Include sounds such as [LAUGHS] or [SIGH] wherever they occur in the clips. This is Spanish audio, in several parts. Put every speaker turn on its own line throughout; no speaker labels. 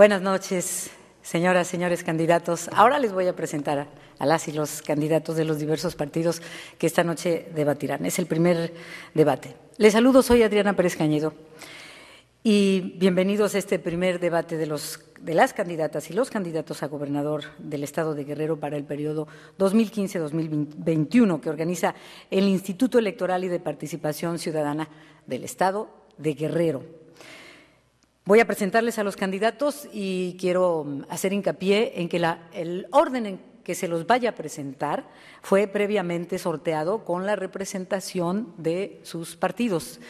Buenas noches, señoras, señores candidatos. Ahora les voy a presentar a las y los candidatos de los diversos partidos que esta noche debatirán. Es el primer debate. Les saludo, soy Adriana Pérez Cañedo y bienvenidos a este primer debate de, los, de las candidatas y los candidatos a gobernador del Estado de Guerrero para el periodo 2015-2021 que organiza el Instituto Electoral y de Participación Ciudadana del Estado de Guerrero. Voy a presentarles a los candidatos y quiero mm, hacer hincapié en que la, el orden en que se los vaya a presentar fue previamente sorteado con la representación de sus partidos.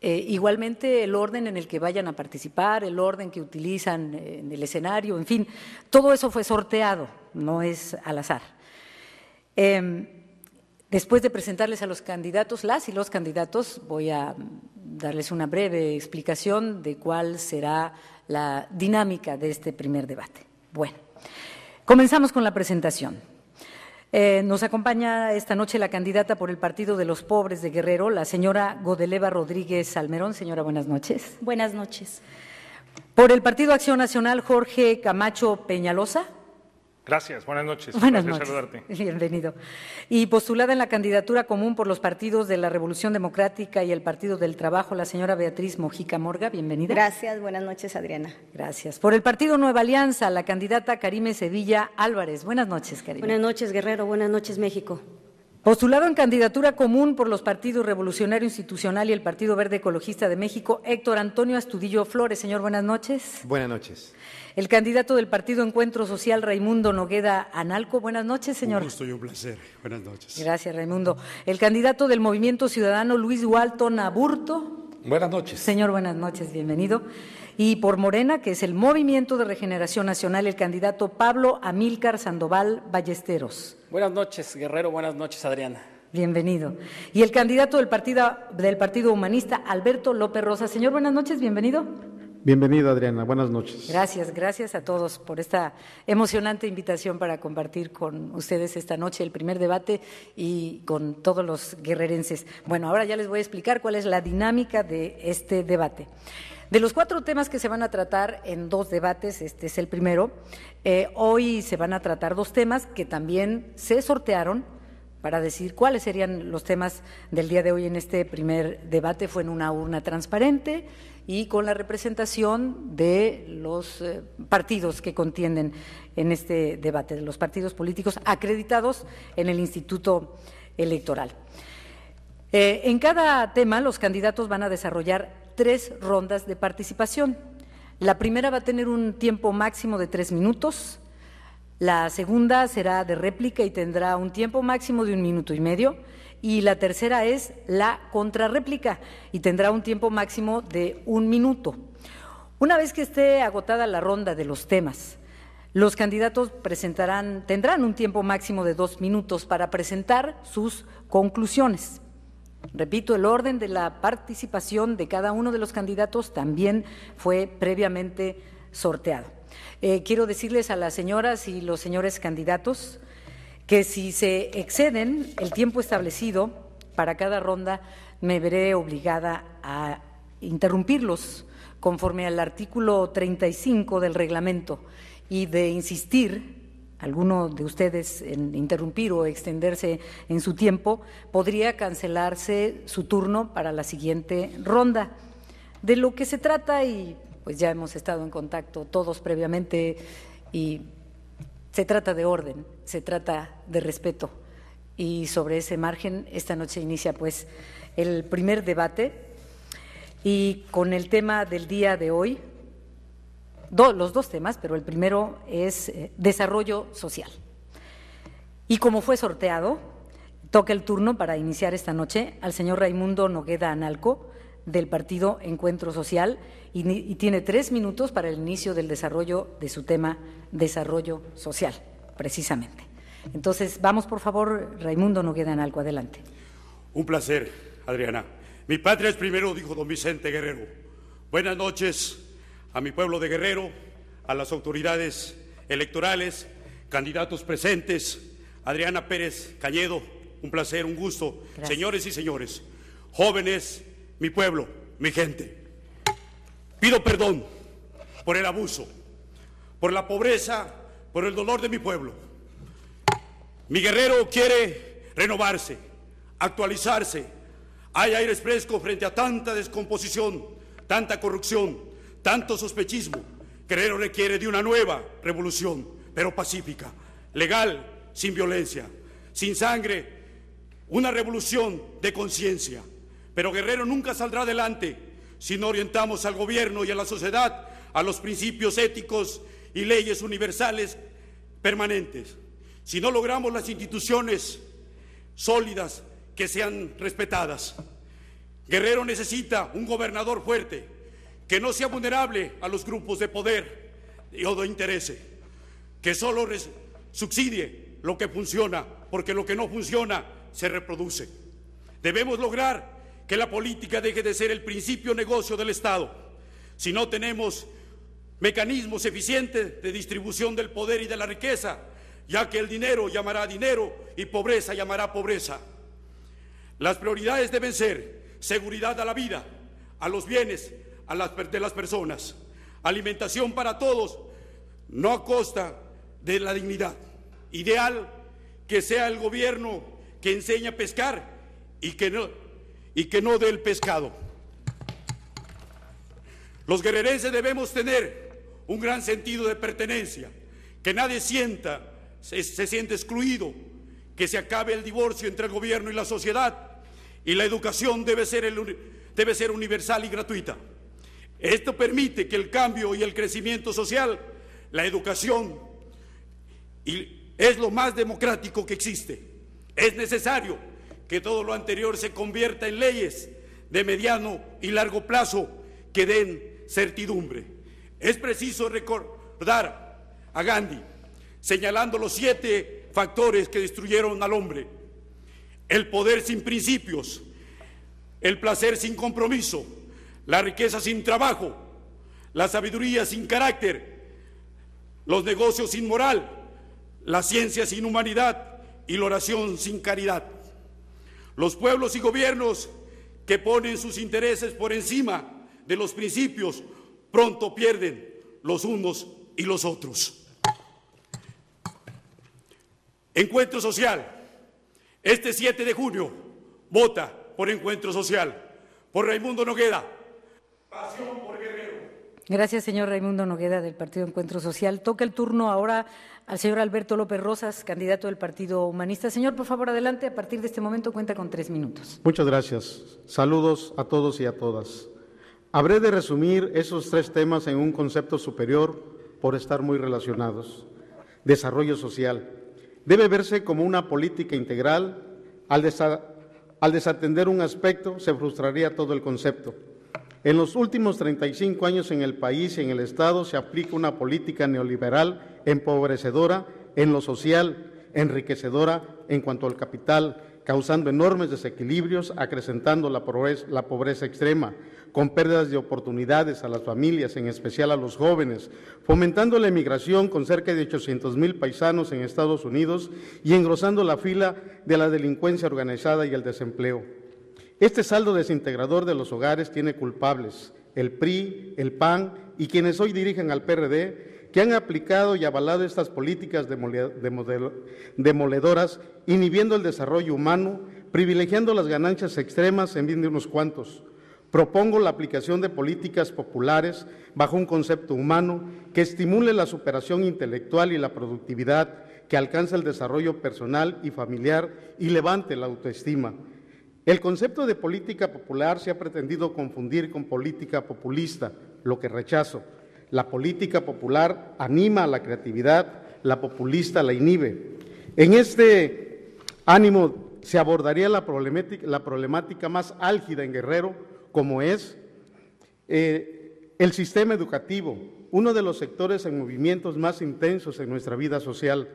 Eh, igualmente el orden en el que vayan a participar, el orden que utilizan eh, en el escenario, en fin, todo eso fue sorteado, no es al azar. Em, Después de presentarles a los candidatos, las y los candidatos, voy a darles una breve explicación de cuál será la dinámica de este primer debate. Bueno, comenzamos con la presentación. Eh, nos acompaña esta noche la candidata por el Partido de los Pobres de Guerrero, la señora Godeleva Rodríguez Salmerón. Señora, buenas noches. Buenas noches. Por el Partido Acción Nacional, Jorge Camacho Peñalosa.
Gracias, buenas noches. Buenas noches. Saludarte. [LAUGHS]
Bienvenido. Y postulada en la candidatura común por los partidos de la Revolución Democrática y el Partido del Trabajo, la señora Beatriz Mojica Morga, bienvenida.
Gracias, buenas noches, Adriana.
Gracias. Por el Partido Nueva Alianza, la candidata Karime Sevilla Álvarez. Buenas noches, Karime. Buenas noches, Guerrero. Buenas noches, México. Postulado en candidatura común por los partidos Revolucionario Institucional y el Partido Verde Ecologista de México, Héctor Antonio Astudillo Flores. Señor, buenas noches.
Buenas noches.
El candidato del Partido Encuentro Social, Raimundo Nogueda Analco. Buenas noches, señor. Un gusto y un placer. Buenas noches. Gracias, Raimundo. El candidato del Movimiento Ciudadano, Luis Walton Aburto. Buenas noches. Señor, buenas noches, bienvenido. Y por Morena, que es el Movimiento de Regeneración Nacional, el candidato Pablo Amílcar Sandoval Ballesteros.
Buenas noches, Guerrero. Buenas noches, Adriana.
Bienvenido.
Y el candidato del Partido,
del partido Humanista, Alberto López Rosa. Señor, buenas noches, bienvenido.
Bienvenida Adriana. Buenas
noches. Gracias, gracias a todos por esta emocionante invitación para compartir con ustedes esta noche el primer debate y con todos los guerrerenses. Bueno, ahora ya les voy a explicar cuál es la dinámica de este debate. De los cuatro temas que se van a tratar en dos debates, este es el primero, eh, hoy se van a tratar dos temas que también se sortearon para decir cuáles serían los temas del día de hoy en este primer debate. Fue en una urna transparente y con la representación de los eh, partidos que contienden en este debate, de los partidos políticos acreditados en el Instituto Electoral. Eh, en cada tema los candidatos van a desarrollar tres rondas de participación. La primera va a tener un tiempo máximo de tres minutos, la segunda será de réplica y tendrá un tiempo máximo de un minuto y medio y la tercera es la contrarréplica y tendrá un tiempo máximo de un minuto. Una vez que esté agotada la ronda de los temas, los candidatos presentarán, tendrán un tiempo máximo de dos minutos para presentar sus conclusiones. Repito, el orden de la participación de cada uno de los candidatos también fue previamente sorteado. Eh, quiero decirles a las señoras y los señores candidatos que si se exceden el tiempo establecido para cada ronda, me veré obligada a interrumpirlos conforme al artículo 35 del reglamento y de insistir alguno de ustedes en interrumpir o extenderse en su tiempo, podría cancelarse su turno para la siguiente ronda. De lo que se trata, y pues ya hemos estado en contacto todos previamente y se trata de orden, se trata de respeto. Y sobre ese margen, esta noche inicia pues el primer debate. Y con el tema del día de hoy, los dos temas, pero el primero es eh, desarrollo social. Y como fue sorteado, toca el turno para iniciar esta noche al señor Raimundo Nogueda Analco, del partido Encuentro Social y, tiene tres minutos para el inicio del desarrollo de su tema desarrollo social, precisamente. Entonces, vamos por favor, Raimundo Nogueda algo adelante.
Un placer, Adriana. Mi patria es primero, dijo don Vicente Guerrero. Buenas noches a mi pueblo de Guerrero, a las autoridades electorales, candidatos presentes, Adriana Pérez Cañedo, un placer, un gusto, señores y señores, jóvenes, mi pueblo, mi gente. Pido perdón por el abuso, por la pobreza, por el dolor de mi pueblo. Mi guerrero quiere renovarse, actualizarse. Hay aire fresco frente a tanta descomposición, tanta corrupción, tanto sospechismo. Guerrero requiere de una nueva revolución, pero pacífica, legal, sin violencia, sin sangre, una revolución de conciencia. Pero Guerrero nunca saldrá adelante si no orientamos al gobierno y a la sociedad a los principios éticos y leyes universales permanentes, si no logramos las instituciones sólidas que sean respetadas. Guerrero necesita un gobernador fuerte, que no sea vulnerable a los grupos de poder o de interés, que solo subsidie lo que funciona, porque lo que no funciona se reproduce. Debemos lograr que la política deje de ser el principio negocio del Estado. Si no tenemos mecanismos eficientes de distribución del poder y de la riqueza, ya que el dinero llamará dinero y pobreza llamará pobreza. Las prioridades deben ser seguridad a la vida, a los bienes a las, de las personas, alimentación para todos, no a costa de la dignidad. Ideal que sea el gobierno que enseña a pescar y que no, y que no dé el pescado. Los guerrerenses debemos tener un gran sentido de pertenencia, que nadie sienta, se, se siente excluido, que se acabe el divorcio entre el gobierno y la sociedad, y la educación debe ser, debe ser universal y gratuita. Esto permite que el cambio y el crecimiento social, la educación, es lo más democrático que existe. Es necesario que todo lo anterior se convierta en leyes de mediano y largo plazo que den certidumbre. Es preciso recordar a Gandhi, señalando los siete factores que destruyeron al hombre. El poder sin principios, el placer sin compromiso, la riqueza sin trabajo, la sabiduría sin carácter, los negocios sin moral, la ciencia sin humanidad y la oración sin caridad. Los pueblos y gobiernos que ponen sus intereses por encima de los principios pronto pierden los unos y los otros. Encuentro social. Este 7 de junio vota por Encuentro Social, por Raimundo Nogueda. Pasión
por Guerrero. Gracias, señor Raimundo Nogueda del Partido Encuentro Social. Toca el turno ahora al señor Alberto López Rosas, candidato del Partido Humanista. Señor, por favor, adelante. A partir de este momento cuenta con tres minutos.
Muchas gracias. Saludos a todos y a todas. Habré de resumir esos tres temas en un concepto superior por estar muy relacionados. Desarrollo social. Debe verse como una política integral. Al, al desatender un aspecto se frustraría todo el concepto. En los últimos 35 años en el país y en el Estado se aplica una política neoliberal empobrecedora en lo social, enriquecedora en cuanto al capital, causando enormes desequilibrios, acrecentando la pobreza, extrema, con pérdidas de oportunidades a las familias, en especial a los jóvenes, fomentando la emigración con cerca de 800 mil paisanos en Estados Unidos y engrosando la fila de la delincuencia organizada y el desempleo. Este saldo desintegrador de los hogares tiene culpables, el PRI, el PAN y quienes hoy dirigen al PRD, que han aplicado y avalado estas políticas demoledoras, inhibiendo el desarrollo humano, privilegiando las ganancias extremas en bien de unos cuantos. Propongo la aplicación de políticas populares bajo un concepto humano que estimule la superación intelectual y la productividad, que alcance el desarrollo personal y familiar y levante la autoestima el concepto de política popular se ha pretendido confundir con política populista, lo que rechazo. La política popular anima a la creatividad, la populista la inhibe. En este ánimo se abordaría la problemática, más álgida en Guerrero, como es eh, el sistema educativo, uno de los sectores en movimientos más intensos en nuestra vida social.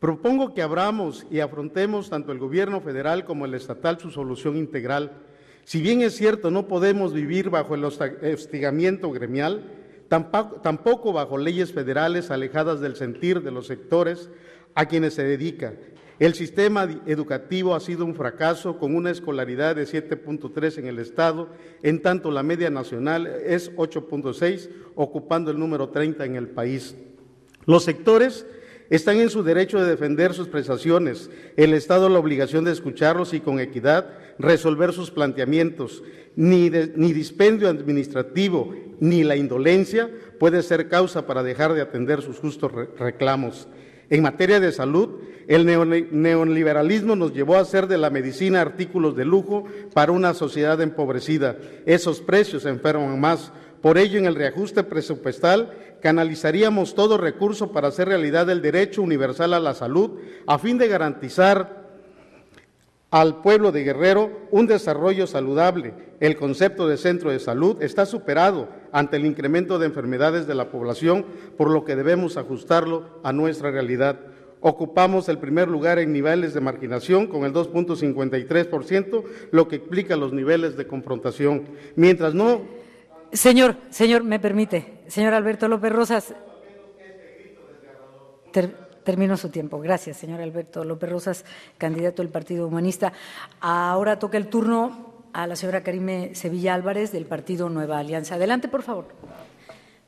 Propongo que abramos y afrontemos tanto el gobierno federal como el estatal su solución integral. Si bien es cierto, no podemos vivir bajo el hostigamiento gremial, tampoco bajo leyes federales alejadas del sentir de los sectores a quienes se dedica. El sistema educativo ha sido un fracaso con una escolaridad de 7.3 en el Estado, en tanto la media nacional es 8.6, ocupando el número 30 en el país. Los sectores están en su derecho de defender sus prestaciones, el Estado la obligación de escucharlos y con equidad resolver sus planteamientos. Ni, ni dispendio administrativo ni la indolencia puede ser causa para dejar de atender sus justos reclamos. En materia de salud, el neoliberalismo nos llevó a hacer de la medicina artículos de lujo para una sociedad empobrecida. Esos precios enferman más. Por ello, en el reajuste presupuestal, canalizaríamos todo recurso para hacer realidad el derecho universal a la salud a fin de garantizar al pueblo de Guerrero un desarrollo saludable. El concepto de centro de salud está superado ante el incremento de enfermedades de la población, por lo que debemos ajustarlo a nuestra realidad. Ocupamos el primer lugar en niveles de marginación con el 2.53%, lo que explica los niveles de
confrontación. Mientras no Señor, señor, me permite. Señor Alberto López Rosas. termino su tiempo. Gracias, señor Alberto López Rosas, candidato del Partido Humanista. Ahora toca el turno a la señora Karime
Sevilla Álvarez del Partido Nueva Alianza. Adelante, por favor.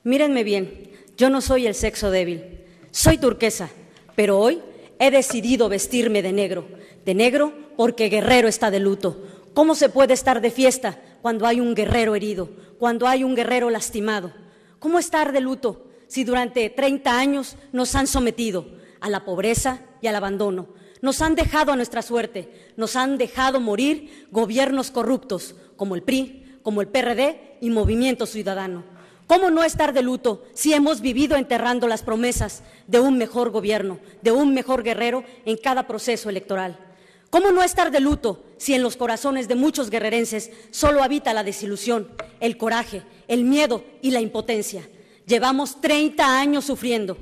Mírenme bien, yo no soy el sexo débil, soy turquesa, pero hoy he decidido vestirme de negro, de negro porque guerrero está de luto. ¿Cómo se puede estar de fiesta cuando hay un guerrero herido? cuando hay un guerrero lastimado? ¿Cómo estar de luto si durante 30 años nos han sometido a la pobreza y al abandono? Nos han dejado a nuestra suerte, nos han dejado morir gobiernos corruptos como el PRI, como el PRD y Movimiento Ciudadano. ¿Cómo no estar de luto si hemos vivido enterrando las promesas de un mejor gobierno, de un mejor guerrero en cada proceso electoral? ¿Cómo no estar de luto si en los corazones de muchos guerrerenses solo habita la desilusión, el coraje, el miedo y la impotencia? Llevamos 30 años sufriendo,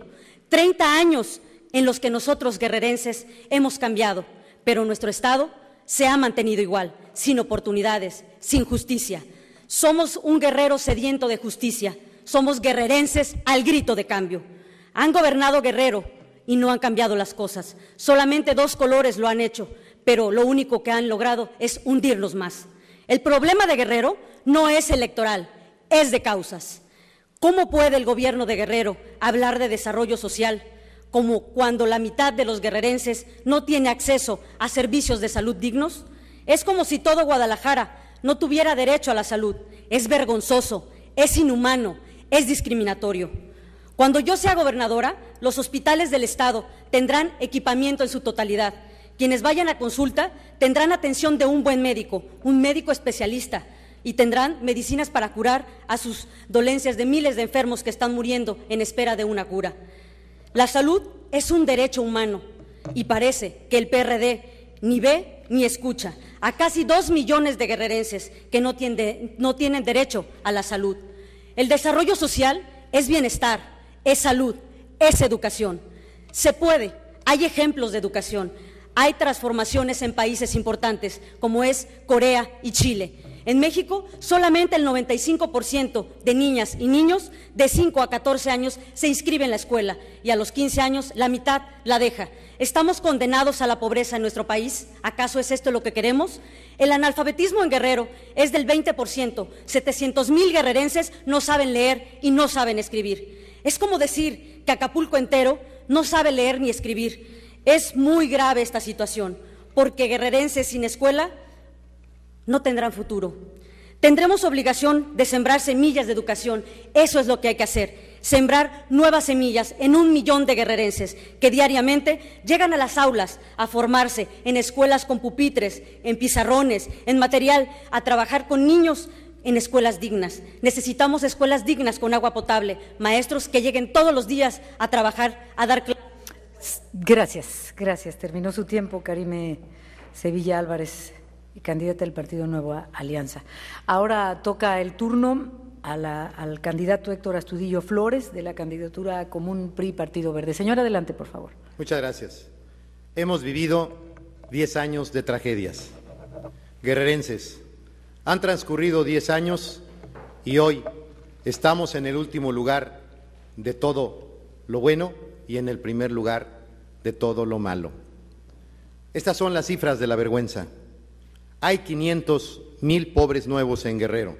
30 años en los que nosotros guerrerenses hemos cambiado, pero nuestro Estado se ha mantenido igual, sin oportunidades, sin justicia. Somos un guerrero sediento de justicia, somos guerrerenses al grito de cambio. Han gobernado guerrero y no han cambiado las cosas, solamente dos colores lo han hecho pero lo único que han logrado es hundirlos más. El problema de Guerrero no es electoral, es de causas. ¿Cómo puede el gobierno de Guerrero hablar de desarrollo social como cuando la mitad de los guerrerenses no tiene acceso a servicios de salud dignos? Es como si todo Guadalajara no tuviera derecho a la salud. Es vergonzoso, es inhumano, es discriminatorio. Cuando yo sea gobernadora, los hospitales del Estado tendrán equipamiento en su totalidad quienes vayan a consulta tendrán atención de un buen médico, un médico especialista, y tendrán medicinas para curar a sus dolencias de miles de enfermos que están muriendo en espera de una cura. La salud es un derecho humano y parece que el PRD ni ve ni escucha a casi dos millones de guerrerenses que no, no tienen derecho a la salud. El desarrollo social es bienestar, es salud, es educación. Se puede, hay ejemplos de educación. Hay transformaciones en países importantes como es Corea y Chile. En México, solamente el 95% de niñas y niños de 5 a 14 años se inscribe en la escuela y a los 15 años la mitad la deja. ¿Estamos condenados a la pobreza en nuestro país? ¿Acaso es esto lo que queremos? El analfabetismo en Guerrero es del 20%. 700.000 mil guerrerenses no saben leer y no saben escribir. Es como decir que Acapulco entero no sabe leer ni escribir. Es muy grave esta situación, porque guerrerenses sin escuela no tendrán futuro. Tendremos obligación de sembrar semillas de educación. Eso es lo que hay que hacer. Sembrar nuevas semillas en un millón de guerrerenses que diariamente llegan a las aulas a formarse en escuelas con pupitres, en pizarrones, en material, a trabajar con niños en escuelas dignas. Necesitamos escuelas dignas con agua potable, maestros que lleguen todos los días a trabajar, a dar clases Gracias,
gracias. Terminó su tiempo, Karime Sevilla Álvarez, candidata del Partido Nuevo Alianza. Ahora toca el turno al candidato Héctor Astudillo Flores de la candidatura común PRI Partido Verde. Señor, adelante, por favor.
Muchas gracias. Hemos vivido 10 años de tragedias. Guerrerenses, han transcurrido 10 años y hoy estamos en el último lugar de todo lo bueno y en el primer lugar de todo lo malo. Estas son las cifras de la vergüenza. Hay 500 mil pobres nuevos en Guerrero.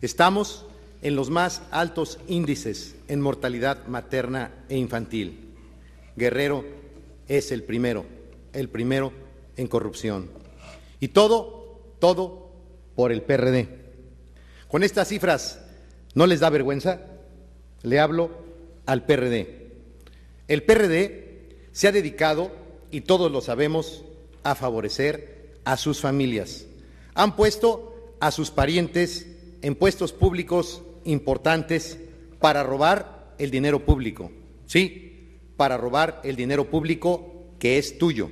Estamos en los más altos índices en mortalidad materna e infantil. Guerrero es el primero, el primero en corrupción. Y todo, todo por el PRD. Con estas cifras, ¿no les da vergüenza? Le hablo al PRD. El PRD se ha dedicado, y todos lo sabemos, a favorecer a sus familias. Han puesto a sus parientes en puestos públicos importantes para robar el dinero público. Sí, para robar el dinero público que es tuyo.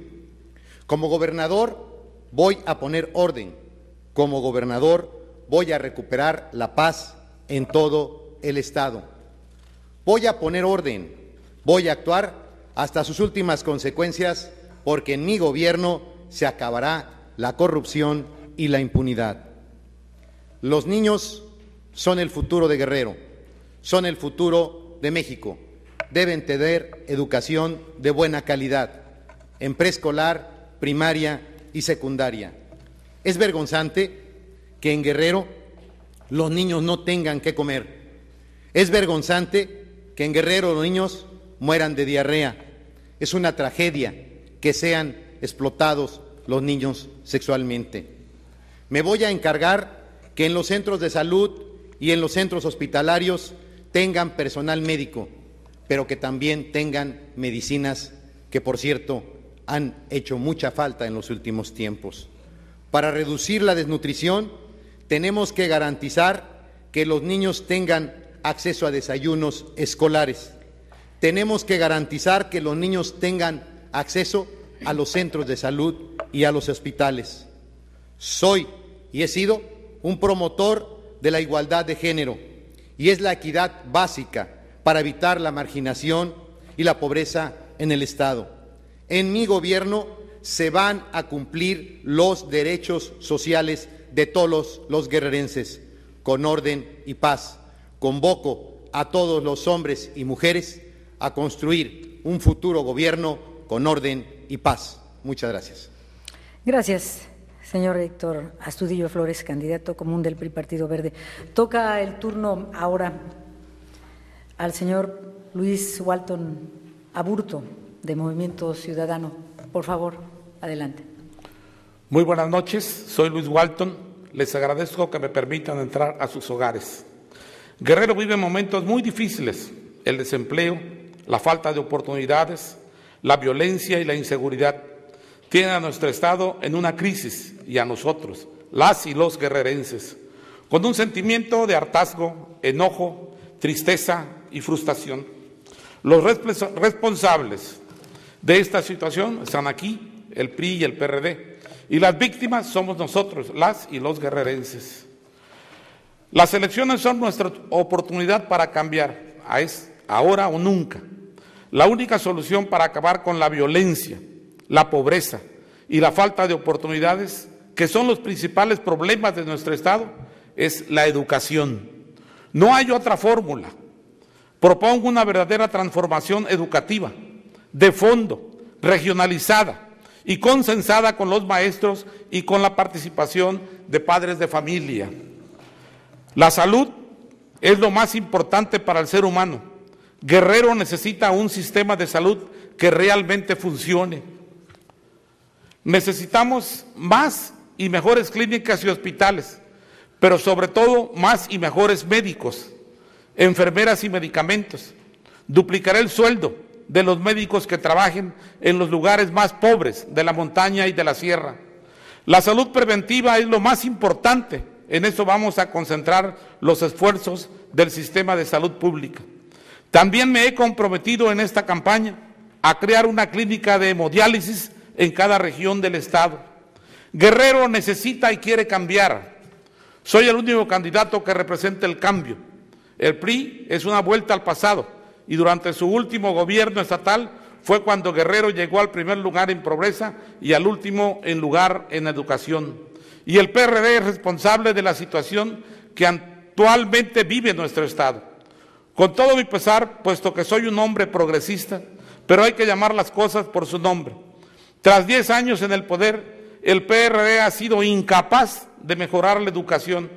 Como gobernador voy a poner orden. Como gobernador voy a recuperar la paz en todo el Estado. Voy a poner orden Voy a actuar hasta sus últimas consecuencias porque en mi gobierno se acabará la corrupción y la impunidad. Los niños son el futuro de Guerrero, son el futuro de México. Deben tener educación de buena calidad en preescolar, primaria y secundaria. Es vergonzante que en Guerrero los niños no tengan que comer. Es vergonzante que en Guerrero los niños mueran de diarrea. Es una tragedia que sean explotados los niños sexualmente. Me voy a encargar que en los centros de salud y en los centros hospitalarios tengan personal médico, pero que también tengan medicinas que, por cierto, han hecho mucha falta en los últimos tiempos. Para reducir la desnutrición, tenemos que garantizar que los niños tengan acceso a desayunos escolares, tenemos que garantizar que los niños tengan acceso a los centros de salud y a los hospitales. Soy y he sido un promotor de la igualdad de género y es la equidad básica para evitar la marginación y la pobreza en el Estado. En mi gobierno se van a cumplir los derechos sociales de todos los guerrerenses, con orden y paz. Convoco a todos los hombres y mujeres a construir un futuro gobierno con orden y paz. Muchas gracias.
Gracias, señor Héctor Astudillo Flores, candidato común del PRI Partido Verde. Toca el turno ahora al señor Luis Walton Aburto, de Movimiento Ciudadano. Por favor, adelante.
Muy buenas noches, soy Luis Walton. Les agradezco que me permitan entrar a sus hogares. Guerrero vive momentos muy difíciles, el desempleo, la falta de oportunidades, la violencia y la inseguridad tienen a nuestro Estado en una crisis y a nosotros, las y los guerrerenses, con un sentimiento de hartazgo, enojo, tristeza y frustración. Los responsables de esta situación están aquí, el PRI y el PRD, y las víctimas somos nosotros, las y los guerrerenses. Las elecciones son nuestra oportunidad para cambiar a este ahora o nunca. La única solución para acabar con la violencia, la pobreza y la falta de oportunidades, que son los principales problemas de nuestro Estado, es la educación. No hay otra fórmula. Propongo una verdadera transformación educativa, de fondo, regionalizada y consensada con los maestros y con la participación de padres de familia. La salud es lo más importante para el ser humano Guerrero necesita un sistema de salud que realmente funcione. Necesitamos más y mejores clínicas y hospitales, pero sobre todo más y mejores médicos, enfermeras y medicamentos. Duplicaré el sueldo de los médicos que trabajen en los lugares más pobres de la montaña y de la sierra. La salud preventiva es lo más importante. En eso vamos a concentrar los esfuerzos del sistema de salud pública. También me he comprometido en esta campaña a crear una clínica de hemodiálisis en cada región del Estado. Guerrero necesita y quiere cambiar. Soy el único candidato que representa el cambio. El PRI es una vuelta al pasado y durante su último gobierno estatal fue cuando Guerrero llegó al primer lugar en pobreza y al último en lugar en educación. Y el PRD es responsable de la situación que actualmente vive nuestro Estado. Con todo mi pesar, puesto que soy un hombre progresista, pero hay que llamar las cosas por su nombre. Tras 10 años en el poder, el PRD ha sido incapaz de mejorar la educación,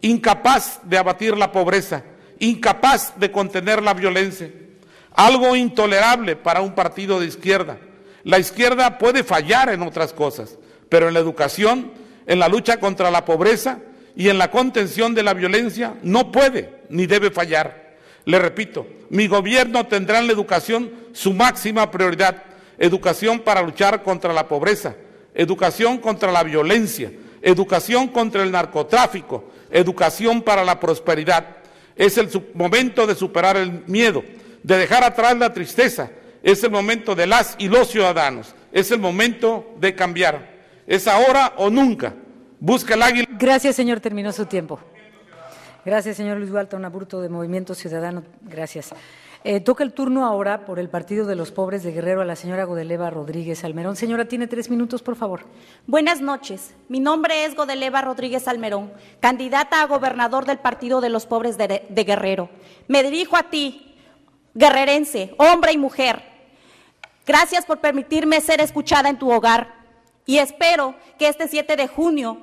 incapaz de abatir la pobreza, incapaz de contener la violencia. Algo intolerable para un partido de izquierda. La izquierda puede fallar en otras cosas, pero en la educación, en la lucha contra la pobreza y en la contención de la violencia no puede ni debe fallar. Le repito, mi gobierno tendrá en la educación su máxima prioridad. Educación para luchar contra la pobreza, educación contra la violencia, educación contra el narcotráfico, educación para la prosperidad. Es el momento de superar el miedo, de dejar atrás la tristeza. Es el momento de las y los ciudadanos. Es el momento de cambiar. Es ahora o nunca. Busca el águila. Gracias, señor. Terminó su tiempo.
Gracias, señor Luis un Aburto de Movimiento Ciudadano. Gracias. Eh, toca el turno ahora por el Partido de los Pobres de Guerrero a la señora Godeleva Rodríguez Almerón. Señora, tiene tres minutos, por favor.
Buenas noches. Mi nombre es Godeleva Rodríguez Almerón,
candidata
a gobernador del Partido de los Pobres de Guerrero. Me dirijo a ti, guerrerense, hombre y mujer. Gracias por permitirme ser escuchada en tu hogar y espero que este 7 de junio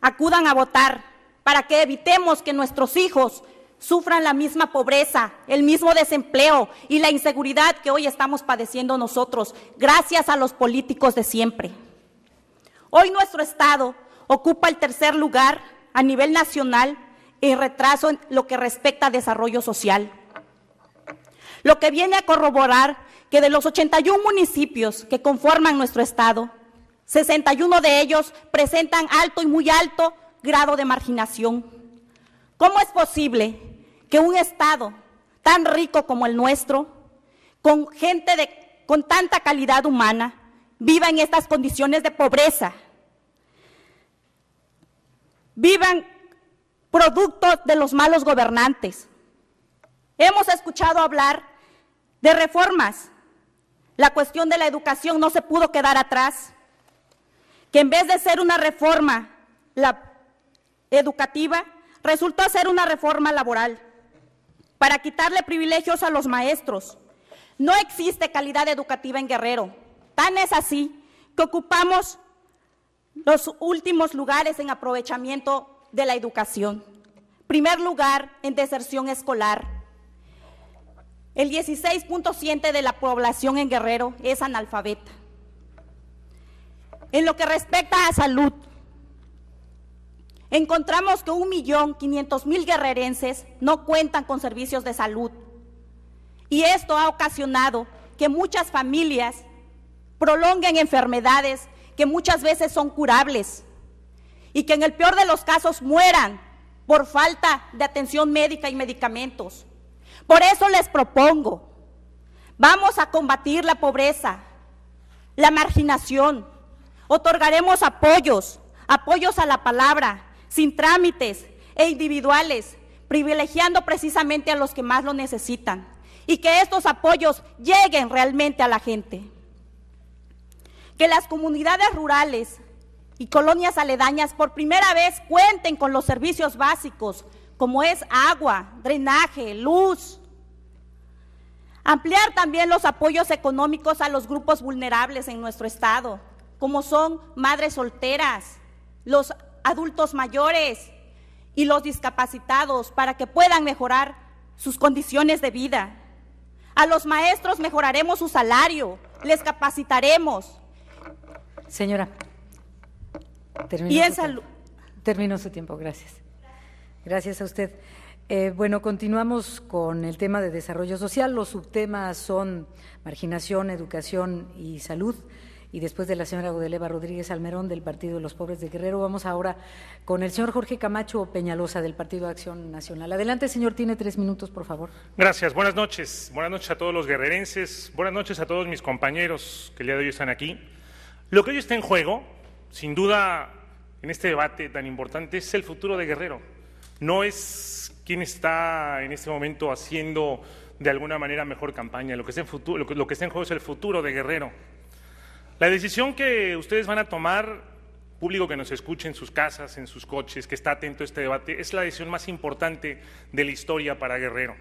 acudan a votar para que evitemos que nuestros hijos sufran la misma pobreza, el mismo desempleo y la inseguridad que hoy estamos padeciendo nosotros, gracias a los políticos de siempre. Hoy nuestro Estado ocupa el tercer lugar a nivel nacional en retraso en lo que respecta a desarrollo social, lo que viene a corroborar que de los 81 municipios que conforman nuestro Estado, 61 de ellos presentan alto y muy alto grado de marginación. ¿Cómo es posible que un Estado tan rico como el nuestro, con gente con tanta calidad humana, viva en estas condiciones de pobreza? Vivan producto de los malos gobernantes. Hemos escuchado hablar de reformas. La cuestión de la educación no se pudo quedar atrás. Que en vez de ser una reforma, la educativa resultó ser una reforma laboral para quitarle privilegios a los maestros. No existe calidad educativa en Guerrero. Tan es así que ocupamos los últimos lugares en aprovechamiento de la educación. Primer lugar en deserción escolar. El 16.7 de la población en Guerrero es analfabeta. En lo que respecta a salud, encontramos que 1.500.000 guerrerenses no cuentan con servicios de salud. Y esto ha ocasionado que muchas familias prolonguen enfermedades que muchas veces son curables y que en el peor de los casos mueran por falta de atención médica y medicamentos. Por eso les propongo, vamos a combatir la pobreza, la marginación, otorgaremos apoyos, apoyos a la palabra, sin trámites e individuales, privilegiando precisamente a los que más lo necesitan y que estos apoyos lleguen realmente a la gente. Que las comunidades rurales y colonias aledañas por primera vez cuenten con los servicios básicos como es agua, drenaje, luz. Ampliar también los apoyos económicos a los grupos vulnerables en nuestro estado, como son madres solteras, los adultos mayores y los discapacitados para que puedan mejorar sus condiciones de vida. A los maestros mejoraremos su salario, les capacitaremos.
Señora, terminó, en su, su tiempo, gracias. Gracias a usted. Eh, bueno, continuamos con el tema de desarrollo social. Los subtemas son marginación, educación y salud y después de la señora Godeleva Rodríguez Almerón del Partido de los Pobres de Guerrero, vamos ahora con el señor Jorge Camacho Peñalosa del Partido de Acción Nacional. Adelante, señor, tiene tres minutos, por favor.
Gracias, buenas noches. Buenas noches a todos los guerrerenses, buenas noches a todos mis compañeros que el día de hoy están aquí. Lo que hoy está en juego, sin duda, en este debate tan importante, es el futuro de Guerrero. No es quién está en este momento haciendo de alguna manera mejor campaña. Lo que, lo que está en juego es el futuro de Guerrero. La decisión que ustedes van a tomar, público que nos escuche en sus casas, en sus coches, que está atento a este debate, es la decisión más importante de la historia para Guerrero.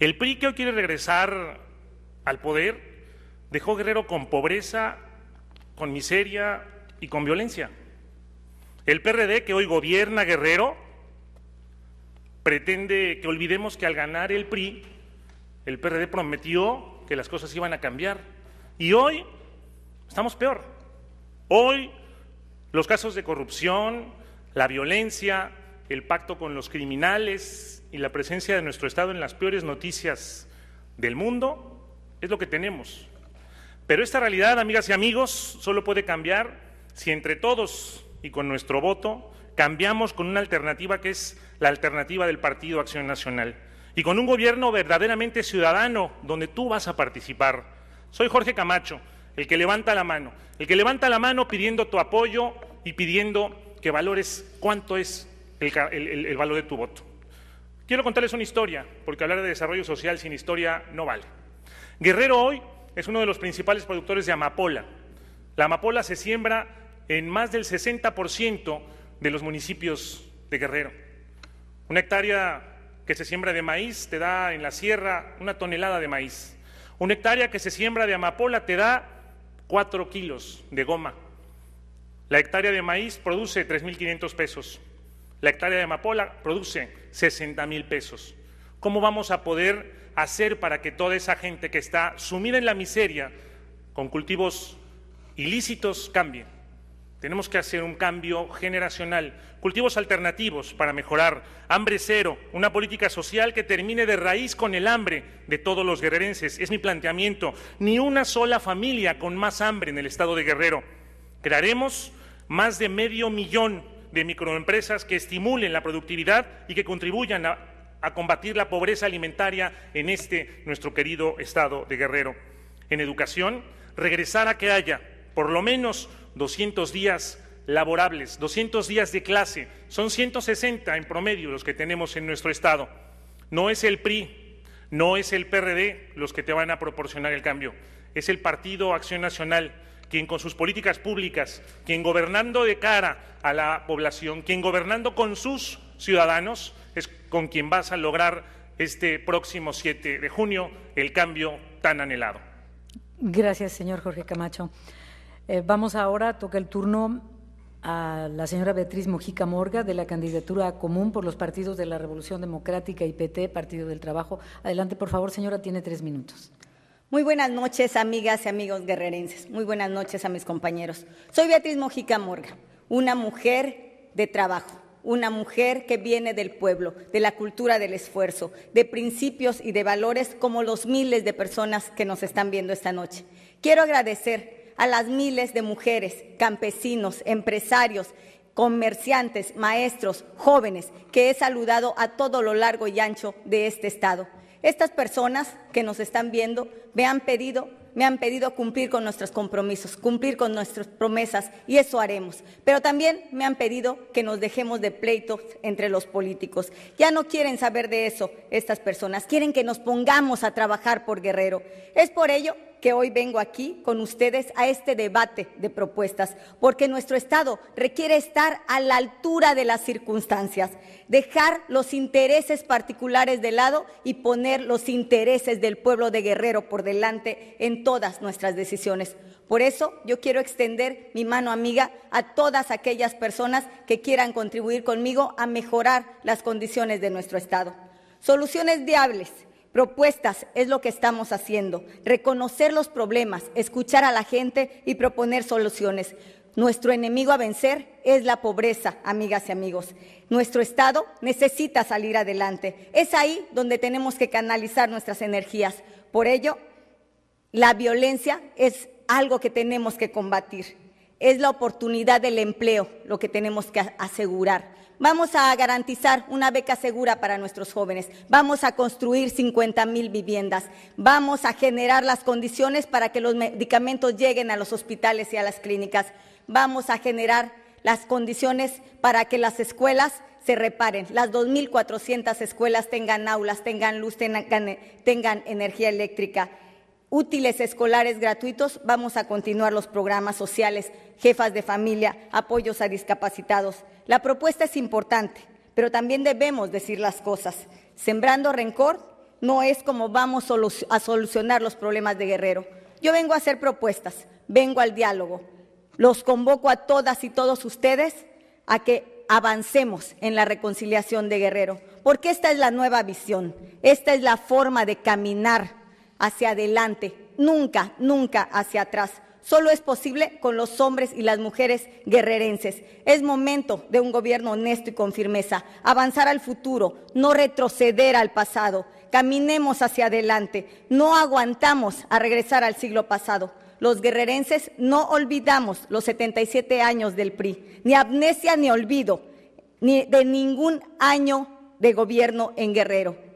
El PRI que hoy quiere regresar al poder dejó Guerrero con pobreza, con miseria y con violencia. El PRD que hoy gobierna Guerrero pretende que olvidemos que al ganar el PRI, el PRD prometió que las cosas iban a cambiar. Y hoy Estamos peor. Hoy los casos de corrupción, la violencia, el pacto con los criminales y la presencia de nuestro Estado en las peores noticias del mundo es lo que tenemos. Pero esta realidad, amigas y amigos, solo puede cambiar si entre todos y con nuestro voto cambiamos con una alternativa que es la alternativa del Partido Acción Nacional y con un gobierno verdaderamente ciudadano donde tú vas a participar. Soy Jorge Camacho el que levanta la mano, el que levanta la mano pidiendo tu apoyo y pidiendo que valores cuánto es el, valor de tu voto. Quiero contarles una historia, porque hablar de desarrollo social sin historia no vale. Guerrero hoy es uno de los principales productores de amapola. La amapola se siembra en más del 60% de los municipios de Guerrero. Una hectárea que se siembra de maíz te da en la sierra una tonelada de maíz. Una hectárea que se siembra de amapola te da 4 kilos de goma. La hectárea de maíz produce 3.500 pesos. La hectárea de amapola produce mil pesos. ¿Cómo vamos a poder hacer para que toda esa gente que está sumida en la miseria con cultivos ilícitos cambie? Tenemos que hacer un cambio generacional, cultivos alternativos para mejorar, hambre cero, una política social que termine de raíz con el hambre de todos los guerrerenses. Es mi planteamiento. Ni una sola familia con más hambre en el estado de Guerrero. Crearemos más de medio millón de microempresas que estimulen la productividad y que contribuyan a, combatir la pobreza alimentaria en este nuestro querido estado de Guerrero. En educación, regresar a que haya por lo menos 200 días laborables, 200 días de clase, son 160 en promedio los que tenemos en nuestro Estado. No es el PRI, no es el PRD los que te van a proporcionar el cambio, es el Partido Acción Nacional, quien con sus políticas públicas, quien gobernando de cara a la población, quien gobernando con sus ciudadanos, es con quien vas a lograr este próximo 7 de junio el cambio tan anhelado.
Gracias, señor Jorge Camacho. Eh, vamos ahora, toca el turno a la señora Beatriz Mojica Morga de la candidatura común por los partidos de la Revolución Democrática y PT, Partido del Trabajo. Adelante, por favor, señora, tiene tres minutos. Muy buenas noches, amigas y amigos guerrerenses. Muy buenas noches a mis compañeros.
Soy Beatriz Mojica Morga, una mujer de trabajo, una mujer que viene del pueblo, de la cultura del esfuerzo, de principios y de valores como los miles de personas que nos están viendo esta noche. Quiero agradecer a las miles de mujeres, campesinos, empresarios, comerciantes, maestros, jóvenes que he saludado a todo lo largo y ancho de este estado. Estas personas que nos están viendo me han pedido me han pedido cumplir con nuestros compromisos, cumplir con nuestras promesas y eso haremos. Pero también me han pedido que nos dejemos de pleitos entre los políticos. Ya no quieren saber de eso estas personas, quieren que nos pongamos a trabajar por Guerrero. Es por ello que hoy vengo aquí con ustedes a este debate de propuestas, porque nuestro Estado requiere estar a la altura de las circunstancias, dejar los intereses particulares de lado y poner los intereses del pueblo de Guerrero por delante en todas nuestras decisiones. Por eso yo quiero extender mi mano amiga a todas aquellas personas que quieran contribuir conmigo a mejorar las condiciones de nuestro Estado. Soluciones viables Propuestas es lo que estamos haciendo, reconocer los problemas, escuchar a la gente y proponer soluciones. Nuestro enemigo a vencer es la pobreza, amigas y amigos. Nuestro Estado necesita salir adelante. Es ahí donde tenemos que canalizar nuestras energías. Por ello, la violencia es algo que tenemos que combatir. Es la oportunidad del empleo lo que tenemos que asegurar. Vamos a garantizar una beca segura para nuestros jóvenes. Vamos a construir 50 mil viviendas. Vamos a generar las condiciones para que los medicamentos lleguen a los hospitales y a las clínicas. Vamos a generar las condiciones para que las escuelas se reparen, las 2.400 escuelas tengan aulas, tengan luz, tengan, tengan energía eléctrica útiles escolares gratuitos, vamos a continuar los programas sociales, jefas de familia, apoyos a discapacitados. La propuesta es importante, pero también debemos decir las cosas. Sembrando rencor no es como vamos a solucionar los problemas de Guerrero. Yo vengo a hacer propuestas, vengo al diálogo. Los convoco a todas y todos ustedes a que avancemos en la reconciliación de Guerrero, porque esta es la nueva visión, esta es la forma de caminar hacia adelante, nunca, nunca hacia atrás. Solo es posible con los hombres y las mujeres guerrerenses. Es momento de un gobierno honesto y con firmeza, avanzar al futuro, no retroceder al pasado. Caminemos hacia adelante, no aguantamos a regresar al siglo pasado. Los guerrerenses no olvidamos los 77 años del PRI, ni amnesia ni olvido, ni de ningún año de gobierno en Guerrero.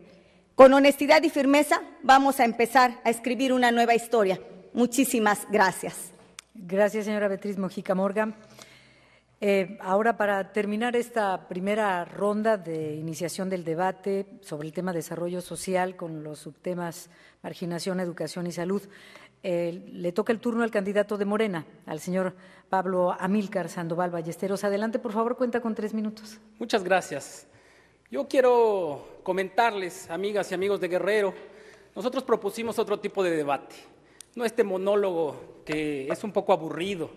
Con honestidad y firmeza vamos a empezar a escribir una nueva historia. Muchísimas gracias.
Gracias, señora Beatriz Mojica Morgan. Eh, ahora, para terminar esta primera ronda de iniciación del debate sobre el tema desarrollo social con los subtemas marginación, educación y salud, eh, le toca el turno al candidato de Morena, al señor Pablo Amílcar Sandoval Ballesteros. Adelante, por favor, cuenta con tres minutos.
Muchas gracias. Yo quiero comentarles, amigas y amigos de Guerrero, nosotros propusimos otro tipo de debate, no este monólogo que es un poco aburrido.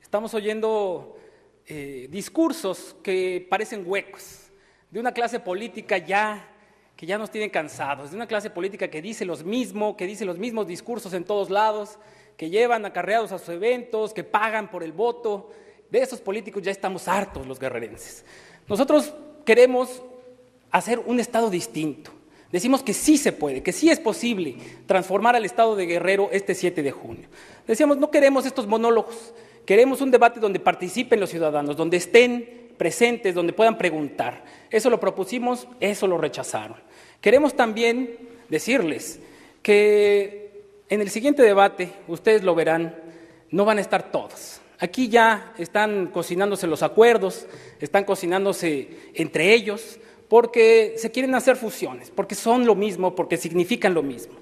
Estamos oyendo eh, discursos que parecen huecos, de una clase política ya que ya nos tiene cansados, de una clase política que dice los mismos, que dice los mismos discursos en todos lados, que llevan acarreados a sus eventos, que pagan por el voto. De esos políticos ya estamos hartos los guerrerenses. Nosotros queremos hacer un Estado distinto. Decimos que sí se puede, que sí es posible transformar al Estado de Guerrero este 7 de junio. Decíamos, no queremos estos monólogos, queremos un debate donde participen los ciudadanos, donde estén presentes, donde puedan preguntar. Eso lo propusimos, eso lo rechazaron. Queremos también decirles que en el siguiente debate, ustedes lo verán, no van a estar todos. Aquí ya están cocinándose los acuerdos, están cocinándose entre ellos porque se quieren hacer fusiones, porque son lo mismo, porque significan lo mismo.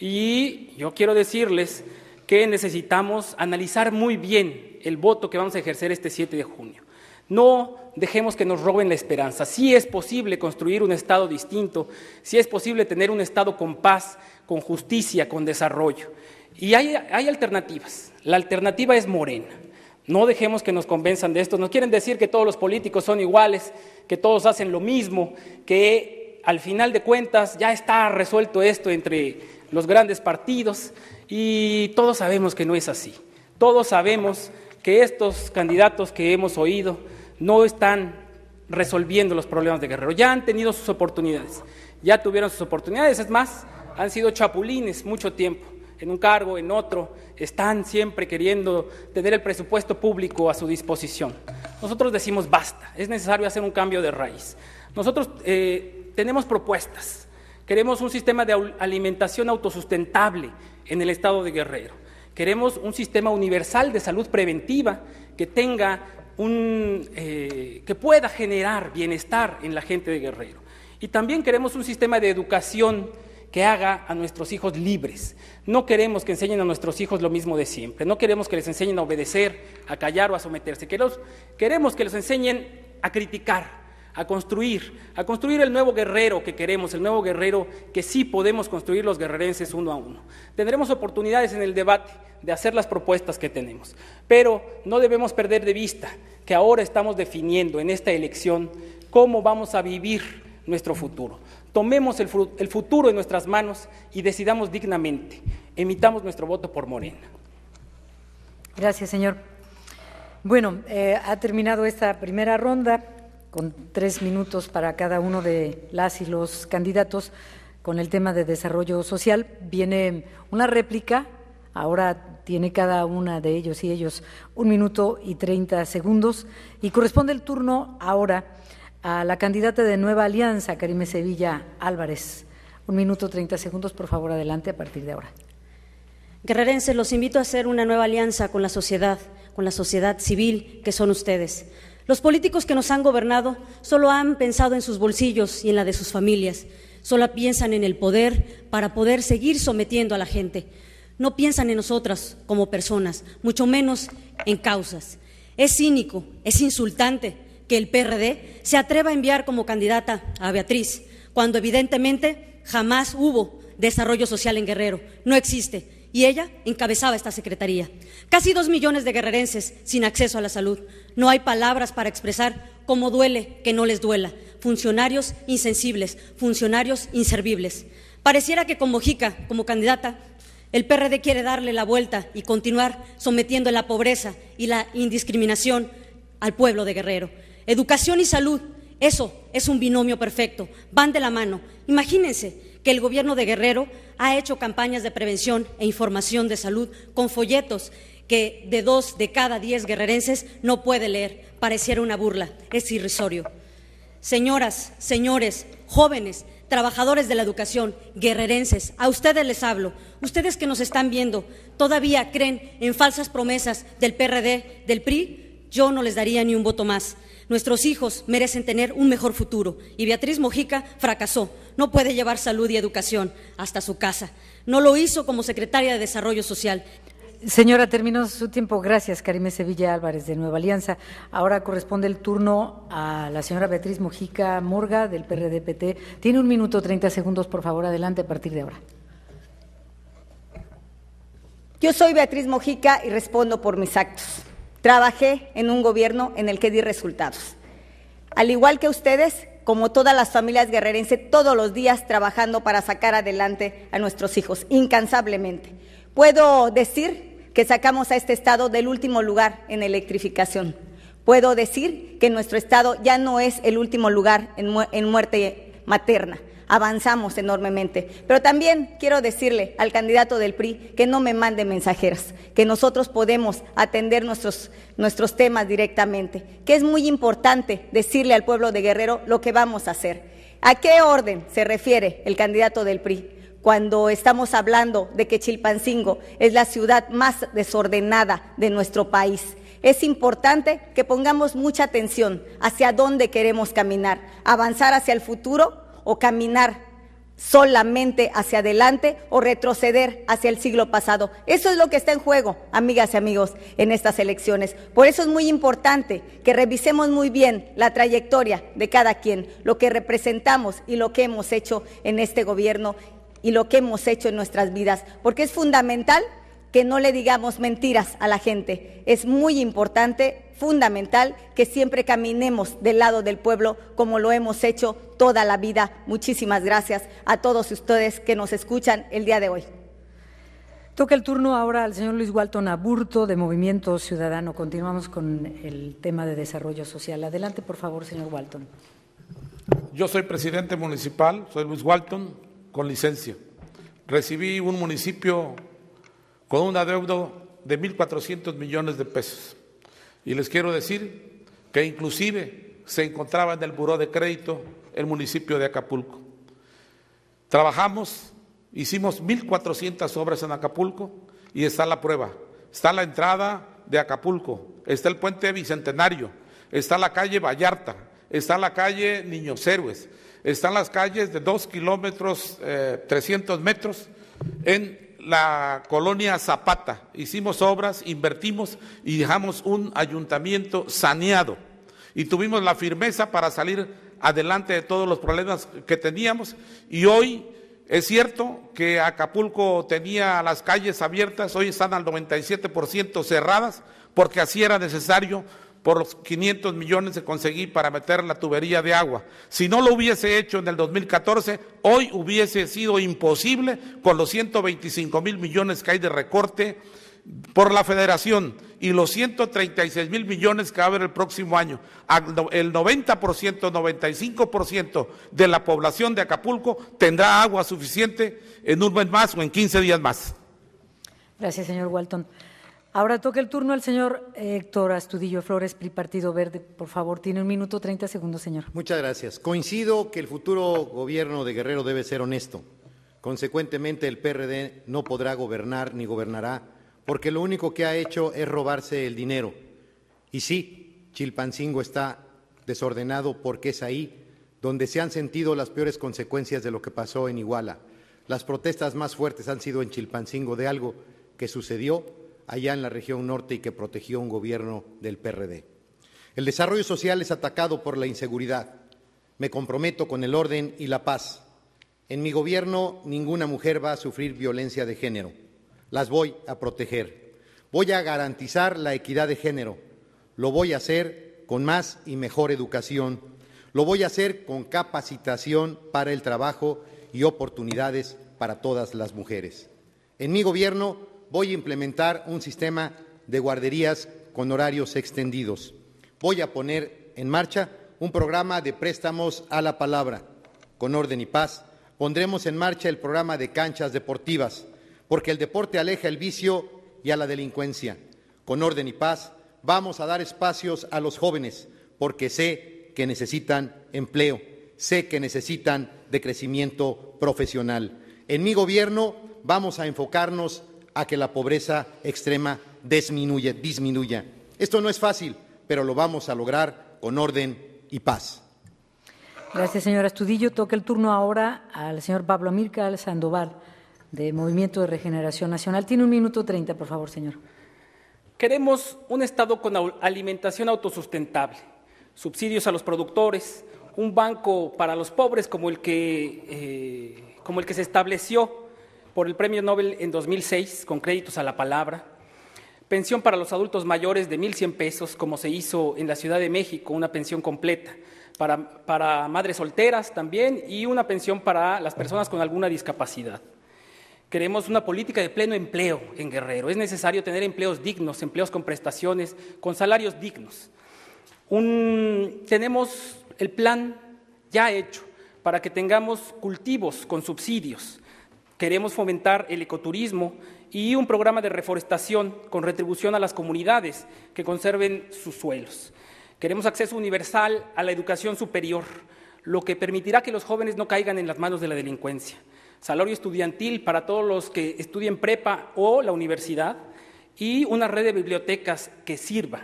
Y yo quiero decirles que necesitamos analizar muy bien el voto que vamos a ejercer este 7 de junio. No dejemos que nos roben la esperanza. Sí es posible construir un Estado distinto, sí es posible tener un Estado con paz, con justicia, con desarrollo. Y hay, hay alternativas. La alternativa es Morena. No dejemos que nos convenzan de esto. Nos quieren decir que todos los políticos son iguales, que todos hacen lo mismo, que al final de cuentas ya está resuelto esto entre los grandes partidos y todos sabemos que no es así. Todos sabemos que estos candidatos que hemos oído no están resolviendo los problemas de Guerrero. Ya han tenido sus oportunidades, ya tuvieron sus oportunidades, es más, han sido chapulines mucho tiempo en un cargo, en otro, están siempre queriendo tener el presupuesto público a su disposición. Nosotros decimos basta, es necesario hacer un cambio de raíz. Nosotros eh, tenemos propuestas. Queremos un sistema de alimentación autosustentable en el estado de Guerrero. Queremos un sistema universal de salud preventiva que tenga un, eh, que pueda generar bienestar en la gente de Guerrero. Y también queremos un sistema de educación que haga a nuestros hijos libres. No queremos que enseñen a nuestros hijos lo mismo de siempre. No queremos que les enseñen a obedecer, a callar o a someterse. Queremos, que les enseñen a criticar, a construir, a construir el nuevo guerrero que queremos, el nuevo guerrero que sí podemos construir los guerrerenses uno a uno. Tendremos oportunidades en el debate de hacer las propuestas que tenemos, pero no debemos perder de vista que ahora estamos definiendo en esta elección cómo vamos a vivir nuestro futuro tomemos el, futuro en nuestras manos y decidamos dignamente. Emitamos nuestro voto por Morena.
Gracias, señor. Bueno, eh, ha terminado esta primera ronda con tres minutos para cada uno de las y los candidatos con el tema de desarrollo social. Viene una réplica, ahora tiene cada una de ellos y ellos un minuto y treinta segundos y corresponde el turno ahora a la candidata de Nueva
Alianza, Karime Sevilla Álvarez. Un minuto, 30 segundos, por favor, adelante a partir de ahora. Guerrerenses, los invito a hacer una nueva alianza con la sociedad, con la sociedad civil que son ustedes. Los políticos que nos han gobernado solo han pensado en sus bolsillos y en la de sus familias. Solo piensan en el poder para poder seguir sometiendo a la gente. No piensan en nosotras como personas, mucho menos en causas. Es cínico, es insultante que el PRD se atreva a enviar como candidata a Beatriz, cuando evidentemente jamás hubo desarrollo social en Guerrero, no existe, y ella encabezaba esta secretaría. Casi dos millones de guerrerenses sin acceso a la salud. No hay palabras para expresar cómo duele que no les duela. Funcionarios insensibles, funcionarios inservibles. Pareciera que con Mojica, como candidata, el PRD quiere darle la vuelta y continuar sometiendo la pobreza y la indiscriminación al pueblo de Guerrero. Educación y salud, eso es un binomio perfecto, van de la mano. Imagínense que el gobierno de Guerrero ha hecho campañas de prevención e información de salud con folletos que de dos de cada diez guerrerenses no puede leer. Pareciera una burla, es irrisorio. Señoras, señores, jóvenes, trabajadores de la educación, guerrerenses, a ustedes les hablo, ustedes que nos están viendo, todavía creen en falsas promesas del PRD, del PRI, yo no les daría ni un voto más. Nuestros hijos merecen tener un mejor futuro y Beatriz Mojica fracasó. No puede llevar salud y educación hasta su casa. No lo hizo como secretaria de Desarrollo Social.
Señora, terminó su tiempo. Gracias, Karime Sevilla Álvarez de Nueva Alianza. Ahora corresponde el turno a la señora Beatriz Mojica Morga del PRDPT. Tiene un minuto treinta segundos, por favor, adelante a partir de ahora. Yo soy Beatriz Mojica y respondo por mis actos. Trabajé
en un gobierno en el que di resultados. Al igual que ustedes, como todas las familias guerrerenses, todos los días trabajando para sacar adelante a nuestros hijos, incansablemente. Puedo decir que sacamos a este estado del último lugar en electrificación. Puedo decir que nuestro estado ya no es el último lugar en, en muerte materna avanzamos enormemente. Pero también quiero decirle al candidato del PRI que no me mande mensajeras, que nosotros podemos atender nuestros, nuestros temas directamente, que es muy importante decirle al pueblo de Guerrero lo que vamos a hacer. ¿A qué orden se refiere el candidato del PRI? cuando estamos hablando de que Chilpancingo es la ciudad más desordenada de nuestro país. Es importante que pongamos mucha atención hacia dónde queremos caminar, avanzar hacia el futuro o caminar solamente hacia adelante o retroceder hacia el siglo pasado. Eso es lo que está en juego, amigas y amigos, en estas elecciones. Por eso es muy importante que revisemos muy bien la trayectoria de cada quien, lo que representamos y lo que hemos hecho en este gobierno y lo que hemos hecho en nuestras vidas, porque es fundamental que no le digamos mentiras a la gente. Es muy importante, fundamental, que siempre caminemos del lado del pueblo como lo hemos hecho toda la vida. Muchísimas gracias a todos ustedes que nos escuchan el día de hoy.
Toca el turno ahora al señor Luis Walton Aburto de Movimiento Ciudadano. Continuamos con el tema de desarrollo social. Adelante, por favor, señor Walton.
Yo soy presidente municipal, soy Luis Walton, con licencia. Recibí un municipio con un adeudo de 1.400 millones de pesos. Y les quiero decir que inclusive se encontraba en el Buró de Crédito el municipio de Acapulco. Trabajamos, hicimos 1.400 obras en Acapulco y está la prueba. Está la entrada de Acapulco, está el puente Bicentenario, está la calle Vallarta, está la calle Niños Héroes, están las calles de 2 kilómetros 300 eh, metros en la colonia Zapata, hicimos obras, invertimos y dejamos un ayuntamiento saneado. Y tuvimos la firmeza para salir adelante de todos los problemas que teníamos. Y hoy es cierto que Acapulco tenía las calles abiertas, hoy están al 97% cerradas, porque así era necesario por los 500 millones que conseguí para meter la tubería de agua. Si no lo hubiese hecho en el 2014, hoy hubiese sido imposible con los 125 mil millones que hay de recorte por la federación y los 136 mil millones que va a haber el próximo año. El 90%, 95% de la población de Acapulco tendrá agua suficiente en un mes más o en 15 días más.
Gracias, señor Walton. Ahora toca el turno al señor eh, Héctor Astudillo Flores, PRI Partido Verde. Por favor, tiene un minuto 30 segundos, señor.
Muchas gracias. Coincido que el futuro gobierno de Guerrero debe ser honesto. Consecuentemente, el PRD no podrá gobernar ni gobernará, porque lo único que ha hecho es robarse el dinero. Y sí, Chilpancingo está desordenado porque es ahí donde se han sentido las peores consecuencias de lo que pasó en Iguala. Las protestas más fuertes han sido en Chilpancingo de algo que sucedió allá en la región norte y que protegió un gobierno del PRD. El desarrollo social es atacado por la inseguridad. Me comprometo con el orden y la paz. En mi gobierno ninguna mujer va a sufrir violencia de género. Las voy a proteger. Voy a garantizar la equidad de género. Lo voy a hacer con más y mejor educación. Lo voy a hacer con capacitación para el trabajo y oportunidades para todas las mujeres. En mi gobierno voy a implementar un sistema de guarderías con horarios extendidos. Voy a poner en marcha un programa de préstamos a la palabra. Con orden y paz, pondremos en marcha el programa de canchas deportivas, porque el deporte aleja el vicio y a la delincuencia. Con orden y paz, vamos a dar espacios a los jóvenes, porque sé que necesitan empleo, sé que necesitan de crecimiento profesional. En mi gobierno vamos a enfocarnos a que la pobreza extrema disminuya. disminuya. Esto no es fácil, pero lo vamos a lograr con orden y paz.
Gracias, señora Estudillo. Toca el turno ahora al señor Pablo Mircal Sandoval, de Movimiento de Regeneración Nacional. Tiene un minuto treinta, por favor, señor.
Queremos un Estado con alimentación autosustentable, subsidios a los productores, un banco para los pobres como el que, eh, como el que se estableció por el Premio Nobel en 2006 con créditos a la palabra, pensión para los adultos mayores de 1.100 pesos, como se hizo en la Ciudad de México, una pensión completa, para, madres solteras también y una pensión para las personas con alguna discapacidad. Queremos una política de pleno empleo en Guerrero. Es necesario tener empleos dignos, empleos con prestaciones, con salarios dignos. tenemos el plan ya hecho para que tengamos cultivos con subsidios, Queremos fomentar el ecoturismo y un programa de reforestación con retribución a las comunidades que conserven sus suelos. Queremos acceso universal a la educación superior, lo que permitirá que los jóvenes no caigan en las manos de la delincuencia. Salario estudiantil para todos los que estudien prepa o la universidad y una red de bibliotecas que sirva.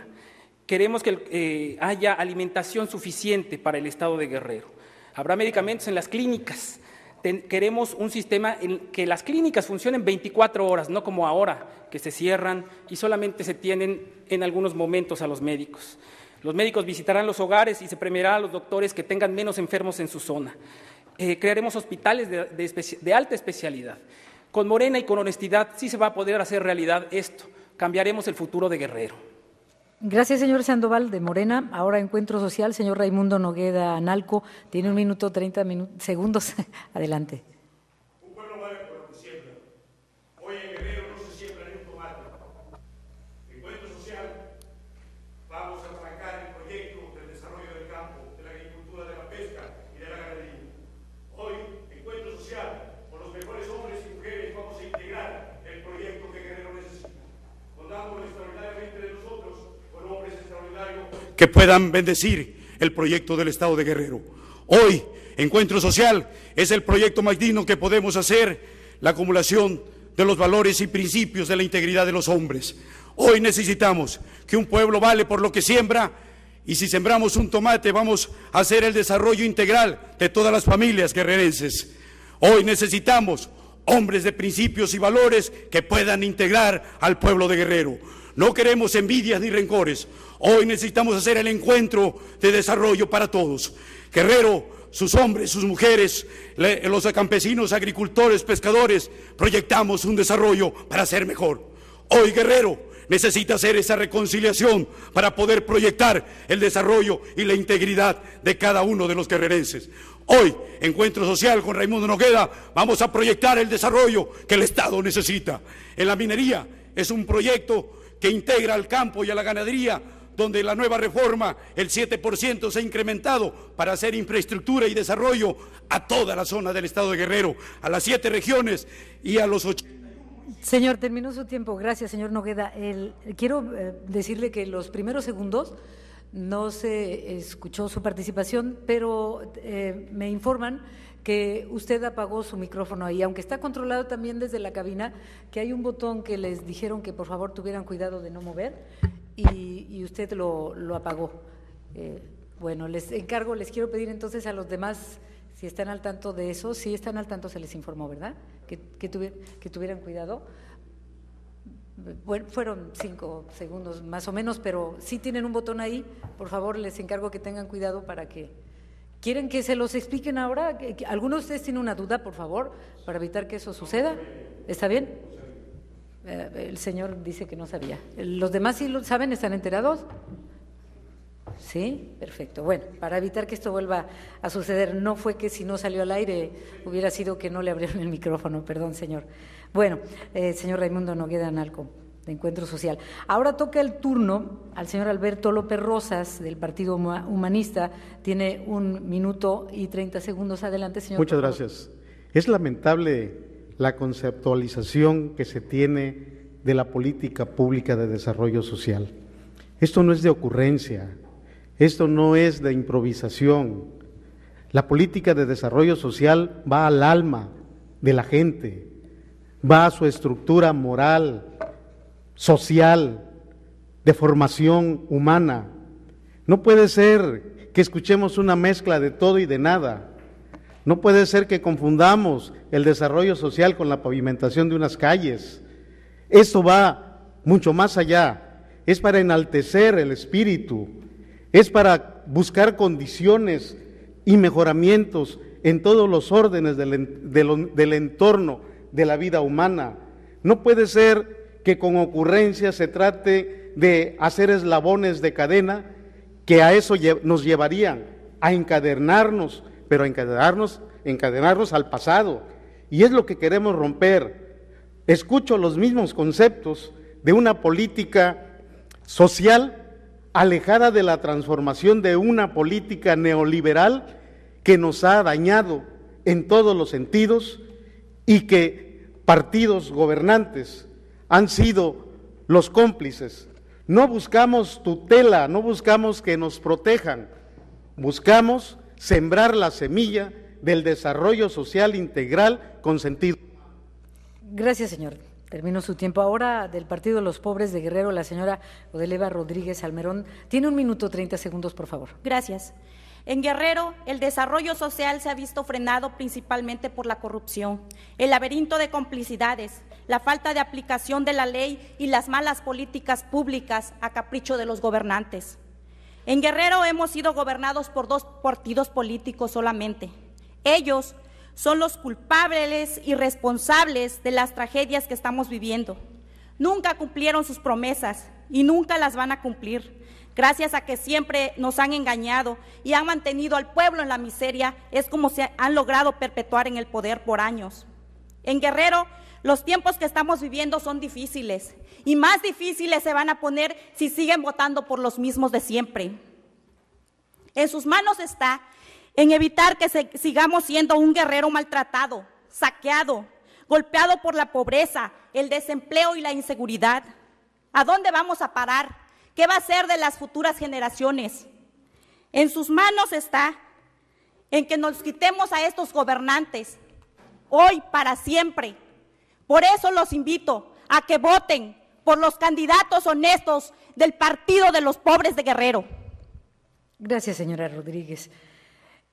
Queremos que eh, haya alimentación suficiente para el estado de Guerrero. Habrá medicamentos en las clínicas queremos un sistema en que las clínicas funcionen 24 horas, no como ahora, que se cierran y solamente se tienen en algunos momentos a los médicos. Los médicos visitarán los hogares y se premiará a los doctores que tengan menos enfermos en su zona. Eh, crearemos hospitales de alta especialidad. Con Morena y con honestidad sí se va a poder hacer realidad esto. Cambiaremos el futuro de Guerrero.
Gracias, señor Sandoval de Morena. Ahora Encuentro Social, señor Raimundo Nogueda Analco. Tiene un minuto, 30 segundos. [LAUGHS] Adelante.
puedan bendecir el proyecto del Estado de Guerrero. Hoy, Encuentro Social es el proyecto más digno que podemos hacer, la acumulación de los valores y principios de la integridad de los hombres. Hoy necesitamos que un pueblo vale por lo que siembra y si sembramos un tomate vamos a hacer el desarrollo integral de todas las familias guerrerenses. Hoy necesitamos hombres de principios y valores que puedan integrar al pueblo de Guerrero. No queremos envidias ni rencores. Hoy necesitamos hacer el encuentro de desarrollo para todos. Guerrero, sus hombres, sus mujeres, los campesinos, agricultores, pescadores, proyectamos un desarrollo para ser mejor. Hoy Guerrero necesita hacer esa reconciliación para poder proyectar el desarrollo y la integridad de cada uno de los guerrerenses. Hoy, encuentro social con Raimundo Nogueda, vamos a proyectar el desarrollo que el Estado necesita. En la minería es un proyecto que integra al campo y a la ganadería, donde la nueva reforma, el 7% se ha incrementado para hacer infraestructura y desarrollo a toda la zona del estado de Guerrero, a las siete regiones y a los ocho.
Señor, terminó su tiempo. Gracias, señor Nogueda. El, quiero eh, decirle que los primeros segundos no se escuchó su participación, pero eh, me informan que usted apagó su micrófono ahí, aunque está controlado también desde la cabina, que hay un botón que les dijeron que por favor tuvieran cuidado de no mover y, usted lo, lo apagó. Eh, bueno, les encargo, les quiero pedir entonces a los demás, si están al tanto de eso, si están al tanto se les informó, ¿verdad? Que, que, que tuvieran cuidado. Bueno, fueron cinco segundos más o menos, pero si tienen un botón ahí, por favor les encargo que tengan cuidado para que ¿Quieren que se los expliquen ahora? ¿Alguno de ustedes tiene una duda, por favor, para evitar que eso suceda? ¿Está bien? Eh, el señor dice que no sabía. ¿Los demás sí lo saben? ¿Están enterados? Sí, perfecto. Bueno, para evitar que esto vuelva a suceder, no fue que si no salió al aire hubiera sido que no le abrieron el micrófono, perdón, señor. Bueno, eh, señor Raimundo Nogueda Nalco encuentro social. Ahora toca el turno al señor Alberto López Rosas del Partido Humanista. Tiene un minuto y 30 segundos. Adelante, señor. Muchas
gracias. Es lamentable la conceptualización que se tiene de la política pública de desarrollo social. Esto no es de ocurrencia, esto no es de improvisación. La política de desarrollo social va al alma de la gente, va a su estructura moral, social, de formación humana. No puede ser que escuchemos una mezcla de todo y de nada. No puede ser que confundamos el desarrollo social con la pavimentación de unas calles. eso va mucho más allá. Es para enaltecer el espíritu. Es para buscar condiciones y mejoramientos en todos los órdenes del, del entorno de la vida humana. No puede ser que con ocurrencia se trate de hacer eslabones de cadena que a eso nos llevarían, a encadenarnos, pero a encadenarnos, encadenarnos al pasado. Y es lo que queremos romper. Escucho los mismos conceptos de una política social alejada de la transformación de una política neoliberal que nos ha dañado en todos los sentidos y que partidos gobernantes han sido los cómplices. No buscamos tutela, no buscamos que nos protejan, buscamos sembrar la semilla del desarrollo social integral con sentido.
Gracias, señor. Termino su tiempo. Ahora, del Partido de los Pobres de Guerrero, la señora Odeleva Rodríguez Almerón. Tiene un minuto 30 segundos, por favor.
Gracias. En Guerrero, el desarrollo social se ha visto frenado principalmente por la corrupción, el laberinto de complicidades, la falta de aplicación de la ley y las malas políticas públicas a capricho de los gobernantes. En Guerrero hemos sido gobernados por dos partidos políticos solamente. Ellos son los culpables y responsables de las tragedias que estamos viviendo. Nunca cumplieron sus promesas y nunca las van a cumplir. Gracias a que siempre nos han engañado y han mantenido al pueblo en la miseria, es como se han logrado perpetuar en el poder por años. En Guerrero los tiempos que estamos viviendo son difíciles y más difíciles se van a poner si siguen votando por los mismos de siempre. En sus manos está en evitar que sigamos siendo un guerrero maltratado, saqueado, golpeado por la pobreza, el desempleo y la inseguridad. ¿A dónde vamos a parar? ¿Qué va a ser de las futuras generaciones? En sus manos está en que nos quitemos a estos gobernantes, hoy para siempre, por eso los invito a que voten por los candidatos honestos del Partido de los Pobres de Guerrero.
Gracias, señora Rodríguez.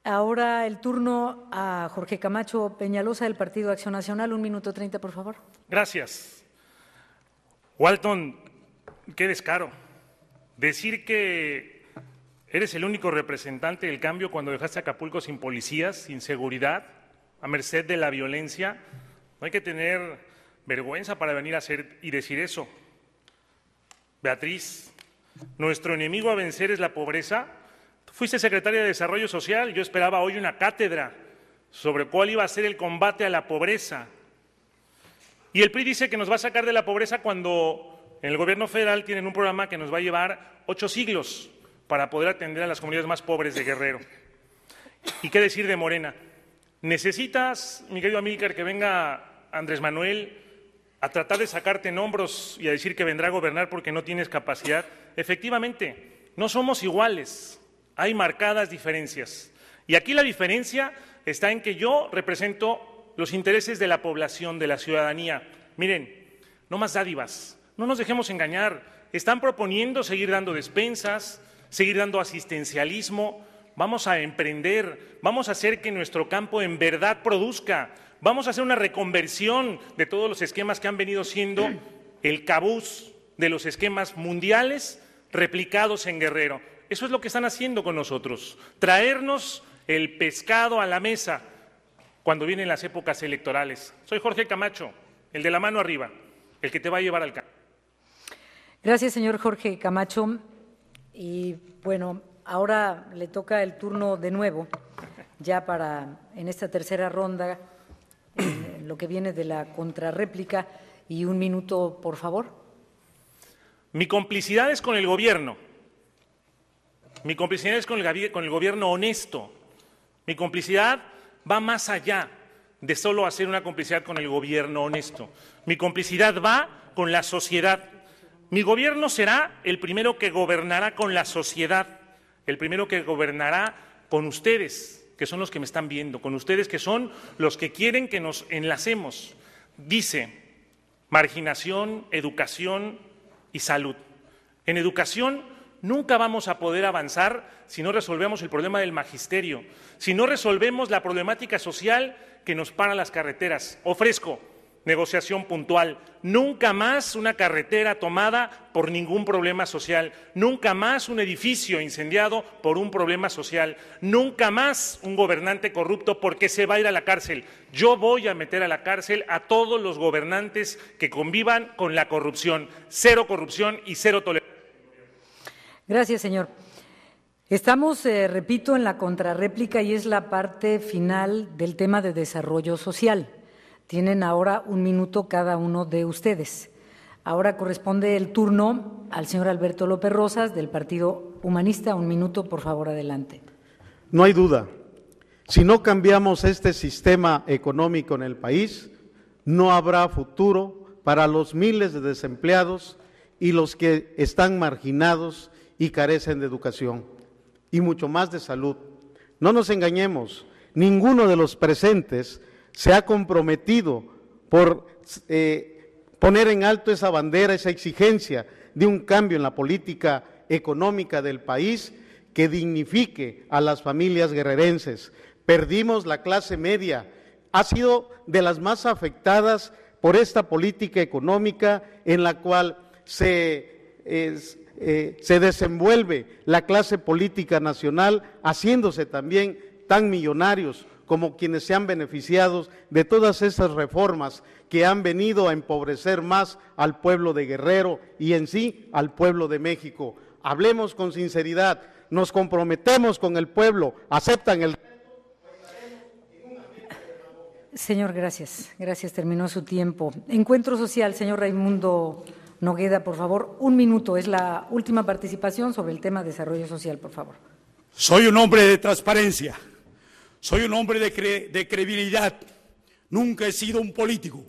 Ahora el turno a Jorge Camacho Peñalosa del Partido Acción Nacional. Un minuto treinta, por favor.
Gracias. Walton, qué descaro. Decir que eres el único representante del cambio cuando dejaste Acapulco sin policías, sin seguridad, a merced de la violencia. No hay que tener vergüenza para venir a hacer y decir eso. Beatriz, nuestro enemigo a vencer es la pobreza. fuiste secretaria de Desarrollo Social, yo esperaba hoy una cátedra sobre cuál iba a ser el combate a la pobreza. Y el PRI dice que nos va a sacar de la pobreza cuando en el gobierno federal tienen un programa que nos va a llevar ocho siglos para poder atender a las comunidades más pobres de Guerrero. ¿Y qué decir de Morena? Necesitas, mi querido Amílcar, que venga Andrés Manuel a tratar de sacarte en hombros y a decir que vendrá a gobernar porque no tienes capacidad. Efectivamente, no somos iguales, hay marcadas diferencias. Y aquí la diferencia está en que yo represento los intereses de la población, de la ciudadanía. Miren, no más dádivas, no nos dejemos engañar. Están proponiendo seguir dando despensas, seguir dando asistencialismo. Vamos a emprender, vamos a hacer que nuestro campo en verdad produzca, Vamos a hacer una reconversión de todos los esquemas que han venido siendo el cabuz de los esquemas mundiales replicados en Guerrero. Eso es lo que están haciendo con nosotros, traernos el pescado a la mesa cuando vienen las épocas electorales. Soy Jorge Camacho, el de la mano arriba, el que te va a llevar al campo.
Gracias, señor Jorge Camacho. Y bueno, ahora le toca el turno de nuevo, ya para en esta tercera ronda lo que viene de la contrarréplica y un minuto, por favor.
Mi complicidad es con el gobierno. Mi complicidad es con el, con el gobierno honesto. Mi complicidad va más allá de solo hacer una complicidad con el gobierno honesto. Mi complicidad va con la sociedad. Mi gobierno será el primero que gobernará con la sociedad, el primero que gobernará con ustedes, que son los que me están viendo, con ustedes que son los que quieren que nos enlacemos. Dice, marginación, educación y salud. En educación nunca vamos a poder avanzar si no resolvemos el problema del magisterio, si no resolvemos la problemática social que nos para las carreteras. Ofrezco negociación puntual, nunca más una carretera tomada por ningún problema social, nunca más un edificio incendiado por un problema social, nunca más un gobernante corrupto porque se va a ir a la cárcel. Yo voy a meter a la cárcel a todos los gobernantes que convivan con la corrupción. Cero corrupción y cero tolerancia.
Gracias, señor. Estamos, eh, repito, en la contrarréplica y es la parte final del tema de desarrollo social. Tienen ahora un minuto cada uno de ustedes. Ahora corresponde el turno al señor Alberto López Rosas del Partido Humanista. Un minuto, por favor, adelante.
No hay duda. Si no cambiamos este sistema económico en el país, no habrá futuro para los miles de desempleados y los que están marginados y carecen de educación y mucho más de salud. No nos engañemos, ninguno de los presentes se ha comprometido por eh, poner en alto esa bandera, esa exigencia de un cambio en la política económica del país que dignifique a las familias guerrerenses. Perdimos la clase media, ha sido de las más afectadas por esta política económica en la cual se, eh, se desenvuelve la clase política nacional, haciéndose también tan millonarios como quienes se han beneficiado de todas esas reformas que han venido a empobrecer más al pueblo de Guerrero y en sí al pueblo de México. Hablemos con sinceridad, nos comprometemos con el pueblo, aceptan el...
Señor, gracias. Gracias, terminó su tiempo. Encuentro social, señor Raimundo Nogueda, por favor, un minuto. Es la última participación sobre el tema desarrollo social, por favor.
Soy un hombre de transparencia. Soy un hombre de, credibilidad. Nunca he sido un político.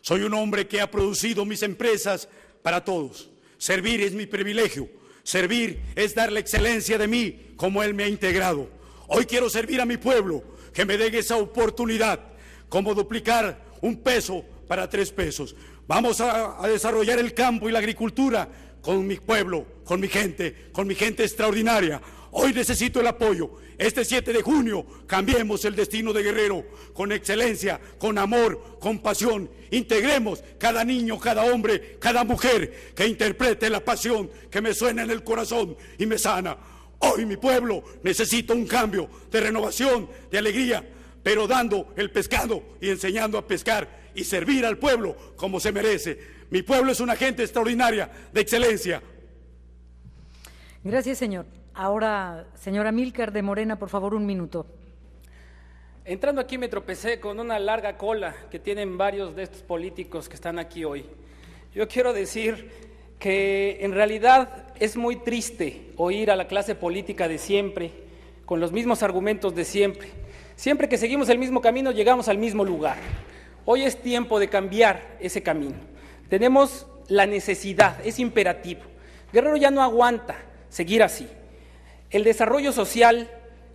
Soy un hombre que ha producido mis empresas para todos. Servir es mi privilegio. Servir es dar la excelencia de mí como Él me ha integrado. Hoy quiero servir a mi pueblo, que me den esa oportunidad, como duplicar un peso para tres pesos. Vamos a desarrollar el campo y la agricultura con mi pueblo, con mi gente, con mi gente extraordinaria. Hoy necesito el apoyo. Este 7 de junio cambiemos el destino de Guerrero con excelencia, con amor, con pasión. Integremos cada niño, cada hombre, cada mujer que interprete la pasión que me suena en el corazón y me sana. Hoy mi pueblo necesita un cambio de renovación, de alegría, pero dando el pescado y enseñando a pescar y servir al pueblo como se merece. Mi pueblo es una gente extraordinaria, de excelencia.
Gracias, señor. Ahora, señora Milker de Morena, por favor, un minuto.
Entrando aquí me tropecé con una larga cola que tienen varios de estos políticos que están aquí hoy. Yo quiero decir que en realidad es muy triste oír a la clase política de siempre, con los mismos argumentos de siempre. Siempre que seguimos el mismo camino llegamos al mismo lugar. Hoy es tiempo de cambiar ese camino. Tenemos la necesidad, es imperativo. Guerrero ya no aguanta seguir así. El desarrollo social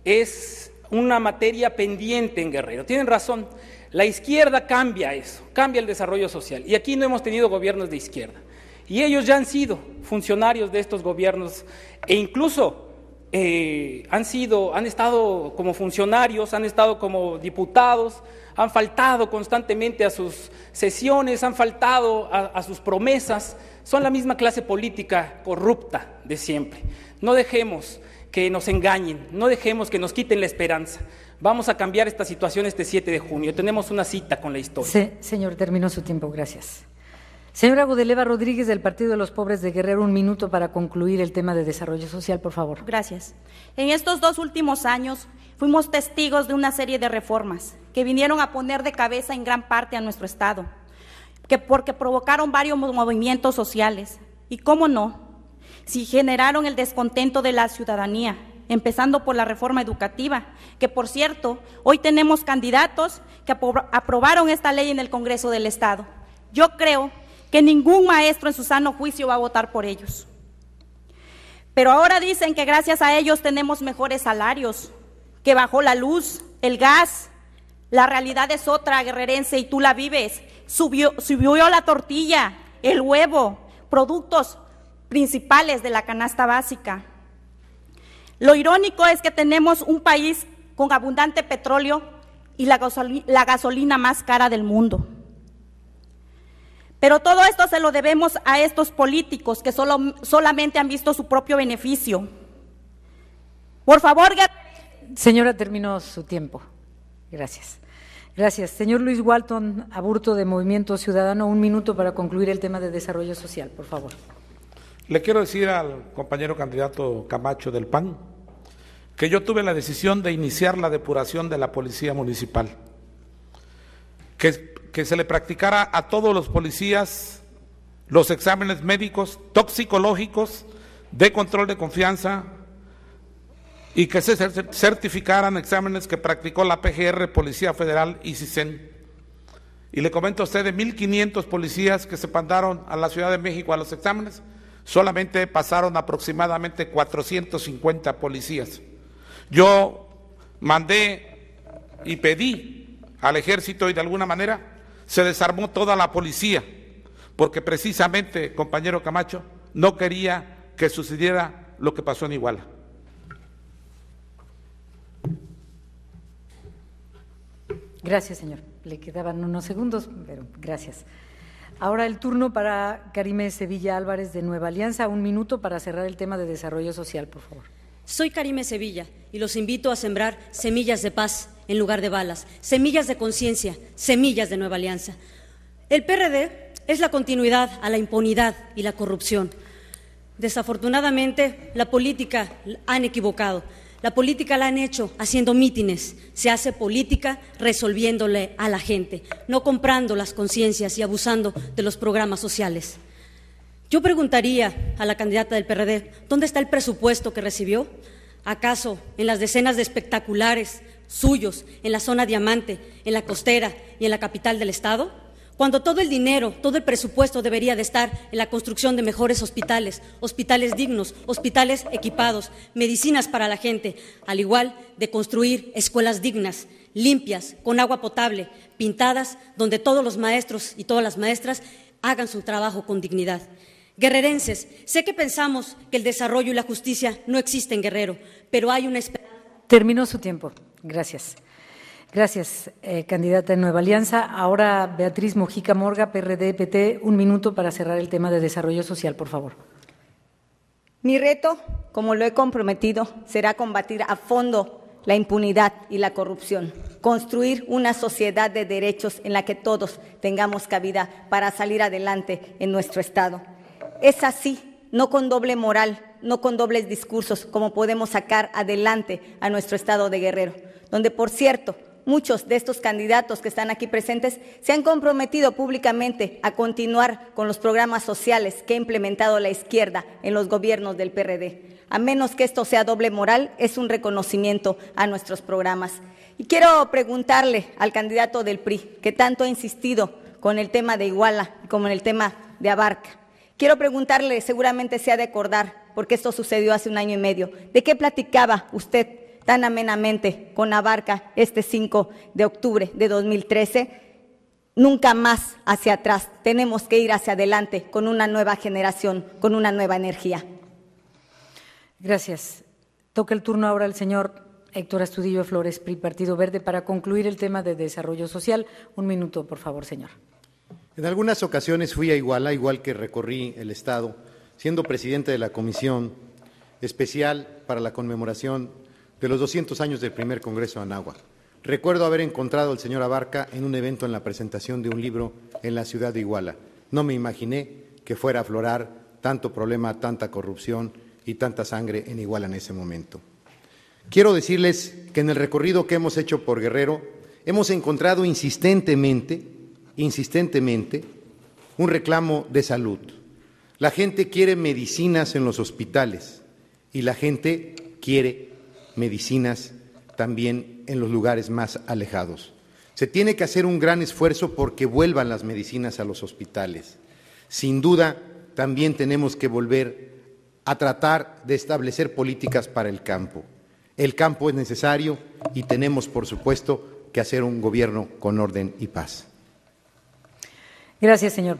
es una materia pendiente en Guerrero. Tienen razón. La izquierda cambia eso, cambia el desarrollo social. Y aquí no hemos tenido gobiernos de izquierda. Y ellos ya han sido funcionarios de estos gobiernos e incluso eh, han sido, han estado como funcionarios, han estado como diputados, han faltado constantemente a sus sesiones, han faltado a, a sus promesas. Son la misma clase política corrupta de siempre. No dejemos que nos engañen, no dejemos que nos quiten la esperanza. Vamos a cambiar esta situación este 7 de junio. Tenemos una cita con la historia. Sí,
señor, terminó su tiempo. Gracias. Señora Gudeleva Rodríguez del Partido de los Pobres de Guerrero, un minuto para concluir el tema de desarrollo social, por favor. Gracias. En estos
dos últimos años fuimos testigos de una serie de reformas que vinieron a poner de cabeza en gran parte a nuestro Estado, que porque provocaron varios movimientos sociales. Y cómo no, si generaron el descontento de la ciudadanía, empezando por la reforma educativa, que por cierto, hoy tenemos candidatos que aprobaron esta ley en el Congreso del Estado. Yo creo que ningún maestro en su sano juicio va a votar por ellos. Pero ahora dicen que gracias a ellos tenemos mejores salarios, que bajó la luz, el gas. La realidad es otra, guerrerense, y tú la vives. Subió, subió la tortilla, el huevo, productos principales de la canasta básica. Lo irónico es que tenemos un país con abundante petróleo y la, gasolina, más cara del mundo. Pero todo esto se lo debemos a estos políticos que solo, solamente han visto su propio beneficio.
Por favor, señora, terminó su tiempo. Gracias. Gracias. Señor Luis Walton, aburto de Movimiento Ciudadano, un minuto para concluir el tema de desarrollo social, por favor.
Le quiero decir al compañero candidato Camacho del PAN que yo tuve la decisión de iniciar la depuración de la policía municipal, que, se le practicara a todos los policías los exámenes médicos, toxicológicos, de control de confianza y que se certificaran exámenes que practicó la PGR, Policía Federal y CISEN. Y le comento a usted de 1.500 policías que se pandaron a la Ciudad de México a los exámenes solamente pasaron aproximadamente 450 policías. Yo mandé y pedí al ejército y de alguna manera se desarmó toda la policía, porque precisamente, compañero Camacho, no quería que sucediera lo que pasó en Iguala.
Gracias, señor. Le quedaban unos segundos, pero gracias. Ahora el turno para Karime Sevilla Álvarez de Nueva Alianza. Un minuto para cerrar el tema de desarrollo social, por favor.
Soy Karime Sevilla y los invito a sembrar semillas de paz en lugar de balas, semillas de conciencia, semillas de Nueva Alianza. El PRD es la continuidad a la impunidad y la corrupción. Desafortunadamente, la política han equivocado. La política la han hecho haciendo mítines. Se hace política resolviéndole a la gente, no comprando las conciencias y abusando de los programas sociales. Yo preguntaría a la candidata del PRD, ¿dónde está el presupuesto que recibió? ¿Acaso en las decenas de espectaculares suyos en la zona diamante, en la costera y en la capital del Estado? cuando todo el dinero, todo el presupuesto debería de estar en la construcción de mejores hospitales, hospitales dignos, hospitales equipados, medicinas para la gente, al igual de construir escuelas dignas, limpias, con agua potable, pintadas, donde todos los maestros y todas las maestras hagan su trabajo con dignidad. Guerrerenses, sé que pensamos que el desarrollo y la justicia no existen, Guerrero, pero hay una esperanza.
Terminó su tiempo. Gracias. Gracias, eh, candidata de Nueva Alianza. Ahora Beatriz Mojica Morga, PRD, PT, un minuto para cerrar el tema de desarrollo social, por favor. Mi reto, como
lo he comprometido, será combatir a fondo la impunidad y la corrupción, construir una sociedad de derechos en la que todos tengamos cabida para salir adelante en nuestro Estado. Es así, no con doble moral, no con dobles discursos, como podemos sacar adelante a nuestro Estado de Guerrero, donde, por cierto, muchos de estos candidatos que están aquí presentes se han comprometido públicamente a continuar con los programas sociales que ha implementado la izquierda en los gobiernos del PRD. A menos que esto sea doble moral, es un reconocimiento a nuestros programas. Y quiero preguntarle al candidato del PRI, que tanto ha insistido con el tema de Iguala como en el tema de Abarca. Quiero preguntarle, seguramente se ha de acordar, porque esto sucedió hace un año y medio, ¿de qué platicaba usted tan amenamente con Abarca este 5 de octubre de 2013. Nunca más hacia atrás, tenemos que ir hacia adelante
con una nueva generación, con una nueva energía. Gracias. Toca el turno ahora al señor Héctor Astudillo Flores, PRI Partido Verde, para concluir el tema de desarrollo social. Un minuto, por favor, señor.
En algunas ocasiones fui a Iguala, igual que recorrí el Estado, siendo presidente de la Comisión Especial para la Conmemoración de los 200 años del primer Congreso de Anáhuac. Recuerdo haber encontrado al señor Abarca en un evento en la presentación de un libro en la ciudad de Iguala. No me imaginé que fuera a aflorar tanto problema, tanta corrupción y tanta sangre en Iguala en ese momento. Quiero decirles que en el recorrido que hemos hecho por Guerrero hemos encontrado insistentemente, insistentemente, un reclamo de salud. La gente quiere medicinas en los hospitales y la gente quiere medicinas también en los lugares más alejados. Se tiene que hacer un gran esfuerzo porque vuelvan las medicinas a los hospitales. Sin duda, también tenemos que volver a tratar de establecer políticas para el campo. El campo es necesario y tenemos, por supuesto, que hacer un gobierno con orden y paz.
Gracias, señor.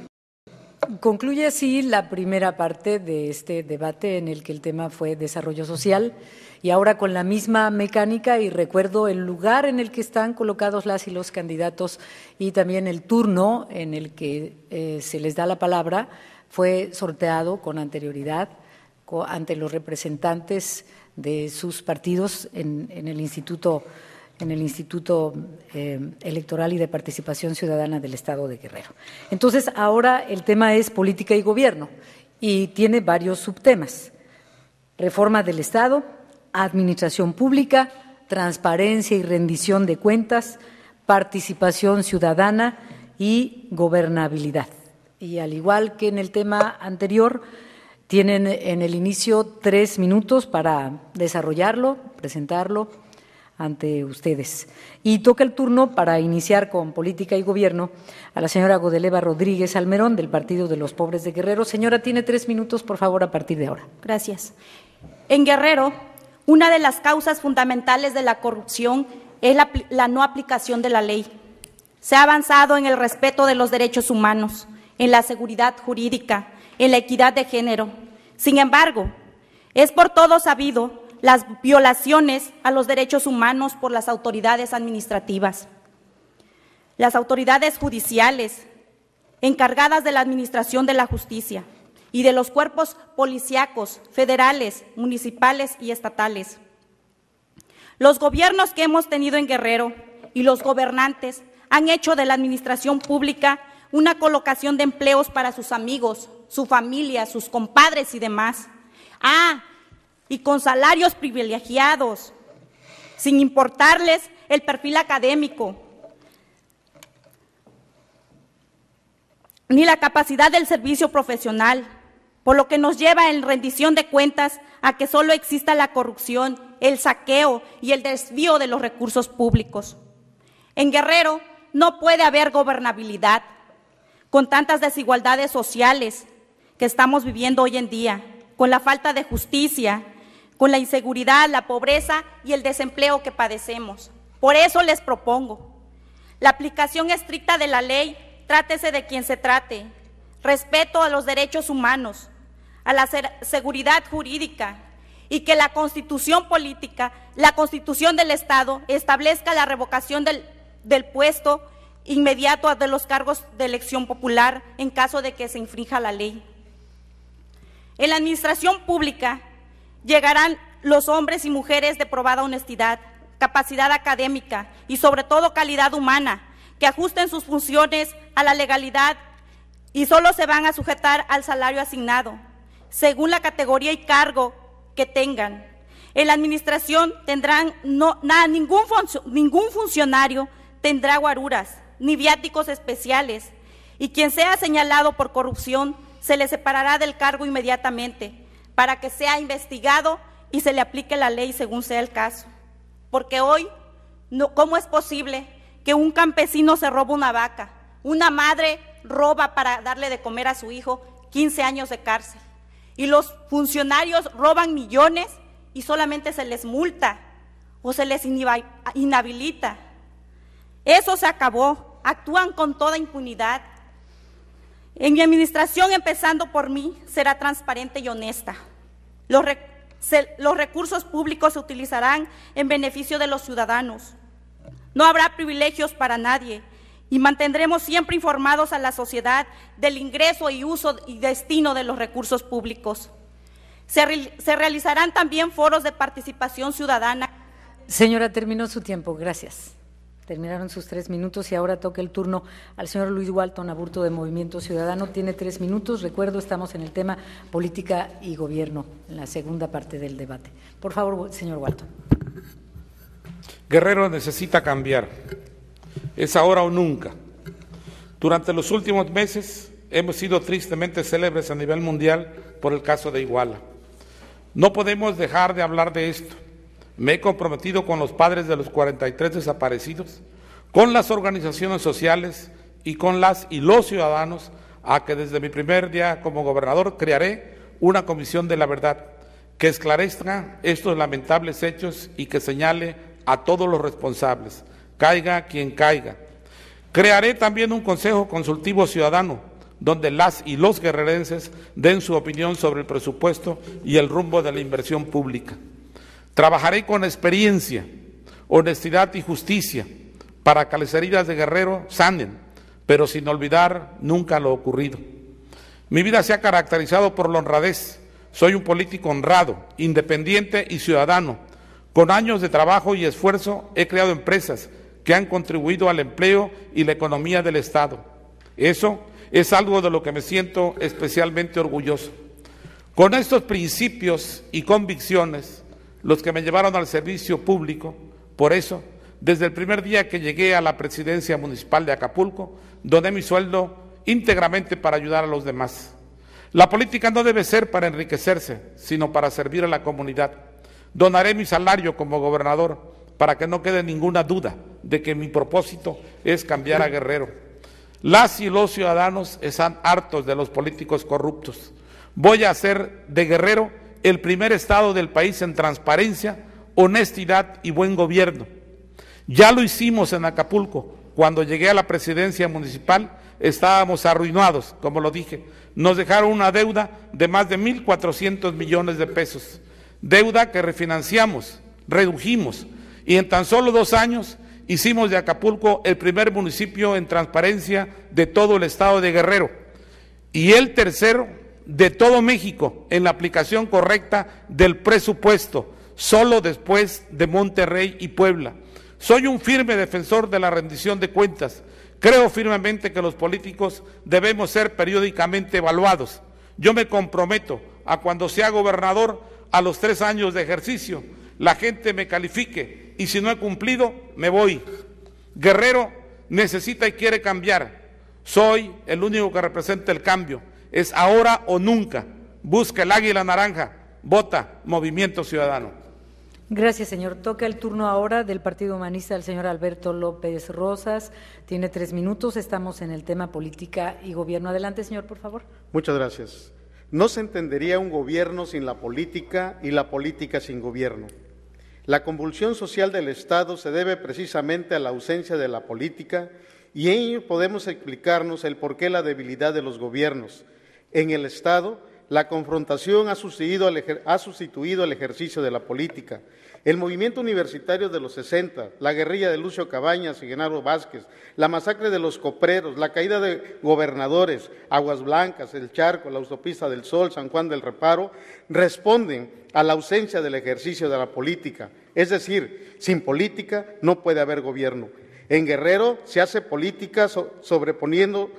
Concluye así la primera parte de este debate en el que el tema fue desarrollo social y ahora con la misma mecánica y recuerdo el lugar en el que están colocados las y los candidatos y también el turno en el que eh, se les da la palabra fue sorteado con anterioridad ante los representantes de sus partidos en, en el Instituto en el Instituto eh, Electoral y de Participación Ciudadana del Estado de Guerrero. Entonces, ahora el tema es política y gobierno y tiene varios subtemas. Reforma del Estado, administración pública, transparencia y rendición de cuentas, participación ciudadana y gobernabilidad. Y al igual que en el tema anterior, tienen en el inicio tres minutos para desarrollarlo, presentarlo ante ustedes. Y toca el turno para iniciar con política y gobierno a la señora Godeleva Rodríguez Almerón del Partido de los Pobres de Guerrero. Señora, tiene tres minutos, por favor, a partir de ahora. Gracias.
En Guerrero, una de las causas fundamentales de la corrupción es la, la no aplicación de la ley. Se ha avanzado en el respeto de los derechos humanos, en la seguridad jurídica, en la equidad de género. Sin embargo, es por todo sabido las violaciones a los derechos humanos por las autoridades administrativas, las autoridades judiciales encargadas de la administración de la justicia y de los cuerpos policíacos federales, municipales y estatales. Los gobiernos que hemos tenido en Guerrero y los gobernantes han hecho de la administración pública una colocación de empleos para sus amigos, su familia, sus compadres y demás. Ah, y con salarios privilegiados, sin importarles el perfil académico, ni la capacidad del servicio profesional, por lo que nos lleva en rendición de cuentas a que solo exista la corrupción, el saqueo y el desvío de los recursos públicos. En Guerrero no puede haber gobernabilidad con tantas desigualdades sociales que estamos viviendo hoy en día, con la falta de justicia con la inseguridad, la pobreza y el desempleo que padecemos. Por eso les propongo la aplicación estricta de la ley, trátese de quien se trate, respeto a los derechos humanos, a la seguridad jurídica y que la constitución política, la constitución del Estado, establezca la revocación del, puesto inmediato de los cargos de elección popular en caso de que se infrinja la ley. En la administración pública, Llegarán los hombres y mujeres de probada honestidad, capacidad académica y sobre todo calidad humana, que ajusten sus funciones a la legalidad y solo se van a sujetar al salario asignado, según la categoría y cargo que tengan. En la administración tendrán no, ningún, ningún funcionario tendrá guaruras ni viáticos especiales y quien sea señalado por corrupción se le separará del cargo inmediatamente para que sea investigado y se le aplique la ley según sea el caso. Porque hoy, no, ¿cómo es posible que un campesino se roba una vaca? Una madre roba para darle de comer a su hijo 15 años de cárcel. Y los funcionarios roban millones y solamente se les multa o se les inhabilita. Eso se acabó. Actúan con toda impunidad. En mi administración, empezando por mí, será transparente y honesta. Los, recursos públicos se utilizarán en beneficio de los ciudadanos. No habrá privilegios para nadie y mantendremos siempre informados a la sociedad del ingreso y uso y destino de los recursos públicos. se realizarán también foros de
participación ciudadana. Señora, terminó su tiempo. Gracias. Terminaron sus tres minutos y ahora toca el turno al señor Luis Walton Aburto de Movimiento Ciudadano. Tiene tres minutos. Recuerdo, estamos en el tema política y gobierno, en la segunda parte del debate. Por favor, señor Walton.
Guerrero necesita cambiar. Es ahora o nunca. Durante los últimos meses hemos sido tristemente célebres a nivel mundial por el caso de Iguala. No podemos dejar de hablar de esto me he comprometido con los padres de los 43 desaparecidos, con las organizaciones sociales y con las y los ciudadanos a que desde mi primer día como gobernador crearé una comisión de la verdad que esclarezca estos lamentables hechos y que señale a todos los responsables, caiga quien caiga. Crearé también un consejo consultivo ciudadano donde las y los guerrerenses den su opinión sobre el presupuesto y el rumbo de la inversión pública. Trabajaré con experiencia, honestidad y justicia para que las heridas de Guerrero sanen, pero sin olvidar nunca lo ocurrido. Mi vida se ha caracterizado por la honradez. Soy un político honrado, independiente y ciudadano. Con años de trabajo y esfuerzo he creado empresas que han contribuido al empleo y la economía del Estado. Eso es algo de lo que me siento especialmente orgulloso. Con estos principios y convicciones, los que me llevaron al servicio público. Por eso, desde el primer día que llegué a la presidencia municipal de Acapulco, doné mi sueldo íntegramente para ayudar a los demás. La política no debe ser para enriquecerse, sino para servir a la comunidad. Donaré mi salario como gobernador para que no quede ninguna duda de que mi propósito es cambiar a Guerrero. Las y los ciudadanos están hartos de los políticos corruptos. Voy a ser de Guerrero el primer estado del país en transparencia, honestidad y buen gobierno. Ya lo hicimos en Acapulco. Cuando llegué a la presidencia municipal estábamos arruinados, como lo dije. Nos dejaron una deuda de más de 1.400 millones de pesos. Deuda que refinanciamos, redujimos. Y en tan solo dos años hicimos de Acapulco el primer municipio en transparencia de todo el estado de Guerrero. Y el tercero de todo México en la aplicación correcta del presupuesto, solo después de Monterrey y Puebla. Soy un firme defensor de la rendición de cuentas. Creo firmemente que los políticos debemos ser periódicamente evaluados. Yo me comprometo a cuando sea gobernador, a los tres años de ejercicio, la gente me califique y si no he cumplido, me voy. Guerrero necesita y quiere cambiar. Soy el único que representa el cambio es ahora o nunca. Busca el águila naranja, vota Movimiento Ciudadano.
Gracias, señor. Toca el turno ahora del Partido Humanista el señor Alberto López Rosas. Tiene tres minutos. Estamos en el tema política y gobierno. Adelante, señor, por favor.
Muchas gracias. No se entendería un gobierno sin la política y la política sin gobierno. La convulsión social del Estado se debe precisamente a la ausencia de la política y en ello podemos explicarnos el porqué la debilidad de los gobiernos, en el Estado, la confrontación ha, ha sustituido el ejercicio de la política. El movimiento universitario de los 60, la guerrilla de Lucio Cabañas y Genaro Vázquez, la masacre de los copreros, la caída de gobernadores, Aguas Blancas, El Charco, la autopista del Sol, San Juan del Reparo, responden a la ausencia del ejercicio de la política. Es decir, sin política no puede haber gobierno. En Guerrero se hace política sobreponiendo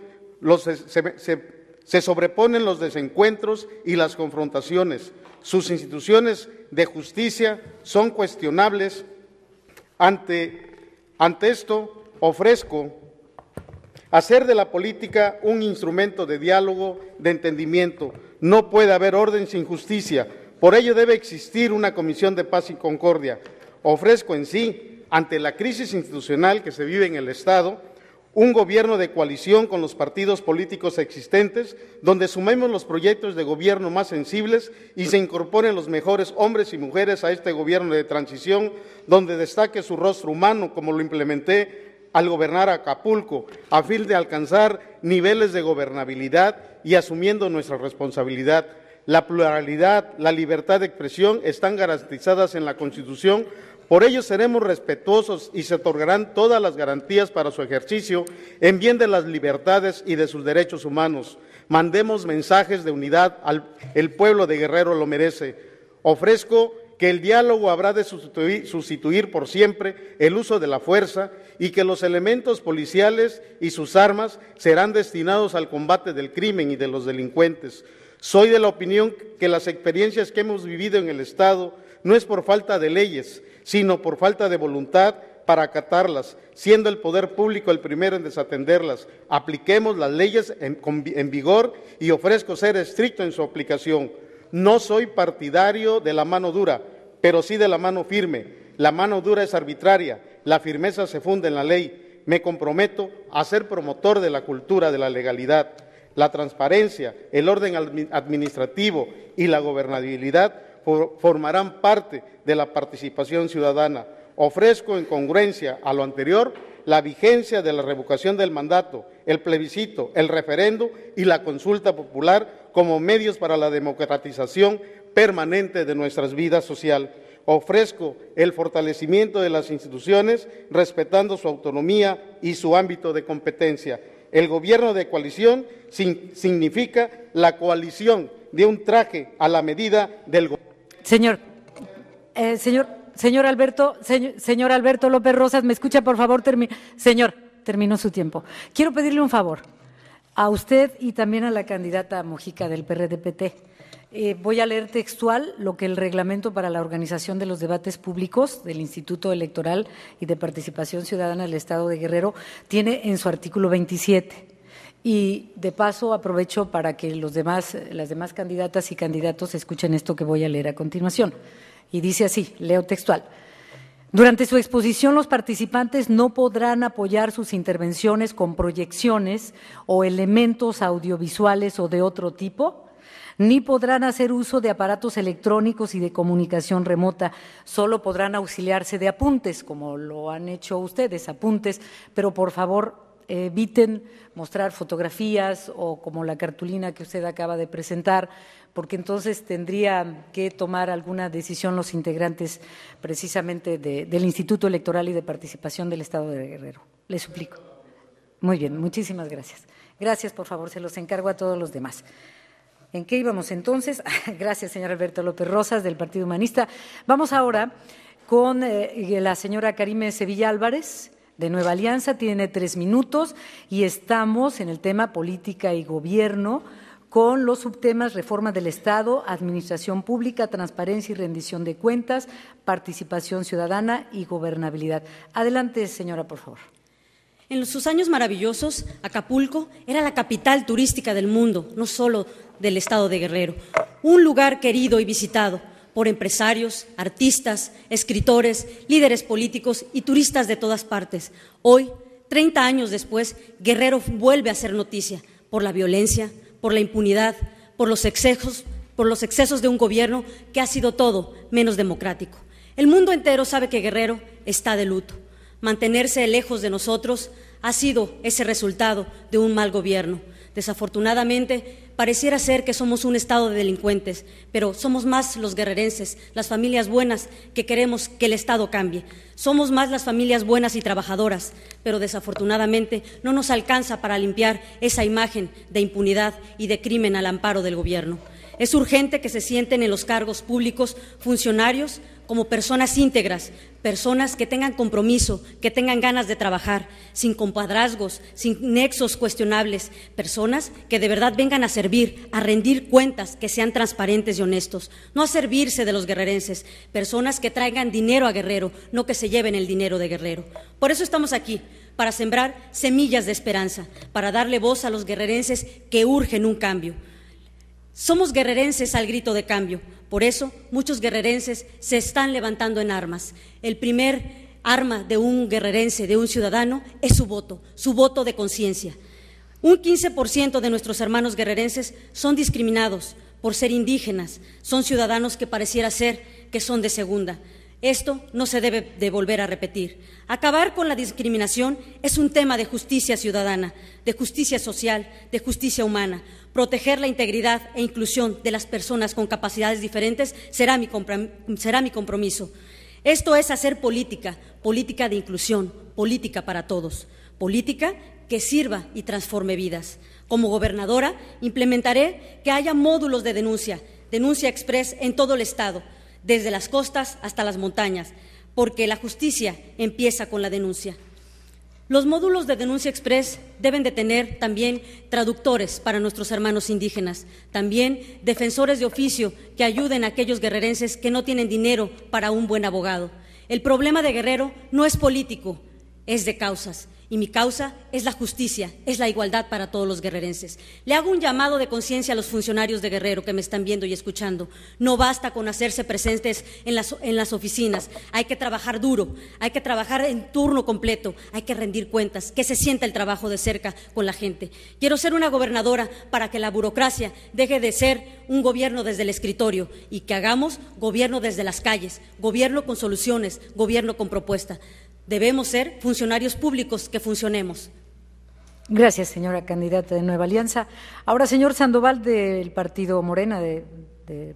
los, se sobreponen los desencuentros y las confrontaciones. Sus instituciones de justicia son cuestionables. Ante, ante esto, ofrezco hacer de la política un instrumento de diálogo, de entendimiento. No puede haber orden sin justicia. Por ello debe existir una comisión de paz y concordia. Ofrezco en sí, ante la crisis institucional que se vive en el Estado, un gobierno de coalición con los partidos políticos existentes, donde sumemos los proyectos de gobierno más sensibles y se incorporen los mejores hombres y mujeres a este gobierno de transición, donde destaque su rostro humano, como lo implementé al gobernar Acapulco, a fin de alcanzar niveles de gobernabilidad y asumiendo nuestra responsabilidad. La pluralidad, la libertad de expresión están garantizadas en la Constitución por ello seremos respetuosos y se otorgarán todas las garantías para su ejercicio en bien de las libertades y de sus derechos humanos. Mandemos mensajes de unidad al el pueblo de Guerrero lo merece. Ofrezco que el diálogo habrá de sustituir, sustituir por siempre el uso de la fuerza y que los elementos policiales y sus armas serán destinados al combate del crimen y de los delincuentes. Soy de la opinión que las experiencias que hemos vivido en el Estado no es por falta de leyes, sino por falta de voluntad para acatarlas, siendo el poder público el primero en desatenderlas. Apliquemos las leyes en, en vigor y ofrezco ser estricto en su aplicación. No soy partidario de la mano dura, pero sí de la mano firme. La mano dura es arbitraria, la firmeza se funda en la ley. Me comprometo a ser promotor de la cultura de la legalidad, la transparencia, el orden administrativo y la gobernabilidad formarán parte de la participación ciudadana. Ofrezco en congruencia a lo anterior la vigencia de la revocación del mandato, el plebiscito, el referendo y la consulta popular como medios para la democratización permanente de nuestras vidas sociales. Ofrezco el fortalecimiento de las instituciones respetando su autonomía y su ámbito de competencia. El gobierno de coalición significa la coalición de un traje a la medida del gobierno.
Señor, eh, señor, señor Alberto, señor, Alberto López Rosas, me escucha, por favor, señor, terminó su tiempo. Quiero pedirle un favor a usted y también a la candidata Mojica del PRDPT. Eh, voy a leer textual lo que el reglamento para la organización de los debates públicos del Instituto Electoral y de Participación Ciudadana del Estado de Guerrero tiene en su artículo 27. Y de paso aprovecho para que los demás, las demás candidatas y candidatos escuchen esto que voy a leer a continuación. Y dice así, leo textual. Durante su exposición los participantes no podrán apoyar sus intervenciones con proyecciones o elementos audiovisuales o de otro tipo, ni podrán hacer uso de aparatos electrónicos y de comunicación remota. Solo podrán auxiliarse de apuntes, como lo han hecho ustedes, apuntes, pero por favor eviten mostrar fotografías o como la cartulina que usted acaba de presentar, porque entonces tendría que tomar alguna decisión los integrantes precisamente del Instituto Electoral y de Participación del Estado de Guerrero. Le suplico. Muy bien, muchísimas gracias. Gracias, por favor, se los encargo a todos los demás. ¿En qué íbamos entonces? [LAUGHS] Gracias, señor Alberto López Rosas, del Partido Humanista. Vamos ahora con eh, la señora Karime Sevilla Álvarez de Nueva Alianza tiene tres minutos y estamos en el tema política y gobierno con los subtemas reforma del Estado, administración pública, transparencia y rendición de cuentas, participación ciudadana y gobernabilidad. Adelante, señora, por favor.
En sus años maravillosos, Acapulco era la capital turística del mundo, no solo del estado de Guerrero. Un lugar querido y visitado por empresarios, artistas, escritores, líderes políticos y turistas de todas partes. Hoy, 30 años después, Guerrero vuelve a ser noticia por la violencia, por la impunidad, por los excesos, por los excesos de un gobierno que ha sido todo menos democrático. El mundo entero sabe que Guerrero está de luto. Mantenerse lejos de nosotros ha sido ese resultado de un mal gobierno. Desafortunadamente, Pareciera ser que somos un estado de delincuentes, pero somos más los guerrerenses, las familias buenas que queremos que el Estado cambie. Somos más las familias buenas y trabajadoras, pero desafortunadamente no nos alcanza para limpiar esa imagen de impunidad y de crimen al amparo del Gobierno. Es urgente que se sienten en los cargos públicos funcionarios como personas íntegras, personas que tengan compromiso, que tengan ganas de trabajar, sin compadrazgos, sin nexos cuestionables, personas que de verdad vengan a servir, a rendir cuentas, que sean transparentes y honestos, no a servirse de los guerrerenses, personas que traigan dinero a Guerrero, no que se lleven el dinero de Guerrero. Por eso estamos aquí, para sembrar semillas de esperanza, para darle voz a los guerrerenses que urgen un cambio. Somos guerrerenses al grito de cambio. Por eso muchos guerrerenses se están levantando en armas. El primer arma de un guerrerense, de un ciudadano, es su voto, su voto de conciencia. Un 15% de nuestros hermanos guerrerenses son discriminados por ser indígenas, son ciudadanos que pareciera ser que son de segunda. Esto no se debe de volver a repetir. Acabar con la discriminación es un tema de justicia ciudadana, de justicia social, de justicia humana. Proteger la integridad e inclusión de las personas con capacidades diferentes será mi, compromiso. Esto es hacer política, política de inclusión, política para todos, política que sirva y transforme vidas. Como gobernadora, implementaré que haya módulos de denuncia, denuncia express en todo el Estado desde las costas hasta las montañas, porque la justicia empieza con la denuncia. Los módulos de denuncia express deben de tener también traductores para nuestros hermanos indígenas, también defensores de oficio que ayuden a aquellos guerrerenses que no tienen dinero para un buen abogado. El problema de Guerrero no es político, es de causas y mi causa es la justicia, es la igualdad para todos los guerrerenses. Le hago un llamado de conciencia a los funcionarios de Guerrero que me están viendo y escuchando. No basta con hacerse presentes en las, oficinas, hay que trabajar duro, hay que trabajar en turno completo, hay que rendir cuentas, que se sienta el trabajo de cerca con la gente. Quiero ser una gobernadora para que la burocracia deje de ser un gobierno desde el escritorio y que hagamos gobierno desde las calles, gobierno con soluciones, gobierno con propuesta debemos ser funcionarios públicos que funcionemos.
Gracias, señora candidata de Nueva Alianza. Ahora, señor Sandoval, del Partido Morena de,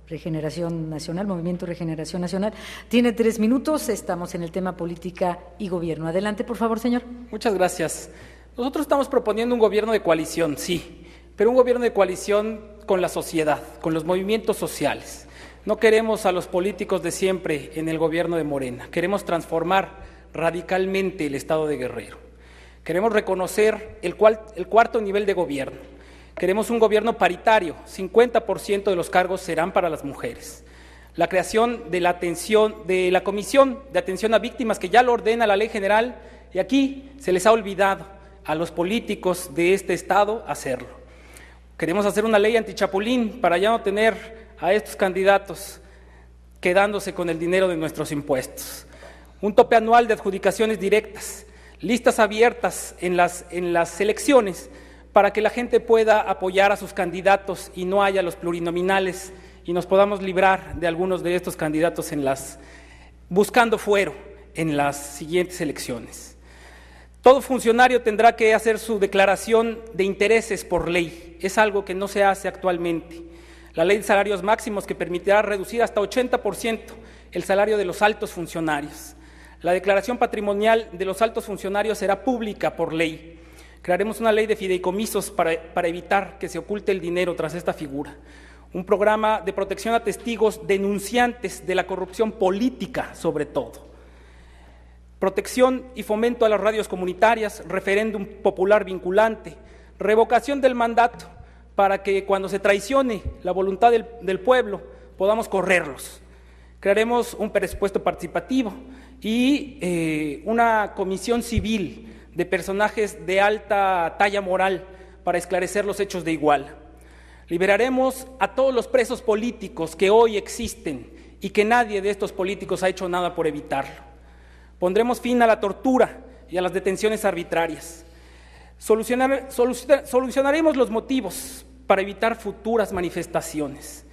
Regeneración Nacional, Movimiento Regeneración Nacional, tiene tres minutos. Estamos en el tema política y gobierno. Adelante, por favor, señor.
Muchas gracias. Nosotros estamos proponiendo un gobierno de coalición, sí, pero un gobierno de coalición con la sociedad, con los movimientos sociales. No queremos a los políticos de siempre en el gobierno de Morena. Queremos transformar radicalmente el Estado de Guerrero. Queremos reconocer el, cual, el cuarto nivel de gobierno. Queremos un gobierno paritario, 50% de los cargos serán para las mujeres. La creación de la, atención, de la Comisión de Atención a Víctimas, que ya lo ordena la ley general, y aquí se les ha olvidado a los políticos de este Estado hacerlo. Queremos hacer una ley antichapulín para ya no tener a estos candidatos quedándose con el dinero de nuestros impuestos un tope anual de adjudicaciones directas, listas abiertas en las, en las elecciones para que la gente pueda apoyar a sus candidatos y no haya los plurinominales y nos podamos librar de algunos de estos candidatos en las, buscando fuero en las siguientes elecciones. Todo funcionario tendrá que hacer su declaración de intereses por ley. Es algo que no se hace actualmente. La ley de salarios máximos que permitirá reducir hasta 80% el salario de los altos funcionarios. La declaración patrimonial de los altos funcionarios será pública por ley. Crearemos una ley de fideicomisos para, evitar que se oculte el dinero tras esta figura un programa de protección a testigos denunciantes de la corrupción política, sobre todo. Protección y fomento a las radios comunitarias, referéndum popular vinculante, revocación del mandato para que cuando se traicione la voluntad del pueblo podamos correrlos. Crearemos un presupuesto participativo, y eh, una comisión civil de personajes de alta talla moral para esclarecer los hechos de igual. Liberaremos a todos los presos políticos que hoy existen y que nadie de estos políticos ha hecho nada por evitarlo. Pondremos fin a la tortura y a las detenciones arbitrarias. solucionaremos los motivos para evitar futuras manifestaciones.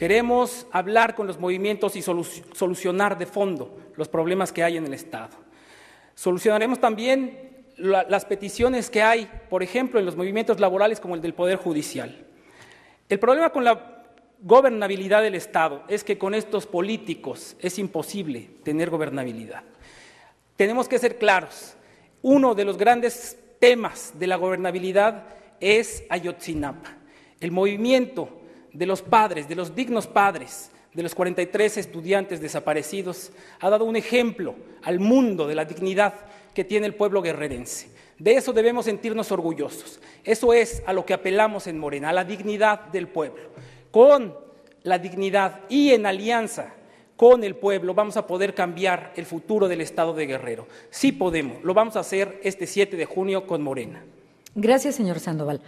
Queremos hablar con los movimientos y solucionar de fondo los problemas que hay en el Estado. Solucionaremos también las peticiones que hay, por ejemplo, en los movimientos laborales como el del Poder Judicial. El problema con la gobernabilidad del Estado es que con estos políticos es imposible tener gobernabilidad. Tenemos que ser claros. Uno de los grandes temas de la gobernabilidad es Ayotzinapa. El movimiento de los padres, de los dignos padres, de los 43 estudiantes desaparecidos, ha dado un ejemplo al mundo de la dignidad que tiene el pueblo guerrerense. De eso debemos sentirnos orgullosos. Eso es a lo que apelamos en Morena, a la dignidad del pueblo. Con la dignidad y en alianza con el pueblo vamos a poder cambiar el futuro del Estado de Guerrero. Sí podemos, lo vamos a hacer este 7 de junio con Morena.
Gracias, señor Sandoval.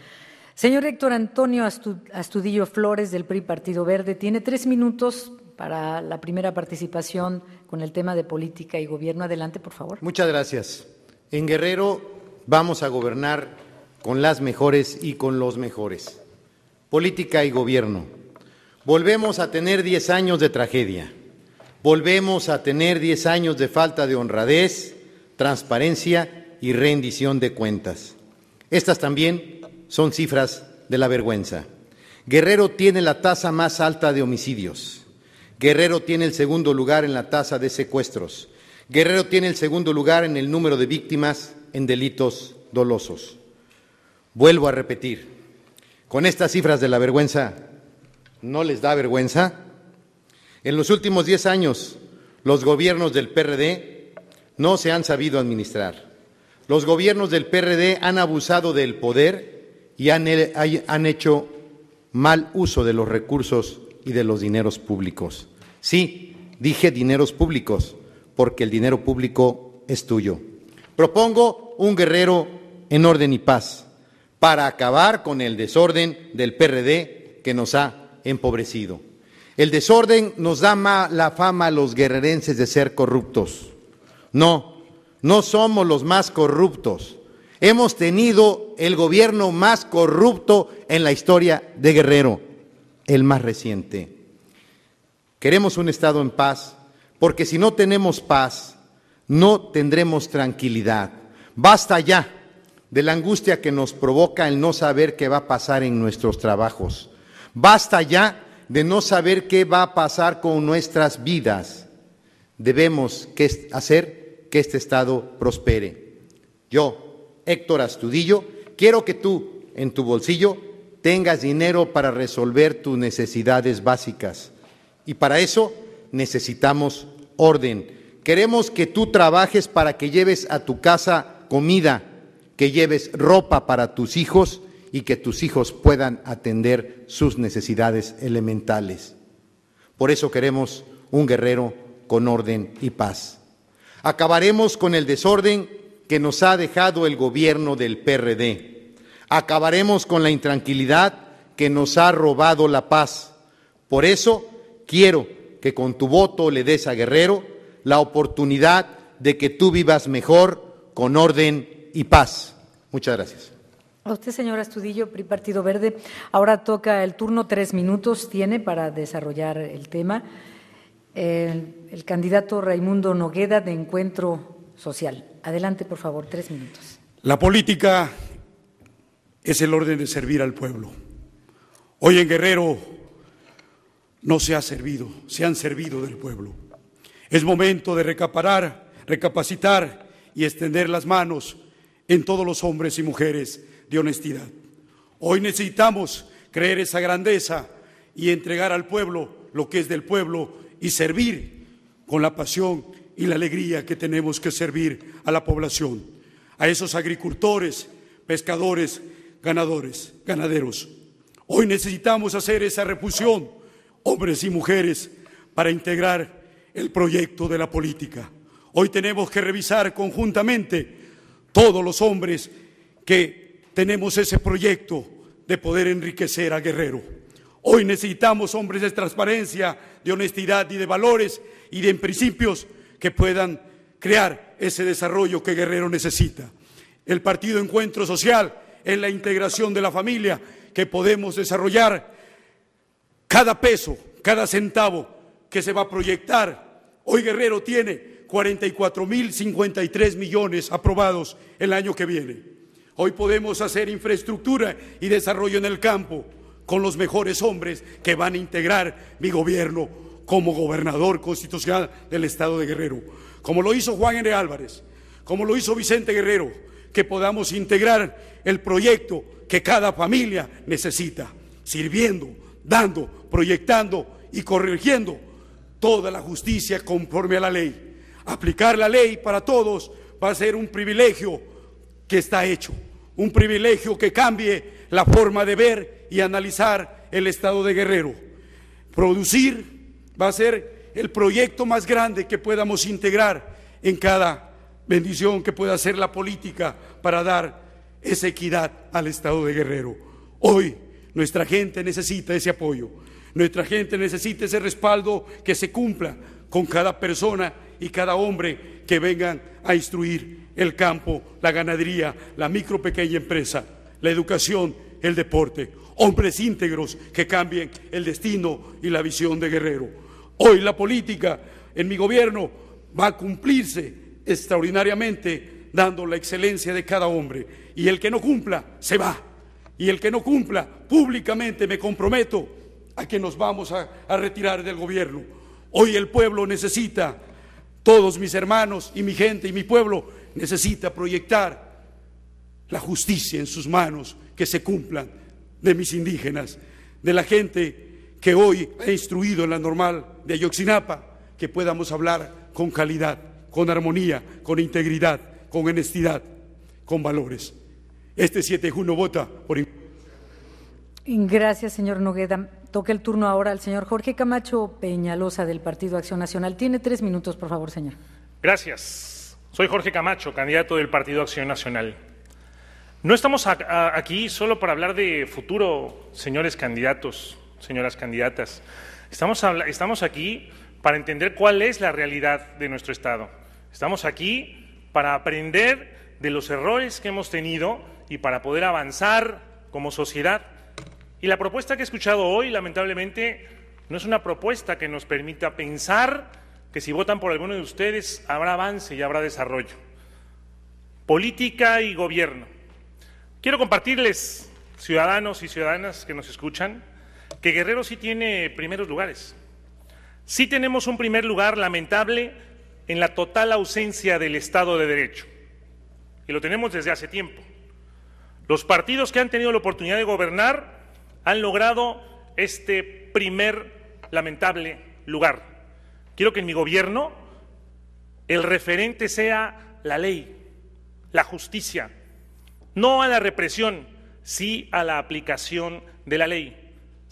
Señor Héctor Antonio Astudillo Flores, del PRI Partido Verde, tiene tres minutos para la primera participación con el tema de política y gobierno. Adelante, por favor.
Muchas gracias. En Guerrero vamos a gobernar con las mejores y con los mejores. Política y gobierno. Volvemos a tener 10 años de tragedia. Volvemos a tener 10 años de falta de honradez, transparencia y rendición de cuentas. Estas también son cifras de la vergüenza. Guerrero tiene la tasa más alta de homicidios. Guerrero tiene el segundo lugar en la tasa de secuestros. Guerrero tiene el segundo lugar en el número de víctimas en delitos dolosos. Vuelvo a repetir, con estas cifras de la vergüenza, ¿no les da vergüenza? En los últimos 10 años, los gobiernos del PRD no se han sabido administrar. Los gobiernos del PRD han abusado del poder y han, hecho mal uso de los recursos y de los dineros públicos. Sí, dije dineros públicos, porque el dinero público es tuyo. Propongo un guerrero en orden y paz para acabar con el desorden del PRD que nos ha empobrecido. El desorden nos da la fama a los guerrerenses de ser corruptos. No, no somos los más corruptos. Hemos tenido el gobierno más corrupto en la historia de Guerrero, el más reciente. Queremos un Estado en paz, porque si no tenemos paz, no tendremos tranquilidad. Basta ya de la angustia que nos provoca el no saber qué va a pasar en nuestros trabajos. Basta ya de no saber qué va a pasar con nuestras vidas. Debemos hacer que este Estado prospere. Yo Héctor Astudillo, quiero que tú, en tu bolsillo, tengas dinero para resolver tus necesidades básicas. Y para eso necesitamos orden. Queremos que tú trabajes para que lleves a tu casa comida, que lleves ropa para tus hijos y que tus hijos puedan atender sus necesidades elementales. Por eso queremos un guerrero con orden y paz. Acabaremos con el desorden que nos ha dejado el gobierno del PRD. Acabaremos con la intranquilidad que nos ha robado la paz. Por eso quiero que con tu voto le des a Guerrero la oportunidad de que tú vivas mejor, con orden y paz. Muchas gracias.
A usted, señora Astudillo, PRI Partido Verde. Ahora toca el turno, tres minutos tiene para desarrollar el tema. El, el candidato Raimundo Nogueda de Encuentro social. Adelante, por favor, tres minutos.
La política es el orden de servir al pueblo. Hoy en Guerrero no se ha servido, se han servido del pueblo. Es momento de recaparar, recapacitar y extender las manos en todos los hombres y mujeres de honestidad. Hoy necesitamos creer esa grandeza y entregar al pueblo lo que es del pueblo y servir con la pasión y la alegría que tenemos que servir a la población, a esos agricultores, pescadores, ganadores, ganaderos. Hoy necesitamos hacer esa repulsión hombres y mujeres, para integrar el proyecto de la política. Hoy tenemos que revisar conjuntamente todos los hombres que tenemos ese proyecto de poder enriquecer a Guerrero. Hoy necesitamos hombres de transparencia, de honestidad y de valores y de principios que puedan crear ese desarrollo que Guerrero necesita. El Partido Encuentro Social es la integración de la familia que podemos desarrollar cada peso, cada centavo que se va a proyectar. Hoy Guerrero tiene 44.053 millones aprobados el año que viene. Hoy podemos hacer infraestructura y desarrollo en el campo con los mejores hombres que van a integrar mi gobierno como gobernador constitucional del Estado de Guerrero, como lo hizo Juan N. Álvarez, como lo hizo Vicente Guerrero, que podamos integrar el proyecto que cada familia necesita, sirviendo, dando, proyectando y corrigiendo toda la justicia conforme a la ley. Aplicar la ley para todos va a ser un privilegio que está hecho, un privilegio que cambie la forma de ver y analizar el estado de guerrero. Producir va a ser el proyecto más grande que podamos integrar en cada bendición que pueda hacer la política para dar esa equidad al Estado de Guerrero. Hoy nuestra gente necesita ese apoyo, nuestra gente necesita ese respaldo que se cumpla con cada persona y cada hombre que vengan a instruir el campo, la ganadería, la micro pequeña empresa, la educación, el deporte, hombres íntegros que cambien el destino y la visión de Guerrero. Hoy la política en mi gobierno va a cumplirse extraordinariamente dando la excelencia de cada hombre. Y el que no cumpla, se va. Y el que no cumpla, públicamente me comprometo a que nos vamos a, retirar del gobierno. Hoy el pueblo necesita, todos mis hermanos y mi gente y mi pueblo necesita proyectar la justicia en sus manos, que se cumplan de mis indígenas, de la gente que hoy he instruido en la normal de Ayotzinapa, que podamos hablar con calidad, con armonía, con integridad, con honestidad, con valores. Este 7 de junio vota por.
Gracias, señor Nogueda. Toca el turno ahora al señor Jorge Camacho Peñalosa del Partido Acción Nacional. Tiene tres minutos, por favor, señor.
Gracias. Soy Jorge Camacho, candidato del Partido Acción Nacional. No estamos aquí solo para hablar de futuro, señores candidatos señoras candidatas. Estamos, estamos aquí para entender cuál es la realidad de nuestro Estado. Estamos aquí para aprender de los errores que hemos tenido y para poder avanzar como sociedad. Y la propuesta que he escuchado hoy, lamentablemente, no es una propuesta que nos permita pensar que si votan por alguno de ustedes habrá avance y habrá desarrollo. Política y gobierno. Quiero compartirles, ciudadanos y ciudadanas que nos escuchan, que Guerrero sí tiene primeros lugares. Sí tenemos un primer lugar lamentable en la total ausencia del Estado de Derecho. Y lo tenemos desde hace tiempo. Los partidos que han tenido la oportunidad de gobernar han logrado este primer lamentable lugar. Quiero que en mi gobierno el referente sea la ley, la justicia, no a la represión, sí a la aplicación de la ley.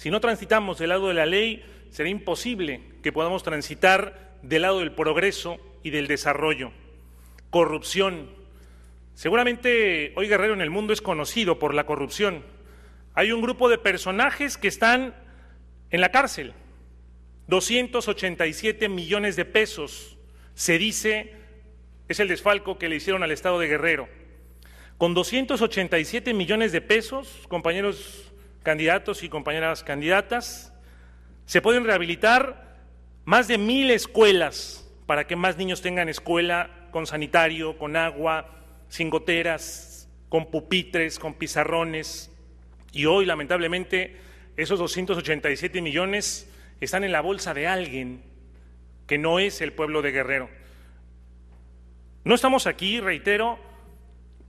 Si no transitamos del lado de la ley, será imposible que podamos transitar del lado del progreso y del desarrollo. Corrupción. Seguramente hoy Guerrero en el mundo es conocido por la corrupción. Hay un grupo de personajes que están en la cárcel. 287 millones de pesos, se dice, es el desfalco que le hicieron al Estado de Guerrero. Con 287 millones de pesos, compañeros candidatos y compañeras candidatas. Se pueden rehabilitar más de mil escuelas para que más niños tengan escuela con sanitario, con agua, sin goteras, con pupitres, con pizarrones. Y hoy, lamentablemente, esos 287 millones están en la bolsa de alguien que no es el pueblo de Guerrero. No estamos aquí, reitero,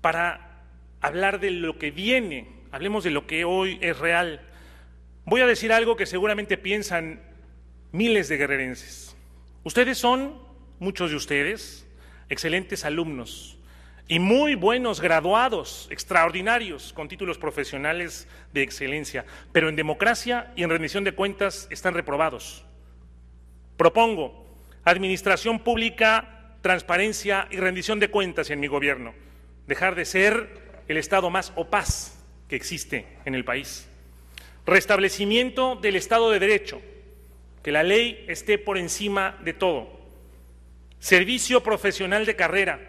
para hablar de lo que viene hablemos de lo que hoy es real. Voy a decir algo que seguramente piensan miles de guerrerenses. Ustedes son, muchos de ustedes, excelentes alumnos y muy buenos graduados, extraordinarios, con títulos profesionales de excelencia, pero en democracia y en rendición de cuentas están reprobados. Propongo administración pública, transparencia y rendición de cuentas en mi gobierno. Dejar de ser el Estado más opaz que existe en el país. Restablecimiento del Estado de Derecho, que la ley esté por encima de todo. Servicio profesional de carrera,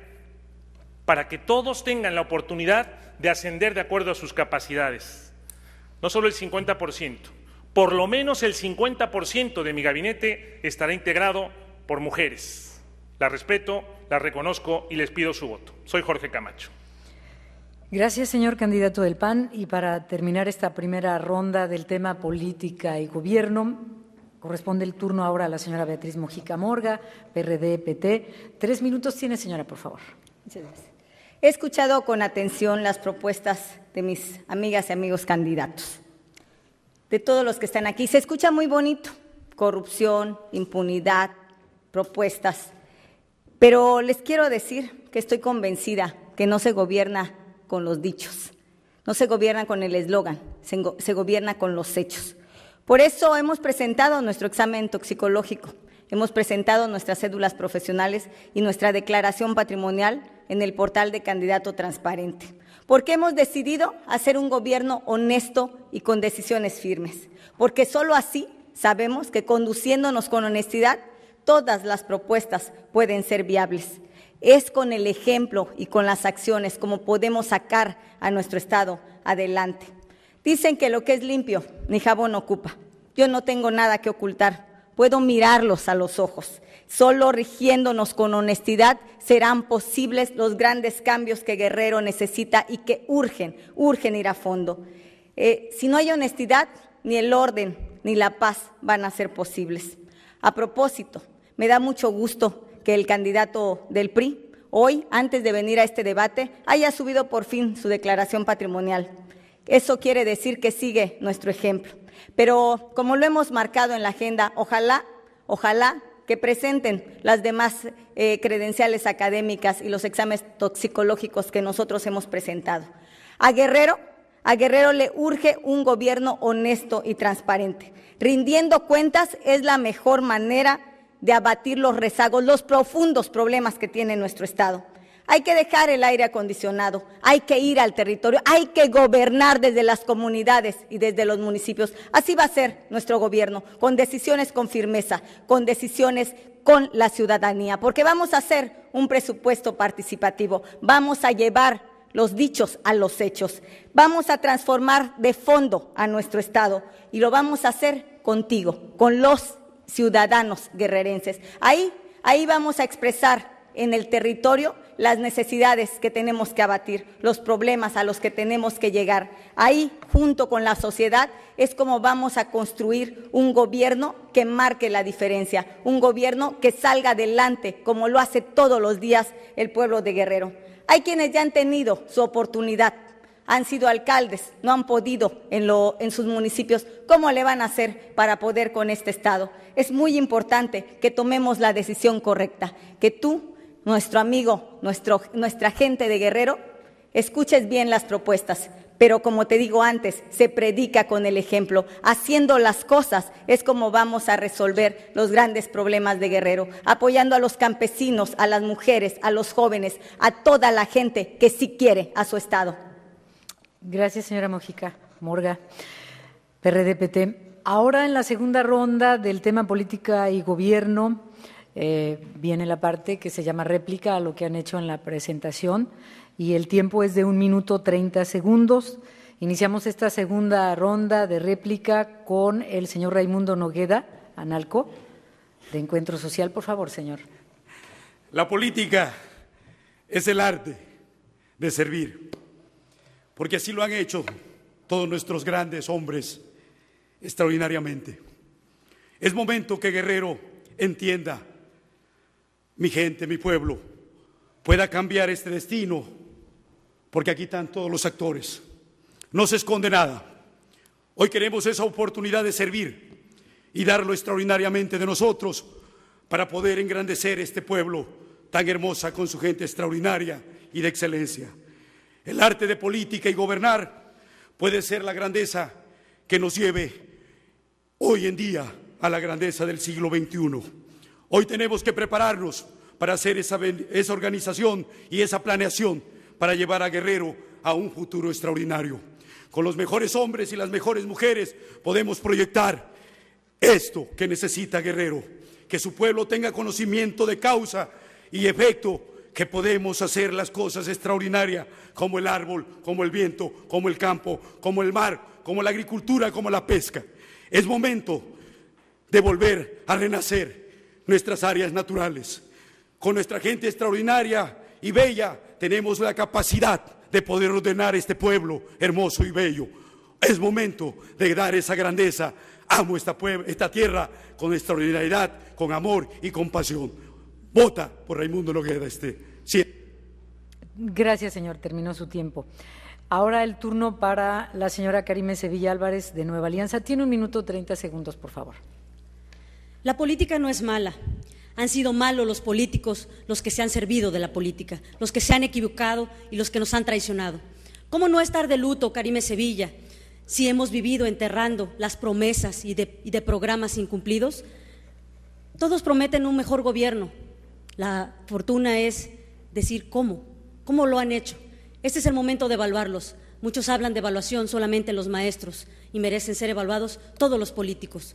para que todos tengan la oportunidad de ascender de acuerdo a sus capacidades. No solo el 50%, por lo menos el 50% de mi gabinete estará integrado por mujeres. La respeto, la reconozco y les pido su voto. Soy Jorge Camacho.
Gracias, señor candidato del PAN. Y para terminar esta primera ronda del tema política y gobierno, corresponde el turno ahora a la señora Beatriz Mojica Morga, PRD-PT. Tres minutos tiene, señora, por favor. Muchas gracias. He escuchado con atención las propuestas
de mis amigas y amigos candidatos, de todos los que están aquí. Se escucha muy bonito, corrupción, impunidad, propuestas. Pero les quiero decir que estoy convencida que no se gobierna con los dichos, no se gobierna con el eslogan, se, gobierna con los hechos. Por eso hemos presentado nuestro examen toxicológico, hemos presentado nuestras cédulas profesionales y nuestra declaración patrimonial en el portal de candidato transparente, porque hemos decidido hacer un gobierno honesto y con decisiones firmes, porque solo así sabemos que conduciéndonos con honestidad, todas las propuestas pueden ser viables. Es con el ejemplo y con las acciones como podemos sacar a nuestro Estado adelante. Dicen que lo que es limpio ni jabón ocupa. Yo no tengo nada que ocultar. Puedo mirarlos a los ojos. Solo rigiéndonos con honestidad serán posibles los grandes cambios que Guerrero necesita y que urgen, urgen ir a fondo. Eh, si no hay honestidad, ni el orden ni la paz van a ser posibles. A propósito, me da mucho gusto que el candidato del PRI, hoy, antes de venir a este debate, haya subido por fin su declaración patrimonial. Eso quiere decir que sigue nuestro ejemplo. Pero como lo hemos marcado en la agenda, ojalá, ojalá que presenten las demás eh, credenciales académicas y los exámenes toxicológicos que nosotros hemos presentado. A Guerrero, a Guerrero le urge un gobierno honesto y transparente. Rindiendo cuentas es la mejor manera de abatir los rezagos, los profundos problemas que tiene nuestro Estado. Hay que dejar el aire acondicionado, hay que ir al territorio, hay que gobernar desde las comunidades y desde los municipios. Así va a ser nuestro gobierno, con decisiones con firmeza, con decisiones con la ciudadanía, porque vamos a hacer un presupuesto participativo, vamos a llevar los dichos a los hechos, vamos a transformar de fondo a nuestro Estado y lo vamos a hacer contigo, con los ciudadanos guerrerenses. Ahí, ahí vamos a expresar en el territorio las necesidades que tenemos que abatir, los problemas a los que tenemos que llegar. Ahí, junto con la sociedad, es como vamos a construir un gobierno que marque la diferencia, un gobierno que salga adelante, como lo hace todos los días el pueblo de Guerrero. Hay quienes ya han tenido su oportunidad han sido alcaldes, no han podido en, lo, sus municipios. ¿Cómo le van a hacer para poder con este Estado? Es muy importante que tomemos la decisión correcta, que tú, nuestro amigo, nuestro, nuestra gente de Guerrero, escuches bien las propuestas, pero como te digo antes, se predica con el ejemplo. Haciendo las cosas es como vamos a resolver los grandes problemas de Guerrero, apoyando a los campesinos, a las mujeres, a los jóvenes, a toda la gente que sí quiere a su Estado.
Gracias, señora Mojica. Morga, PRDPT. Ahora en la segunda ronda del tema política y gobierno eh, viene la parte que se llama réplica a lo que han hecho en la presentación y el tiempo es de un minuto treinta segundos. Iniciamos esta segunda ronda de réplica con el señor Raimundo Nogueda, Analco, de Encuentro Social. Por favor, señor.
La política es el arte de servir porque así lo han hecho todos nuestros grandes hombres extraordinariamente. Es momento que Guerrero entienda, mi gente, mi pueblo, pueda cambiar este destino, porque aquí están todos los actores. No se esconde nada. Hoy queremos esa oportunidad de servir y darlo extraordinariamente de nosotros para poder engrandecer este pueblo tan hermosa con su gente extraordinaria y de excelencia. El arte de política y gobernar puede ser la grandeza que nos lleve hoy en día a la grandeza del siglo XXI. Hoy tenemos que prepararnos para hacer esa, esa organización y esa planeación para llevar a Guerrero a un futuro extraordinario. Con los mejores hombres y las mejores mujeres podemos proyectar esto que necesita Guerrero, que su pueblo tenga conocimiento de causa y efecto que podemos hacer las cosas extraordinarias, como el árbol, como el viento, como el campo, como el mar, como la agricultura, como la pesca. Es momento de volver a renacer nuestras áreas naturales. Con nuestra gente extraordinaria y bella tenemos la capacidad de poder ordenar este pueblo hermoso y bello. Es momento de dar esa grandeza. a nuestra tierra con extraordinariedad, con amor y compasión. Vota por Raimundo Noguera. Este,
Gracias, señor. Terminó su tiempo. Ahora el turno para la señora Karime Sevilla Álvarez de Nueva Alianza. Tiene un minuto treinta segundos, por favor.
La política no es mala. Han sido malos los políticos, los que se han servido de la política, los que se han equivocado y los que nos han traicionado. ¿Cómo no estar de luto, Karime Sevilla, si hemos vivido enterrando las promesas y de, y de programas incumplidos? Todos prometen un mejor gobierno, la fortuna es decir cómo, cómo lo han hecho. Este es el momento de evaluarlos. Muchos hablan de evaluación solamente los maestros y merecen ser evaluados todos los políticos.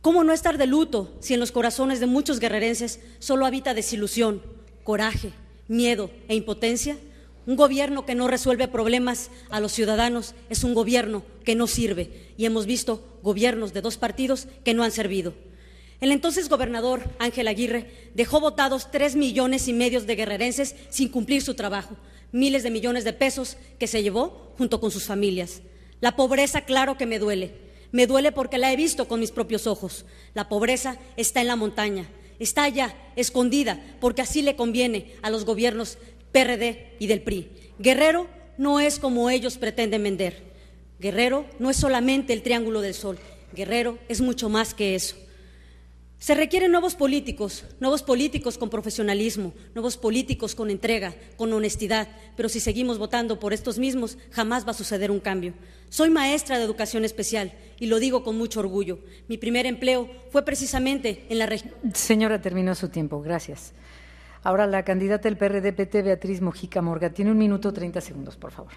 ¿Cómo no estar de luto si en los corazones de muchos guerrerenses solo habita desilusión, coraje, miedo e impotencia? Un gobierno que no resuelve problemas a los ciudadanos es un gobierno que no sirve y hemos visto gobiernos de dos partidos que no han servido. El entonces gobernador Ángel Aguirre dejó votados tres millones y medio de guerrerenses sin cumplir su trabajo, miles de millones de pesos que se llevó junto con sus familias. La pobreza, claro que me duele. Me duele porque la he visto con mis propios ojos. La pobreza está en la montaña, está allá, escondida, porque así le conviene a los gobiernos PRD y del PRI. Guerrero no es como ellos pretenden vender. Guerrero no es solamente el Triángulo del Sol. Guerrero es mucho más que eso. Se requieren nuevos políticos, nuevos políticos con profesionalismo, nuevos políticos con entrega, con honestidad, pero si seguimos votando por estos mismos, jamás va a suceder un cambio. Soy maestra de educación especial y lo digo con mucho orgullo. Mi primer empleo fue precisamente en la región.
Señora, terminó su tiempo. Gracias. Ahora la candidata del PRDPT, Beatriz Mojica Morga, tiene un minuto treinta segundos, por favor.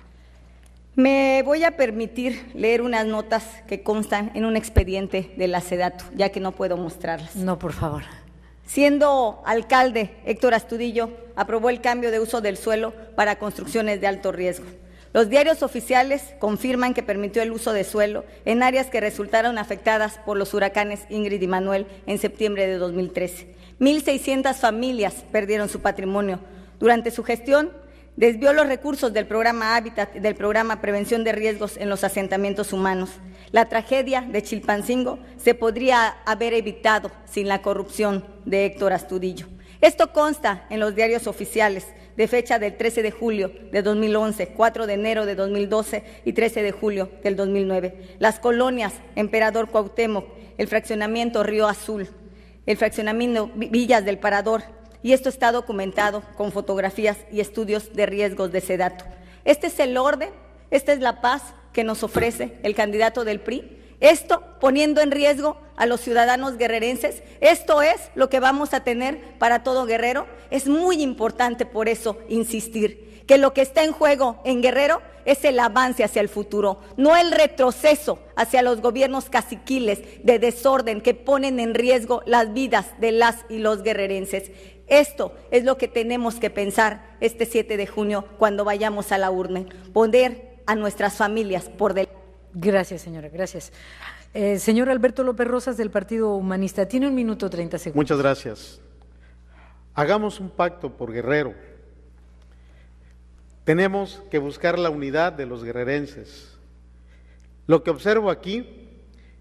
Me voy a permitir leer unas notas que constan en un expediente de la SEDATU, ya que no puedo mostrarlas.
No, por favor.
Siendo alcalde, Héctor Astudillo aprobó el cambio de uso del suelo para construcciones de alto riesgo. Los diarios oficiales confirman que permitió el uso de suelo en áreas que resultaron afectadas por los huracanes Ingrid y Manuel en septiembre de 2013. 1.600 familias perdieron su patrimonio. Durante su gestión, desvió los recursos del programa Hábitat, del programa Prevención de Riesgos en los asentamientos humanos. La tragedia de Chilpancingo se podría haber evitado sin la corrupción de Héctor Astudillo. Esto consta en los diarios oficiales de fecha del 13 de julio de 2011, 4 de enero de 2012 y 13 de julio del 2009. Las colonias Emperador Cuauhtémoc, el fraccionamiento Río Azul, el fraccionamiento Villas del Parador, y esto está documentado con fotografías y estudios de riesgos de ese dato. Este es el orden, esta es la paz que nos ofrece el candidato del PRI. Esto poniendo en riesgo a los ciudadanos guerrerenses. Esto es lo que vamos a tener para todo guerrero. Es muy importante por eso insistir que lo que está en juego en Guerrero es el avance hacia el futuro, no el retroceso hacia los gobiernos caciquiles de desorden que ponen en riesgo las vidas de las y los guerrerenses. Esto es lo que tenemos que pensar este 7 de junio cuando vayamos a la urna, poner
a nuestras familias por delante. Gracias, señora, gracias. Eh, señor Alberto López Rosas del Partido Humanista, tiene un minuto 30 segundos.
Muchas gracias. Hagamos un pacto por Guerrero. Tenemos que buscar la unidad de los guerrerenses. Lo que observo aquí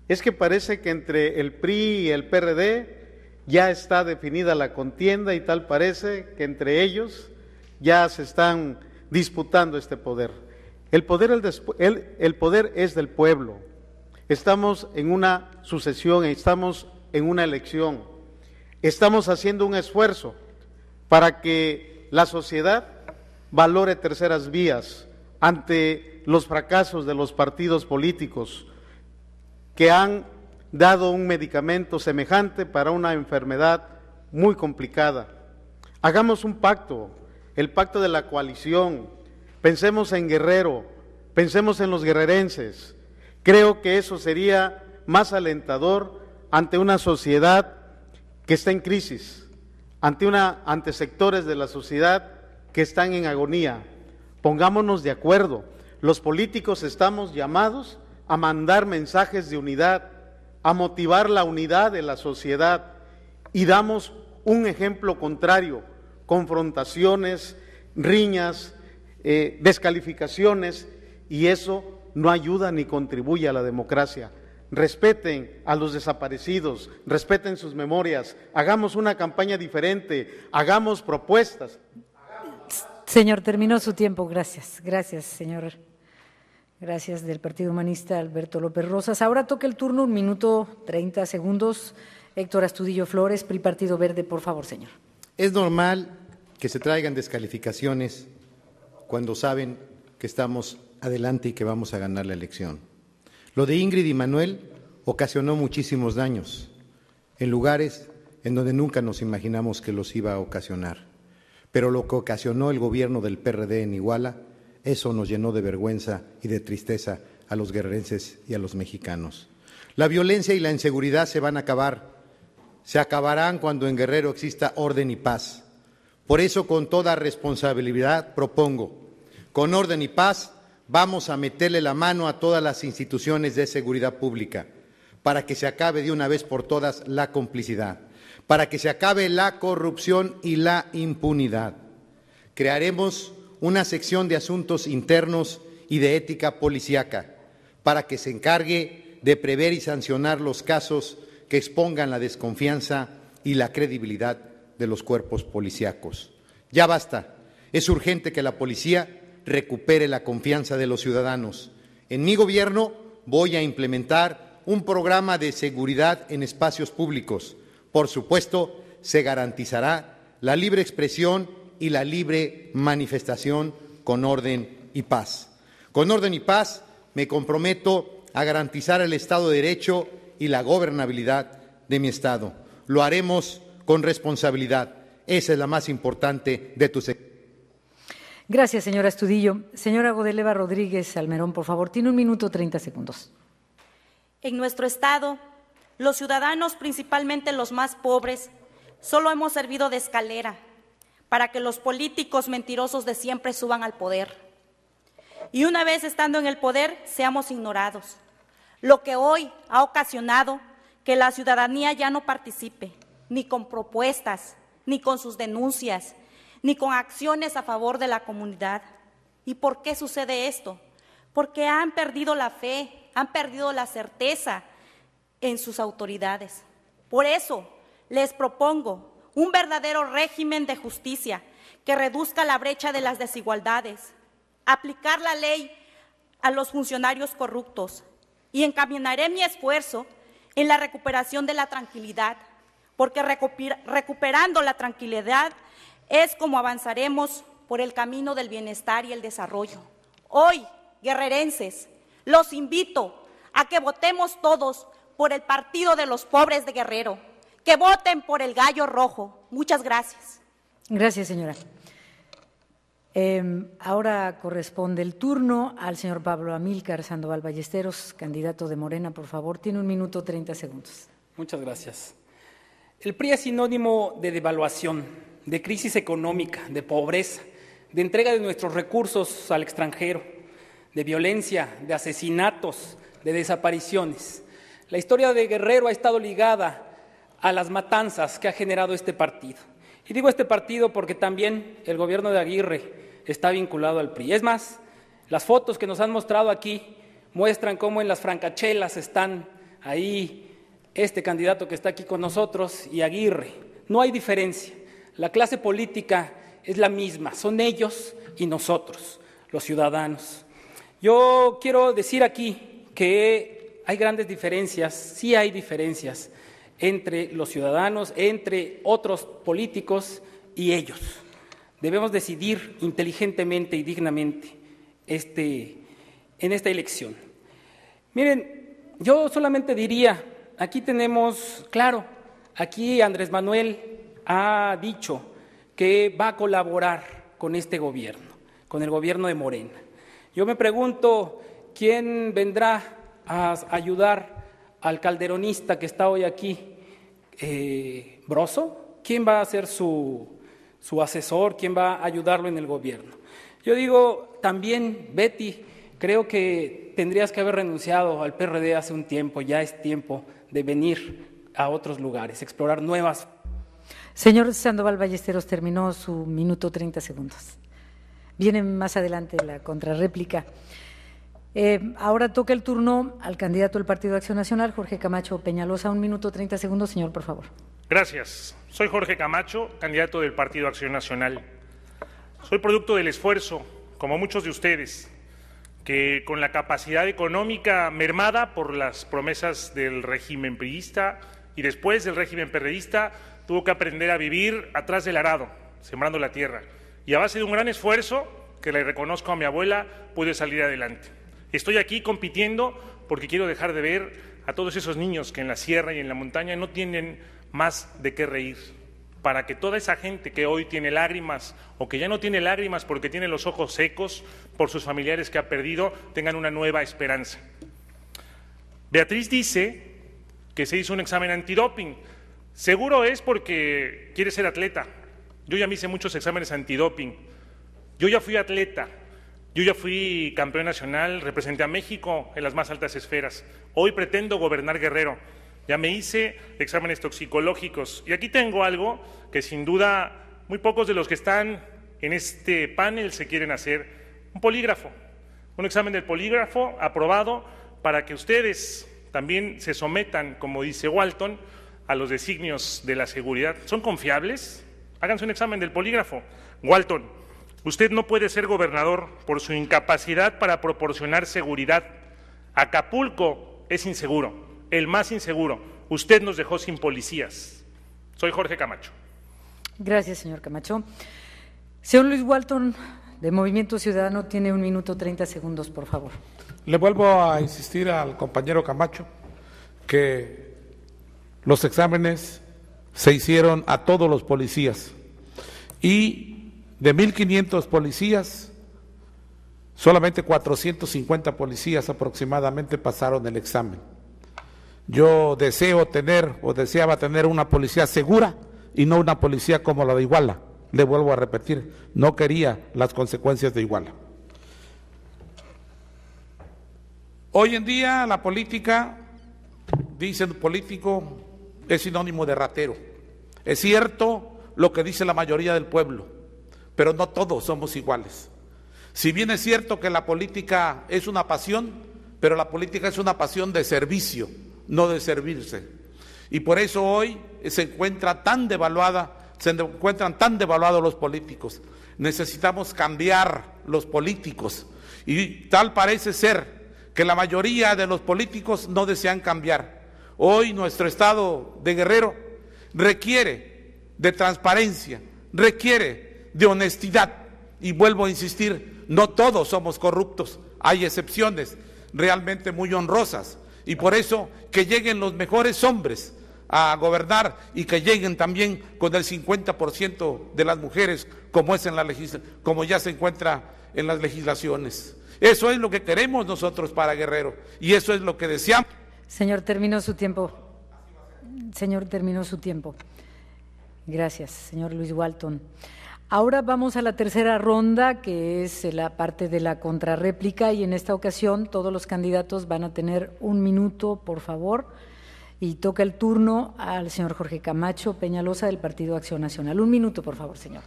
es que parece que entre el PRI y el PRD ya está definida la contienda y tal parece que entre ellos ya se están disputando este poder. El poder, es del pueblo. Estamos en una sucesión, estamos en una elección. Estamos haciendo un esfuerzo para que la sociedad valore terceras vías ante los fracasos de los partidos políticos que han dado un medicamento semejante para una enfermedad muy complicada. Hagamos un pacto, el pacto de la coalición. Pensemos en Guerrero, pensemos en los guerrerenses. Creo que eso sería más alentador ante una sociedad que está en crisis, ante, una, ante sectores de la sociedad que están en agonía. Pongámonos de acuerdo. Los políticos estamos llamados a mandar mensajes de unidad, a motivar la unidad de la sociedad y damos un ejemplo contrario, confrontaciones, riñas, eh, descalificaciones, y eso no ayuda ni contribuye a la democracia. Respeten a los desaparecidos, respeten sus memorias, hagamos una campaña diferente, hagamos propuestas.
Señor, terminó su tiempo. Gracias, gracias, señor. Gracias del Partido Humanista Alberto López Rosas. Ahora toca el turno, un minuto 30 segundos. Héctor Astudillo Flores, PRI Partido Verde, por favor, señor.
Es normal que se traigan descalificaciones cuando saben que estamos adelante y que vamos a ganar la elección. Lo de Ingrid y Manuel ocasionó muchísimos daños en lugares en donde nunca nos imaginamos que los iba a ocasionar. Pero lo que ocasionó el gobierno del PRD en Iguala eso nos llenó de vergüenza y de tristeza a los guerrerenses y a los mexicanos. La violencia y la inseguridad se van a acabar. Se acabarán cuando en Guerrero exista orden y paz. Por eso, con toda responsabilidad, propongo, con orden y paz, vamos a meterle la mano a todas las instituciones de seguridad pública para que se acabe de una vez por todas la complicidad, para que se acabe la corrupción y la impunidad. Crearemos una sección de asuntos internos y de ética policíaca para que se encargue de prever y sancionar los casos que expongan la desconfianza y la credibilidad de los cuerpos policíacos. Ya basta. Es urgente que la policía recupere la confianza de los ciudadanos. En mi gobierno voy a implementar un programa de seguridad en espacios públicos. Por supuesto, se garantizará la libre expresión y la libre manifestación con orden y paz. Con orden y paz me comprometo a garantizar el Estado de Derecho y la gobernabilidad de mi Estado. Lo haremos con responsabilidad. Esa es la más importante de tus.
Gracias, señora Estudillo. Señora Godeleva Rodríguez Almerón, por favor, tiene un minuto 30 segundos.
En nuestro Estado, los ciudadanos, principalmente los más pobres, solo hemos servido de escalera para que los políticos mentirosos de siempre suban al poder. Y una vez estando en el poder, seamos ignorados, lo que hoy ha ocasionado que la ciudadanía ya no participe, ni con propuestas, ni con sus denuncias, ni con acciones a favor de la comunidad. ¿Y por qué sucede esto? Porque han perdido la fe, han perdido la certeza en sus autoridades. Por eso les propongo un verdadero régimen de justicia que reduzca la brecha de las desigualdades, aplicar la ley a los funcionarios corruptos y encaminaré mi esfuerzo en la recuperación de la tranquilidad, porque recuperando la tranquilidad es como avanzaremos por el camino del bienestar y el desarrollo. Hoy, guerrerenses, los invito a que votemos todos por el Partido de los Pobres de Guerrero que voten por el gallo rojo. Muchas gracias.
Gracias, señora. Em, ahora corresponde el turno al señor Pablo Amílcar Sandoval Ballesteros, candidato de Morena, por favor. Tiene un minuto 30 segundos.
Muchas gracias. El PRI es sinónimo de devaluación, de crisis económica, de pobreza, de entrega de nuestros recursos al extranjero, de violencia, de asesinatos, de desapariciones. La historia de Guerrero ha estado ligada a las matanzas que ha generado este partido. Y digo este partido porque también el gobierno de Aguirre está vinculado al PRI. Es más, las fotos que nos han mostrado aquí muestran cómo en las francachelas están ahí este candidato que está aquí con nosotros y Aguirre. No hay diferencia. La clase política es la misma, son ellos y nosotros, los ciudadanos. Yo quiero decir aquí que hay grandes diferencias, sí hay diferencias entre los ciudadanos, entre otros políticos y ellos. Debemos decidir inteligentemente y dignamente este, en esta elección. Miren, yo solamente diría, aquí tenemos, claro, aquí Andrés Manuel ha dicho que va a colaborar con este gobierno, con el gobierno de Morena. Yo me pregunto, ¿quién vendrá a ayudar al calderonista que está hoy aquí eh, Broso? ¿Quién va a ser su, su asesor? ¿Quién va a ayudarlo en el gobierno? Yo digo, también, Betty, creo que tendrías que haber renunciado al PRD hace un tiempo, ya es tiempo de venir a otros lugares, explorar nuevas.
Señor Sandoval Ballesteros, terminó su minuto 30 segundos. Viene más adelante la contrarréplica. Eh, ahora toca el turno al candidato del Partido Acción Nacional, Jorge Camacho Peñalosa. Un minuto, treinta segundos, señor, por favor.
Gracias. Soy Jorge Camacho, candidato del Partido Acción Nacional. Soy producto del esfuerzo, como muchos de ustedes, que con la capacidad económica mermada por las promesas del régimen priista y después del régimen perredista, tuvo que aprender a vivir atrás del arado, sembrando la tierra. Y a base de un gran esfuerzo, que le reconozco a mi abuela, pude salir adelante. Estoy aquí compitiendo porque quiero dejar de ver a todos esos niños que en la sierra y en la montaña no tienen más de qué reír, para que toda esa gente que hoy tiene lágrimas o que ya no tiene lágrimas porque tiene los ojos secos por sus familiares que ha perdido, tengan una nueva esperanza. Beatriz dice que se hizo un examen antidoping. Seguro es porque quiere ser atleta. Yo ya me hice muchos exámenes antidoping. Yo ya fui atleta. Yo ya fui campeón nacional, representé a México en las más altas esferas. Hoy pretendo gobernar Guerrero. Ya me hice exámenes toxicológicos. Y aquí tengo algo que sin duda muy pocos de los que están en este panel se quieren hacer. Un polígrafo. Un examen del polígrafo aprobado para que ustedes también se sometan, como dice Walton, a los designios de la seguridad. ¿Son confiables? Háganse un examen del polígrafo. Walton. Usted no puede ser gobernador por su incapacidad para proporcionar seguridad. Acapulco es inseguro, el más inseguro. Usted nos dejó sin policías. Soy Jorge Camacho.
Gracias, señor Camacho. Señor Luis Walton, de Movimiento Ciudadano, tiene un minuto treinta segundos, por favor.
Le vuelvo a insistir al compañero Camacho que los exámenes se hicieron a todos los policías y de 1.500 policías, solamente 450 policías aproximadamente pasaron el examen. Yo deseo tener o deseaba tener una policía segura y no una policía como la de Iguala. Le vuelvo a repetir, no quería las consecuencias de Iguala. Hoy en día la política, dicen político, es sinónimo de ratero. Es cierto lo que dice la mayoría del pueblo pero no todos somos iguales. Si bien es cierto que la política es una pasión, pero la política es una pasión de servicio, no de servirse. Y por eso hoy se encuentra tan devaluada, se encuentran tan devaluados los políticos. Necesitamos cambiar los políticos. Y tal parece ser que la mayoría de los políticos no desean cambiar. Hoy nuestro estado de guerrero requiere de transparencia, requiere de honestidad. Y vuelvo a insistir, no todos somos corruptos, hay excepciones realmente muy honrosas. Y por eso que lleguen los mejores hombres a gobernar y que lleguen también con el 50% de las mujeres, como es en la como ya se encuentra en las legislaciones. Eso es lo que queremos nosotros para Guerrero y eso es lo que deseamos.
Señor, terminó su tiempo. Señor, terminó su tiempo. Gracias, señor Luis Walton. Ahora vamos a la tercera ronda, que es eh, la parte de la contrarréplica, y en esta ocasión todos los candidatos van a tener un minuto, por favor. Y toca el turno al señor Jorge Camacho Peñalosa del Partido Acción Nacional. Un minuto, por favor, señor.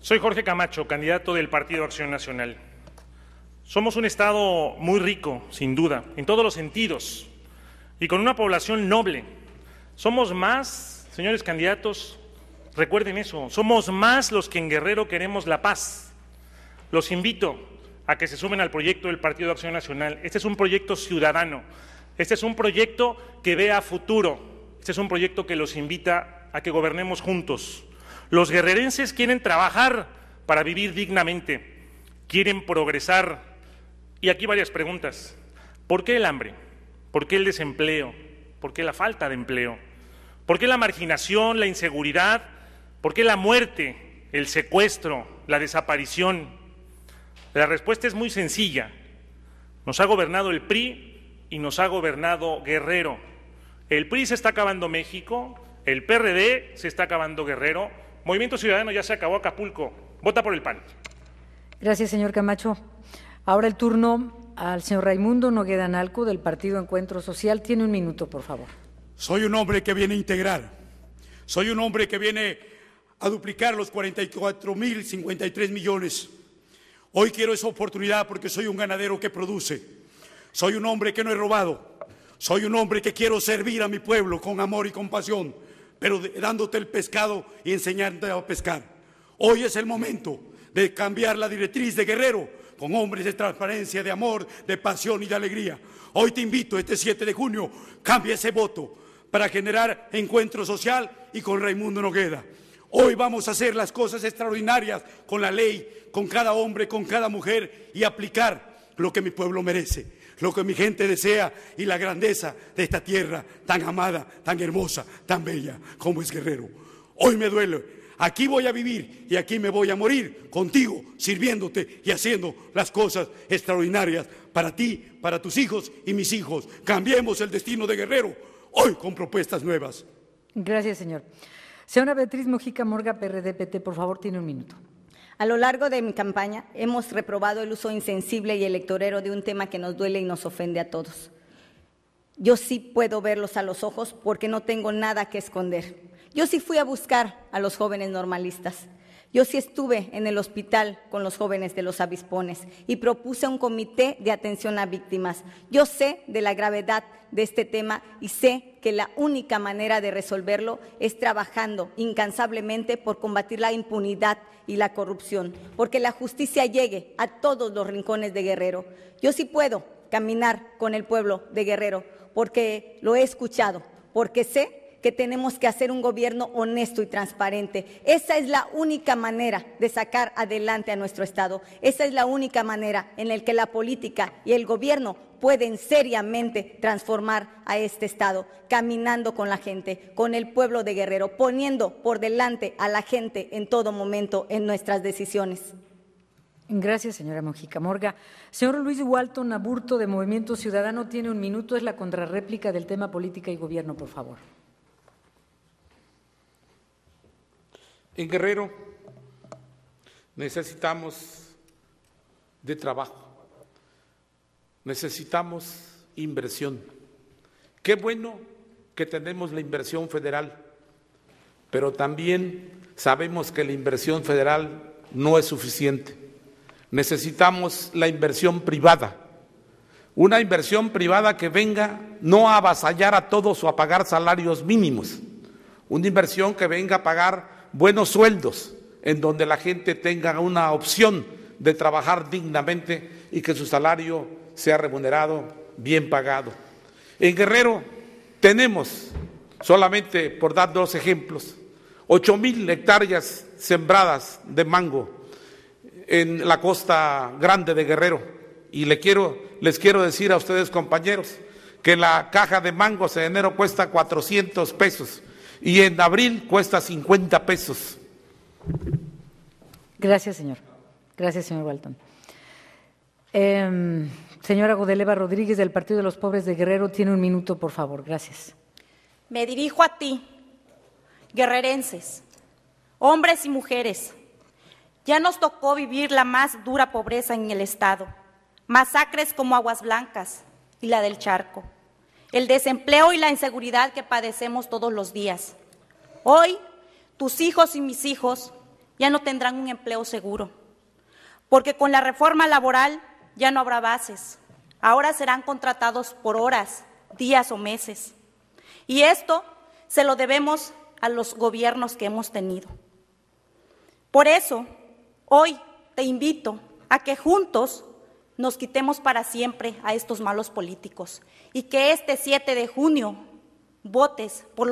Soy Jorge Camacho, candidato del Partido Acción Nacional. Somos un Estado muy rico, sin duda, en todos los sentidos, y con una población noble. Somos más, señores candidatos, Recuerden eso, somos más los que en Guerrero queremos la paz. Los invito a que se sumen al proyecto del Partido de Acción Nacional. Este es un proyecto ciudadano, este es un proyecto que ve a futuro, este es un proyecto que los invita a que gobernemos juntos. Los guerrerenses quieren trabajar para vivir dignamente, quieren progresar. Y aquí varias preguntas. ¿Por qué el hambre? ¿Por qué el desempleo? ¿Por qué la falta de empleo? ¿Por qué la marginación, la inseguridad ¿Por qué la muerte, el secuestro, la desaparición? La respuesta es muy sencilla. Nos ha gobernado el PRI y nos ha gobernado Guerrero. El PRI se está acabando México, el PRD se está acabando Guerrero, Movimiento Ciudadano ya se acabó Acapulco. Vota por el PAN.
Gracias, señor Camacho. Ahora el turno al señor Raimundo Nogueda Nalco del Partido Encuentro Social. Tiene un minuto, por favor.
Soy un hombre que viene a integrar. Soy un hombre que viene a duplicar los 44.053 millones. Hoy quiero esa oportunidad porque soy un ganadero que produce. Soy un hombre que no he robado. Soy un hombre que quiero servir a mi pueblo con amor y compasión, pero dándote el pescado y enseñándote a pescar. Hoy es el momento de cambiar la directriz de Guerrero con hombres de transparencia, de amor, de pasión y de alegría. Hoy te invito, este 7 de junio, cambia ese voto para generar encuentro social y con Raimundo Nogueda. Hoy vamos a hacer las cosas extraordinarias con la ley, con cada hombre, con cada mujer y aplicar lo que mi pueblo merece, lo que mi gente desea y la grandeza de esta tierra tan amada, tan hermosa, tan bella como es Guerrero. Hoy me duele. Aquí voy a vivir y aquí me voy a morir contigo, sirviéndote y haciendo las cosas extraordinarias para ti, para tus hijos y mis hijos. Cambiemos el destino de Guerrero hoy con propuestas nuevas.
Gracias, señor. Señora Beatriz Mojica Morga, PRDPT, por favor, tiene un minuto.
A lo largo de mi campaña hemos reprobado el uso insensible y electorero de un tema que nos duele y nos ofende a todos. Yo sí puedo verlos a los ojos porque no tengo nada que esconder. Yo sí fui a buscar a los jóvenes normalistas. Yo sí estuve en el hospital con los jóvenes de los avispones y propuse un comité de atención a víctimas. Yo sé de la gravedad de este tema y sé que la única manera de resolverlo es trabajando incansablemente por combatir la impunidad y la corrupción, porque la justicia llegue a todos los rincones de Guerrero. Yo sí puedo caminar con el pueblo de Guerrero, porque lo he escuchado, porque sé que tenemos que hacer un gobierno honesto y transparente. Esa es la única manera de sacar adelante a nuestro Estado. Esa es la única manera en la que la política y el gobierno pueden seriamente transformar a este Estado, caminando con la gente, con el pueblo de Guerrero, poniendo por delante a la gente en todo
momento en nuestras decisiones. Gracias, señora Mojica Morga. Señor Luis Walton Aburto, de Movimiento Ciudadano, tiene un minuto, es la contrarréplica del tema política y gobierno, por favor.
En Guerrero necesitamos de trabajo, necesitamos inversión. Qué bueno que tenemos la inversión federal, pero también sabemos que la inversión federal no es suficiente. Necesitamos la inversión privada, una inversión privada que venga no a avasallar a todos o a pagar salarios mínimos, una inversión que venga a pagar buenos sueldos, en donde la gente tenga una opción de trabajar dignamente y que su salario sea remunerado, bien pagado. En Guerrero tenemos, solamente por dar dos ejemplos, 8 mil hectáreas sembradas de mango en la costa grande de Guerrero. Y quiero, les quiero decir a ustedes, compañeros, que la caja de mango en enero cuesta 400 pesos y en abril cuesta 50 pesos.
Gracias, señor. Gracias, señor Walton. Em, señora Godeleva Rodríguez del Partido de los Pobres de Guerrero, tiene un minuto, por favor. Gracias.
Me dirijo a ti, guerrerenses, hombres y mujeres. Ya nos tocó vivir la más dura pobreza en el Estado, masacres como Aguas Blancas y la del Charco el desempleo y la inseguridad que padecemos todos los días. Hoy, tus hijos y mis hijos ya no tendrán un empleo seguro, porque con la reforma laboral ya no habrá bases. Ahora serán contratados por horas, días o meses. Y esto se lo debemos a los gobiernos que hemos tenido. Por eso, hoy te invito a que juntos nos quitemos para siempre a estos malos políticos y que este 7 de junio votes por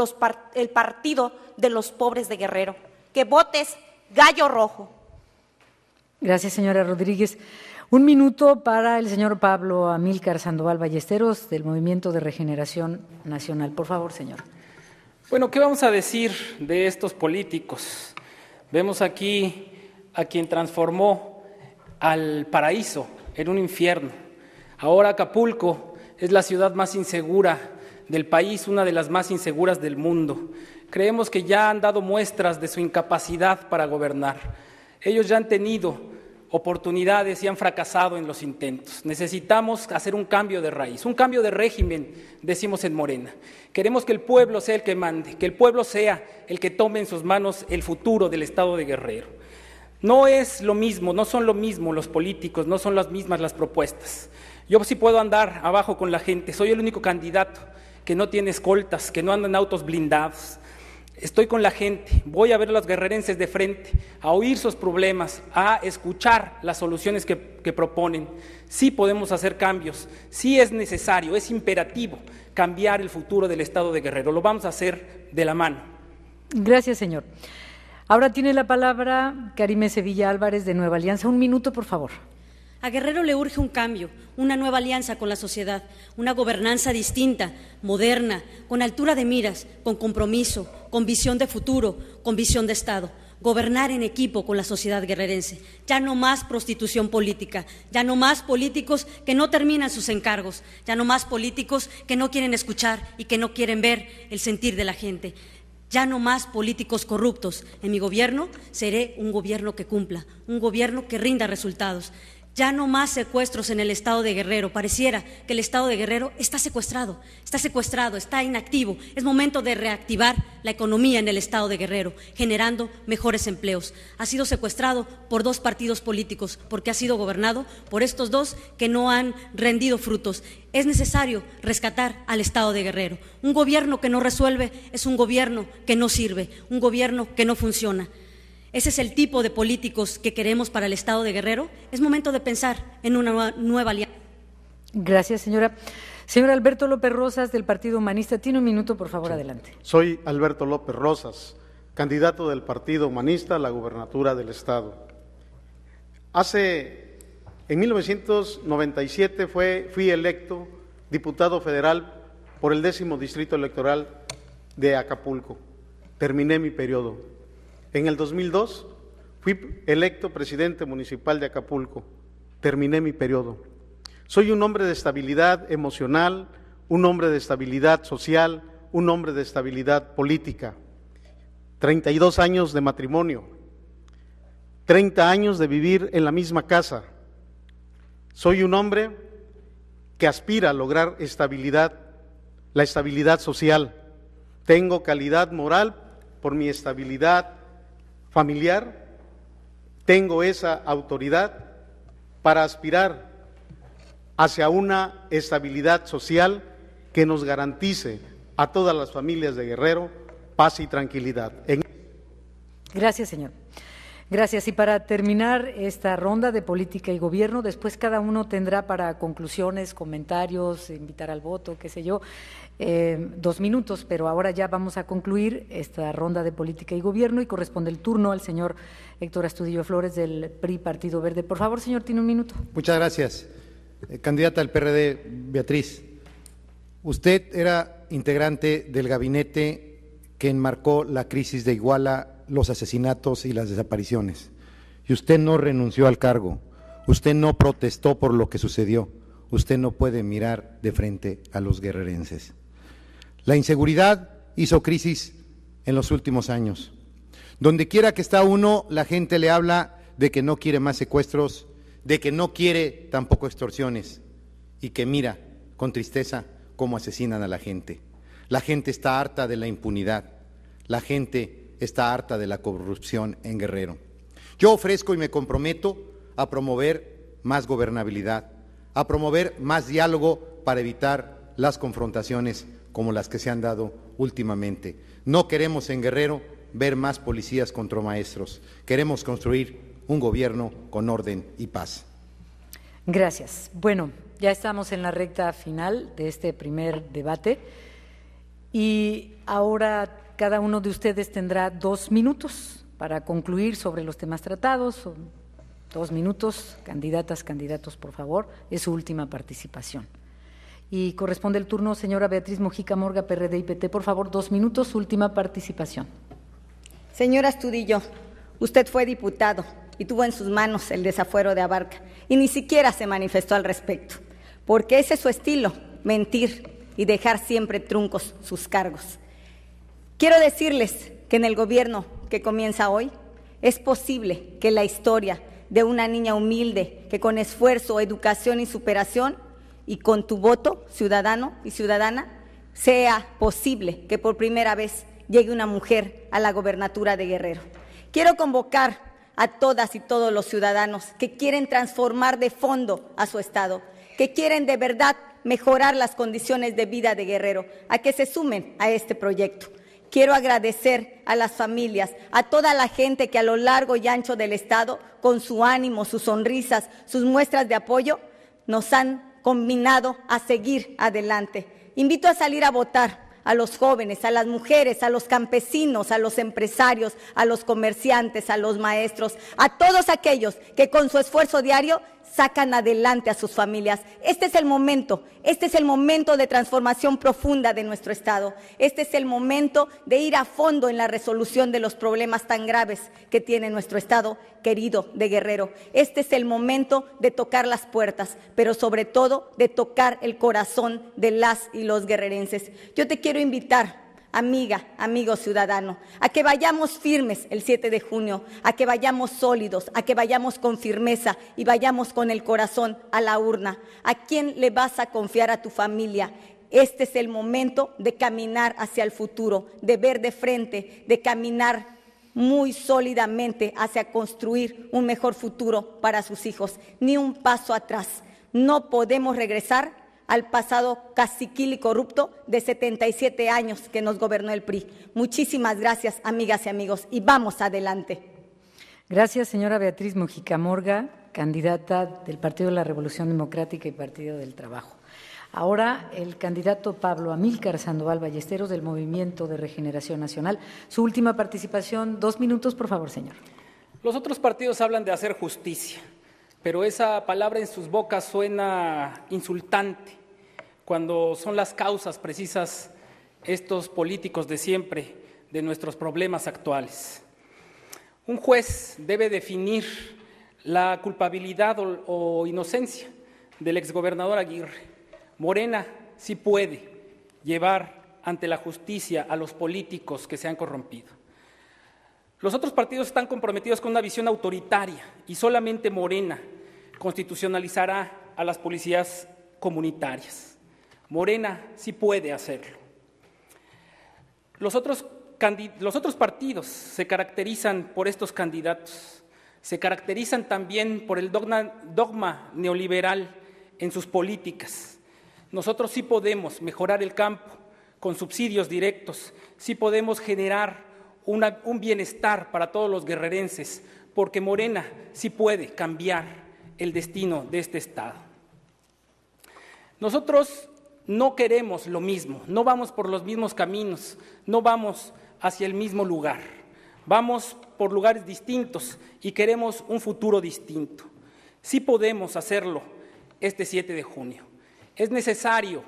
el partido de los pobres de Guerrero, que votes Gallo Rojo.
Gracias, señora Rodríguez. Un minuto para el señor Pablo Amílcar Sandoval Ballesteros del Movimiento de Regeneración Nacional. Por favor,
señor. Bueno, ¿qué vamos a decir de estos políticos? Vemos aquí a quien transformó al paraíso, era un infierno. Ahora Acapulco es la ciudad más insegura del país, una de las más inseguras del mundo. Creemos que ya han dado muestras de su incapacidad para gobernar. Ellos ya han tenido oportunidades y han fracasado en los intentos. Necesitamos hacer un cambio de raíz, un cambio de régimen, decimos en Morena. Queremos que el pueblo sea el que mande, que el pueblo sea el que tome en sus manos el futuro del Estado de Guerrero. No es lo mismo, no son lo mismo los políticos, no son las mismas las propuestas. Yo sí puedo andar abajo con la gente, soy el único candidato que no tiene escoltas, que no anda en autos blindados. Estoy con la gente, voy a ver a los guerrerenses de frente, a oír sus problemas, a escuchar las soluciones que, que proponen. Sí podemos hacer cambios, sí es necesario, es imperativo cambiar el futuro del Estado de Guerrero. Lo vamos a hacer de la mano.
Gracias, señor. Ahora tiene la palabra Karime Sevilla Álvarez de Nueva Alianza. Un minuto, por favor.
A
Guerrero le urge
un cambio, una nueva alianza con la sociedad, una gobernanza distinta, moderna, con altura de miras, con compromiso, con visión de futuro, con visión de Estado. Gobernar en equipo con la sociedad guerrerense. Ya no más prostitución política, ya no más políticos que no terminan sus encargos, ya no más políticos que no quieren escuchar y que no quieren ver el sentir de la gente. Ya no más políticos corruptos. En mi gobierno seré un gobierno que cumpla, un gobierno que rinda resultados. Ya no más secuestros en el estado de Guerrero. Pareciera que el estado de Guerrero está secuestrado, está secuestrado, está inactivo. Es momento de reactivar la economía en el estado de Guerrero, generando mejores empleos. Ha sido secuestrado por dos partidos políticos, porque ha sido gobernado por estos dos que no han rendido frutos. Es necesario rescatar al estado de Guerrero. Un gobierno que no resuelve es un gobierno que no sirve, un gobierno que no funciona. ¿Ese es el tipo de políticos que queremos para el Estado de Guerrero? Es momento de pensar en una nueva, alianza.
Gracias, señora. Señor Alberto López Rosas, del Partido Humanista, tiene un minuto, por favor, adelante.
Soy Alberto López Rosas, candidato del Partido Humanista a la gubernatura del Estado. Hace, en 1997, fue, fui electo diputado federal por el décimo distrito electoral de Acapulco. Terminé mi periodo. En el 2002 fui electo presidente municipal de Acapulco. Terminé mi periodo. Soy un hombre de estabilidad emocional, un hombre de estabilidad social, un hombre de estabilidad política. 32 años de matrimonio, 30 años de vivir en la misma casa. Soy un hombre que aspira a lograr estabilidad, la estabilidad social. Tengo calidad moral por mi estabilidad familiar, tengo esa autoridad para aspirar hacia una estabilidad social que nos garantice a todas las familias de Guerrero paz y tranquilidad.
Gracias, señor. Gracias. Y para terminar esta ronda de política y gobierno, después cada uno tendrá para conclusiones, comentarios, invitar al voto, qué sé yo, eh, dos minutos, pero ahora ya vamos a concluir esta ronda de política y gobierno y corresponde el turno al señor Héctor Astudillo Flores del PRI Partido Verde. Por favor, señor, tiene un minuto.
Muchas gracias. Eh, candidata al PRD, Beatriz, usted era integrante del gabinete que enmarcó la crisis de Iguala, los asesinatos y las desapariciones. Y usted no renunció al cargo, usted no protestó por lo que sucedió, usted no puede mirar de frente a los guerrerenses. La inseguridad hizo crisis en los últimos años. Donde quiera que está uno, la gente le habla de que no quiere más secuestros, de que no quiere tampoco extorsiones y que mira con tristeza cómo asesinan a la gente. La gente está harta de la impunidad, la gente está harta de la corrupción en Guerrero. Yo ofrezco y me comprometo a promover más gobernabilidad, a promover más diálogo para evitar las confrontaciones como las que se han dado últimamente. No queremos en Guerrero ver más policías contra maestros. Queremos construir un gobierno con orden y paz.
Gracias. Bueno, ya estamos en la recta final de este primer debate y ahora cada uno de ustedes tendrá dos minutos para concluir sobre los temas tratados. Dos minutos, candidatas, candidatos, por favor. Es su última participación. Y corresponde el turno, señora Beatriz Mojica Morga, PRD Por favor, dos minutos, última participación. Señora Estudillo, usted fue
diputado y tuvo en sus manos el desafuero de Abarca y ni siquiera se manifestó al respecto, porque ese es su estilo, mentir y dejar siempre truncos sus cargos. Quiero decirles que en el gobierno que comienza hoy es posible que la historia de una niña humilde que con esfuerzo, educación y superación y con tu voto, ciudadano y ciudadana, sea posible que por primera vez llegue una mujer a la gobernatura de Guerrero. Quiero convocar a todas y todos los ciudadanos que quieren transformar de fondo a su Estado, que quieren de verdad mejorar las condiciones de vida de Guerrero, a que se sumen a este proyecto. Quiero agradecer a las familias, a toda la gente que a lo largo y ancho del Estado, con su ánimo, sus sonrisas, sus muestras de apoyo, nos han combinado a seguir adelante. Invito a salir a votar a los jóvenes, a las mujeres, a los campesinos, a los empresarios, a los comerciantes, a los maestros, a todos aquellos que con su esfuerzo diario sacan adelante a sus familias. Este es el momento, este es el momento de transformación profunda de nuestro Estado. Este es el momento de ir a fondo en la resolución de los problemas tan graves que tiene nuestro Estado querido de Guerrero. Este es el momento de tocar las puertas, pero sobre todo de tocar el corazón de las y los guerrerenses. Yo te quiero invitar amiga, amigo ciudadano, a que vayamos firmes el 7 de junio, a que vayamos sólidos, a que vayamos con firmeza y vayamos con el corazón a la urna. ¿A quién le vas a confiar a tu familia? Este es el momento de caminar hacia el futuro, de ver de frente, de caminar muy sólidamente hacia construir un mejor futuro para sus hijos. Ni un paso atrás. No podemos regresar al pasado caciquil y corrupto de 77 años que nos gobernó el PRI. Muchísimas gracias, amigas y amigos, y vamos adelante.
Gracias, señora Beatriz Mujica Morga, candidata del Partido de la Revolución Democrática y Partido del Trabajo. Ahora el candidato Pablo Amílcar Sandoval Ballesteros del Movimiento de Regeneración Nacional. Su última participación, dos minutos, por favor, señor.
Los otros partidos hablan de hacer justicia, pero esa palabra en sus bocas suena insultante cuando son las causas precisas estos políticos de siempre de nuestros problemas actuales. Un juez debe definir la culpabilidad o, inocencia del exgobernador Aguirre. Morena sí puede llevar ante la justicia a los políticos que se han corrompido. Los otros partidos están comprometidos con una visión autoritaria y solamente Morena constitucionalizará a las policías comunitarias. Morena sí puede hacerlo. Los otros, partidos se caracterizan por estos candidatos, se caracterizan también por el dogma, neoliberal en sus políticas. Nosotros sí podemos mejorar el campo con subsidios directos, sí podemos generar un bienestar para todos los guerrerenses, porque Morena sí puede cambiar el destino de este Estado. Nosotros no queremos lo mismo, no vamos por los mismos caminos, no vamos hacia el mismo lugar, vamos por lugares distintos y queremos un futuro distinto. Sí podemos hacerlo este 7 de junio. Es necesario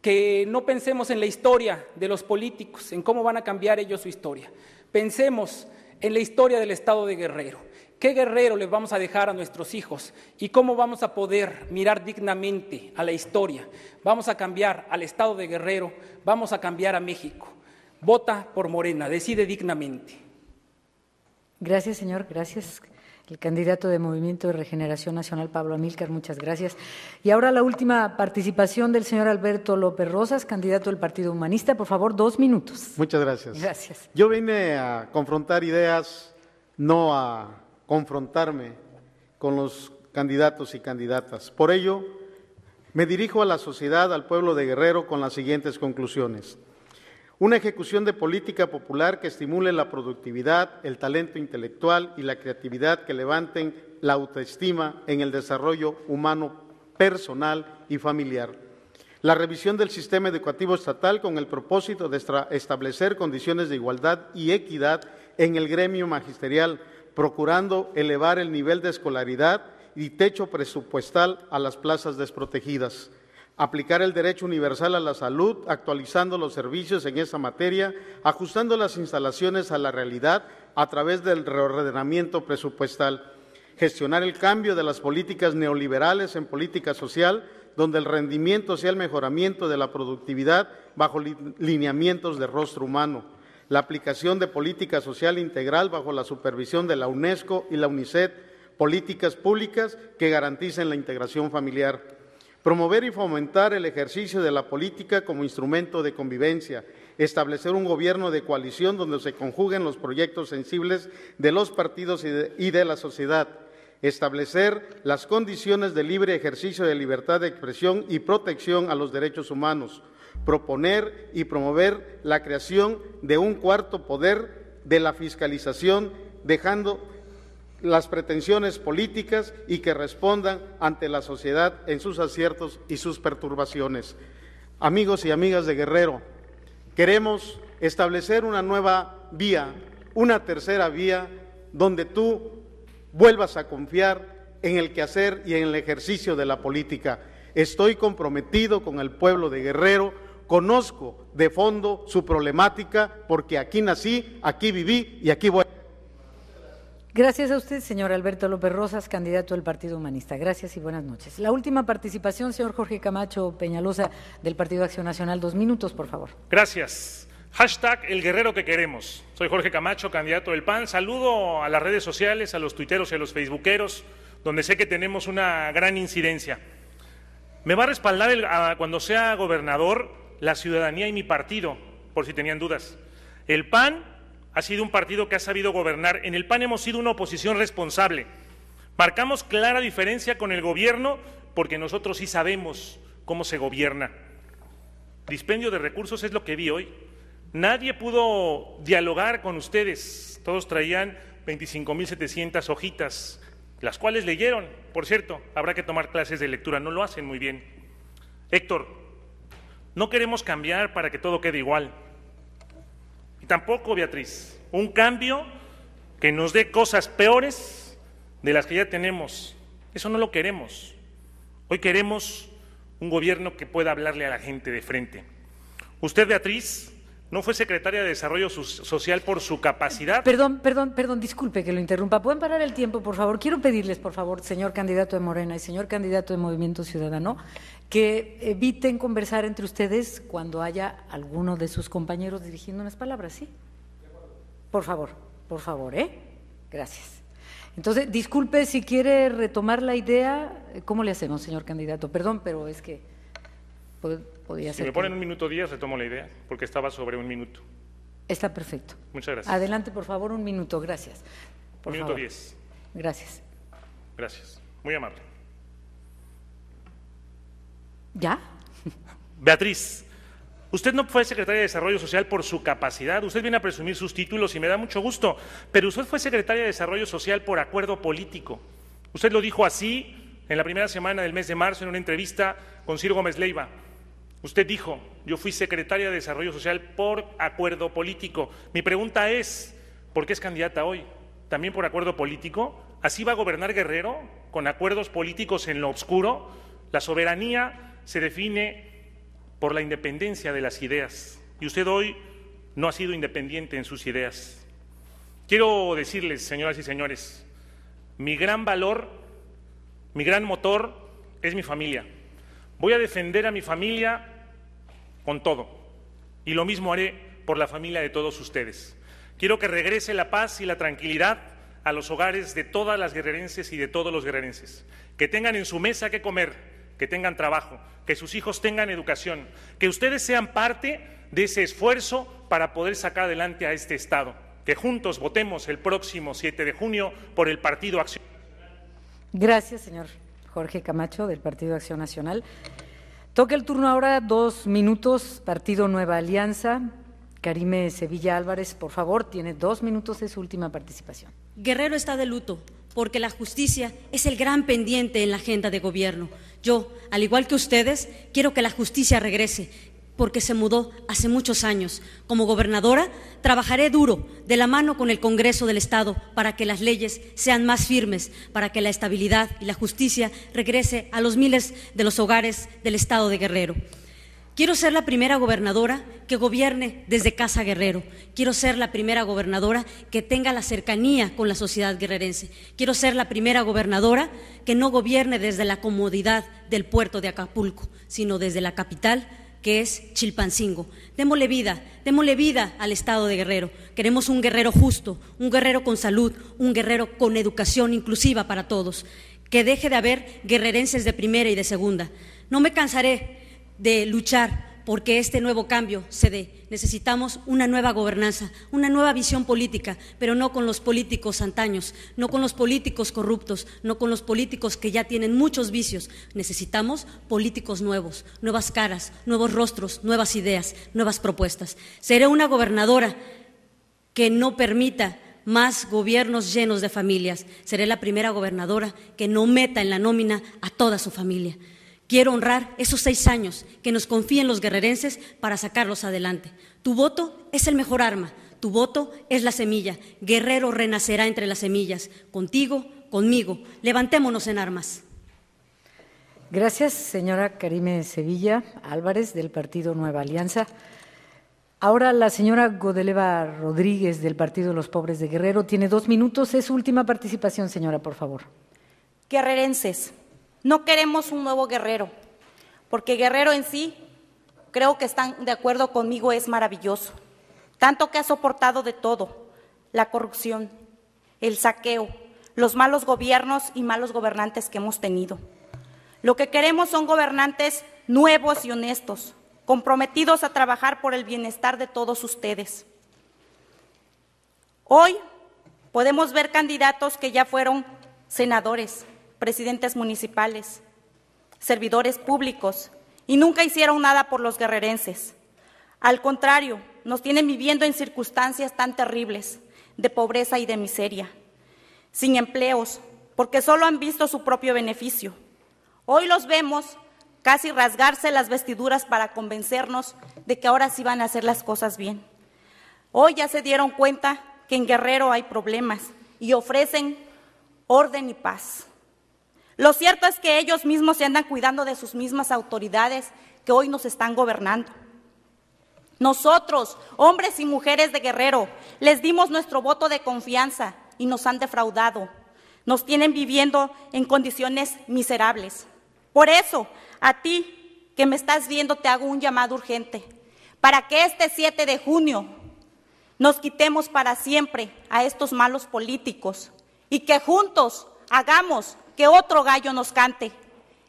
que no pensemos en la historia de los políticos, en cómo van a cambiar ellos su historia. Pensemos en la historia del Estado de Guerrero ¿Qué guerrero les vamos a dejar a nuestros hijos? ¿Y cómo vamos a poder mirar dignamente a la historia? Vamos a cambiar al estado de guerrero, vamos a cambiar a México. Vota por Morena, decide dignamente.
Gracias, señor, gracias. El candidato de Movimiento de Regeneración Nacional, Pablo Amílcar, muchas gracias. Y ahora la última participación del señor Alberto López Rosas, candidato del Partido Humanista. Por favor, dos minutos.
Muchas gracias. Gracias. Yo vine a confrontar ideas, no a confrontarme con los candidatos y candidatas. Por ello, me dirijo a la sociedad, al pueblo de Guerrero, con las siguientes conclusiones. Una ejecución de política popular que estimule la productividad, el talento intelectual y la creatividad que levanten la autoestima en el desarrollo humano personal y familiar. La revisión del sistema educativo estatal con el propósito de establecer condiciones de igualdad y equidad en el gremio magisterial procurando elevar el nivel de escolaridad y techo presupuestal a las plazas desprotegidas. Aplicar el derecho universal a la salud, actualizando los servicios en esa materia, ajustando las instalaciones a la realidad a través del reordenamiento presupuestal. Gestionar el cambio de las políticas neoliberales en política social, donde el rendimiento sea el mejoramiento de la productividad bajo lineamientos de rostro humano la aplicación de política social integral bajo la supervisión de la UNESCO y la UNICEF, políticas públicas que garanticen la integración familiar, promover y fomentar el ejercicio de la política como instrumento de convivencia, establecer un gobierno de coalición donde se conjuguen los proyectos sensibles de los partidos y de, y de la sociedad, establecer las condiciones de libre ejercicio de libertad de expresión y protección a los derechos humanos, proponer y promover la creación de un cuarto poder de la fiscalización, dejando las pretensiones políticas y que respondan ante la sociedad en sus aciertos y sus perturbaciones. Amigos y amigas de Guerrero, queremos establecer una nueva vía, una tercera vía, donde tú vuelvas a confiar en el quehacer y en el ejercicio de la política. Estoy comprometido con el pueblo de Guerrero conozco de fondo su problemática porque aquí nací, aquí viví y aquí voy.
Gracias a usted, señor Alberto López Rosas, candidato del Partido Humanista. Gracias y buenas noches. La última participación, señor Jorge Camacho Peñalosa, del Partido Acción Nacional. Dos minutos, por favor.
Gracias. Hashtag El Guerrero que queremos. Soy Jorge Camacho, candidato del PAN. Saludo a las redes sociales, a los tuiteros y a los facebookeros, donde sé que tenemos una gran incidencia. Me va a respaldar cuando sea gobernador la ciudadanía y mi partido, por si tenían dudas. El PAN ha sido un partido que ha sabido gobernar. En el PAN hemos sido una oposición responsable. Marcamos clara diferencia con el gobierno porque nosotros sí sabemos cómo se gobierna. Dispendio de recursos es lo que vi hoy. Nadie pudo dialogar con ustedes. Todos traían 25.700 hojitas, las cuales leyeron. Por cierto, habrá que tomar clases de lectura. No lo hacen muy bien. Héctor, no queremos cambiar para que todo quede igual. Y tampoco, Beatriz, un cambio que nos dé cosas peores de las que ya tenemos. Eso no lo queremos. Hoy queremos un gobierno que pueda hablarle a la gente de frente. Usted, Beatriz, no fue secretaria de Desarrollo Social por su capacidad.
Perdón, perdón, perdón, disculpe que lo interrumpa. ¿Pueden parar el tiempo, por favor? Quiero pedirles, por favor, señor candidato de Morena y señor candidato de Movimiento Ciudadano, que eviten conversar entre ustedes cuando haya alguno de sus compañeros dirigiendo unas palabras, ¿sí? Por favor, por favor, ¿eh? Gracias. Entonces, disculpe si quiere retomar la idea, ¿cómo le hacemos, señor candidato? Perdón, pero es que podía ser. Si me ponen un
minuto diez, retomo la idea, porque estaba sobre un minuto.
Está perfecto. Muchas gracias. Adelante, por favor, un minuto, gracias. un minuto diez.
Gracias. Gracias. Muy amable. ¿Ya? Beatriz, usted no fue secretaria de Desarrollo Social por su capacidad, usted viene a presumir sus títulos y me da mucho gusto, pero usted fue secretaria de Desarrollo Social por acuerdo político. Usted lo dijo así en la primera semana del mes de marzo en una entrevista con Ciro Gómez Leiva. Usted dijo, yo fui secretaria de Desarrollo Social por acuerdo político. Mi pregunta es, ¿por qué es candidata hoy? ¿También por acuerdo político? ¿Así va a gobernar Guerrero? ¿Con acuerdos políticos en lo oscuro? La soberanía se define por la independencia de las ideas y usted hoy no ha sido independiente en sus ideas. Quiero decirles, señoras y señores, mi gran valor, mi gran motor es mi familia. Voy a defender a mi familia con todo y lo mismo haré por la familia de todos ustedes. Quiero que regrese la paz y la tranquilidad a los hogares de todas las guerrerenses y de todos los guerrerenses. Que tengan en su mesa que comer que tengan trabajo, que sus hijos tengan educación, que ustedes sean parte de ese esfuerzo para poder sacar adelante a este Estado. Que juntos votemos el próximo 7 de junio por el Partido Acción.
Gracias, señor Jorge Camacho, del Partido Acción Nacional. Toca el turno ahora, dos minutos, Partido Nueva Alianza. Karime Sevilla Álvarez, por favor, tiene dos minutos de su última participación.
Guerrero está de luto porque la justicia es el gran pendiente en la agenda de gobierno. Yo, al igual que ustedes, quiero que la justicia regrese, porque se mudó hace muchos años. Como gobernadora, trabajaré duro, de la mano con el Congreso del Estado, para que las leyes sean más firmes, para que la estabilidad y la justicia regrese a los miles de los hogares del Estado de Guerrero. Quiero ser la primera gobernadora que gobierne desde Casa Guerrero. Quiero ser la primera gobernadora que tenga la cercanía con la sociedad guerrerense. Quiero ser la primera gobernadora que no gobierne desde la comodidad del puerto de Acapulco, sino desde la capital que es Chilpancingo. Démosle vida, démosle vida al Estado de Guerrero. Queremos un guerrero justo, un guerrero con salud, un guerrero con educación inclusiva para todos. Que deje de haber guerrerenses de primera y de segunda. No me cansaré de luchar porque este nuevo cambio se dé. Necesitamos una nueva gobernanza, una nueva visión política, pero no con los políticos antaños, no con los políticos corruptos, no con los políticos que ya tienen muchos vicios. Necesitamos políticos nuevos, nuevas caras, nuevos rostros, nuevas ideas, nuevas propuestas. Seré una gobernadora que no permita más gobiernos llenos de familias. Seré la primera gobernadora que no meta en la nómina a toda su familia. Quiero honrar esos seis años que nos confían los guerrerenses para sacarlos adelante. Tu voto es el mejor arma, tu voto es la semilla. Guerrero renacerá entre las semillas, contigo, conmigo. Levantémonos en armas.
Gracias, señora Karime Sevilla Álvarez, del Partido Nueva Alianza. Ahora la señora Godeleva Rodríguez, del Partido de los Pobres de Guerrero, tiene dos minutos. Es su última participación, señora, por favor.
Guerrerenses. No queremos un nuevo guerrero, porque guerrero en sí, creo que están de acuerdo conmigo, es maravilloso. Tanto que ha soportado de todo, la corrupción, el saqueo, los malos gobiernos y malos gobernantes que hemos tenido. Lo que queremos son gobernantes nuevos y honestos, comprometidos a trabajar por el bienestar de todos ustedes. Hoy podemos ver candidatos que ya fueron senadores, presidentes municipales, servidores públicos, y nunca hicieron nada por los guerrerenses. Al contrario, nos tienen viviendo en circunstancias tan terribles de pobreza y de miseria, sin empleos, porque solo han visto su propio beneficio. Hoy los vemos casi rasgarse las vestiduras para convencernos de que ahora sí van a hacer las cosas bien. Hoy ya se dieron cuenta que en Guerrero hay problemas y ofrecen orden y paz. Lo cierto es que ellos mismos se andan cuidando de sus mismas autoridades que hoy nos están gobernando. Nosotros, hombres y mujeres de guerrero, les dimos nuestro voto de confianza y nos han defraudado. Nos tienen viviendo en condiciones miserables. Por eso, a ti que me estás viendo, te hago un llamado urgente para que este 7 de junio nos quitemos para siempre a estos malos políticos y que juntos hagamos que otro gallo nos cante.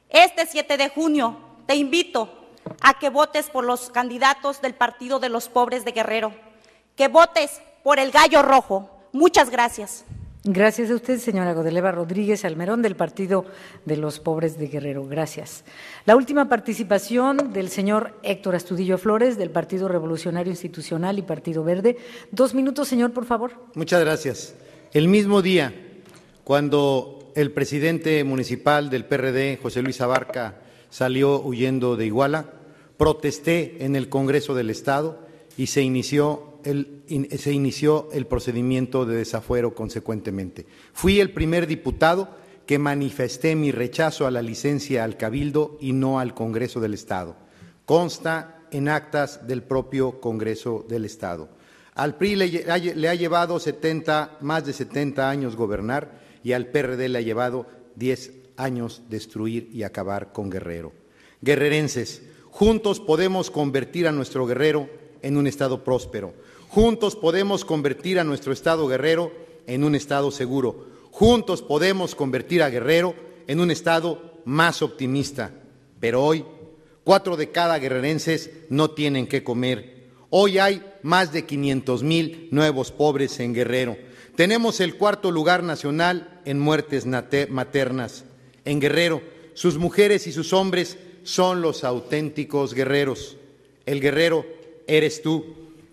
Este 7 de junio te invito a que votes por los candidatos del Partido de los Pobres de Guerrero, que votes por el gallo rojo. Muchas gracias.
Gracias a usted, señora Godeleva Rodríguez Almerón, del Partido de los Pobres de Guerrero. Gracias. La última participación del señor Héctor Astudillo Flores, del Partido Revolucionario Institucional y Partido Verde. Dos minutos, señor, por favor.
Muchas gracias. El mismo día, cuando el presidente municipal del PRD, José Luis Abarca, salió huyendo de Iguala, protesté en el Congreso del Estado y se inició el, procedimiento de desafuero consecuentemente. Fui el primer diputado que manifesté mi rechazo a la licencia al Cabildo y no al Congreso del Estado. Consta en actas del propio Congreso del Estado. Al PRI le, ha llevado más de 70 años gobernar y al PRD le ha llevado 10 años destruir y acabar con Guerrero. Guerrerenses, juntos podemos convertir a nuestro Guerrero en un Estado próspero. Juntos podemos convertir a nuestro Estado Guerrero en un Estado seguro. Juntos podemos convertir a Guerrero en un Estado más optimista. Pero hoy, cuatro de cada guerrerenses no tienen qué comer. Hoy hay más de 500 mil nuevos pobres en Guerrero. Tenemos el cuarto lugar nacional en muertes maternas. En Guerrero, sus mujeres y sus hombres son los auténticos guerreros. El guerrero eres tú.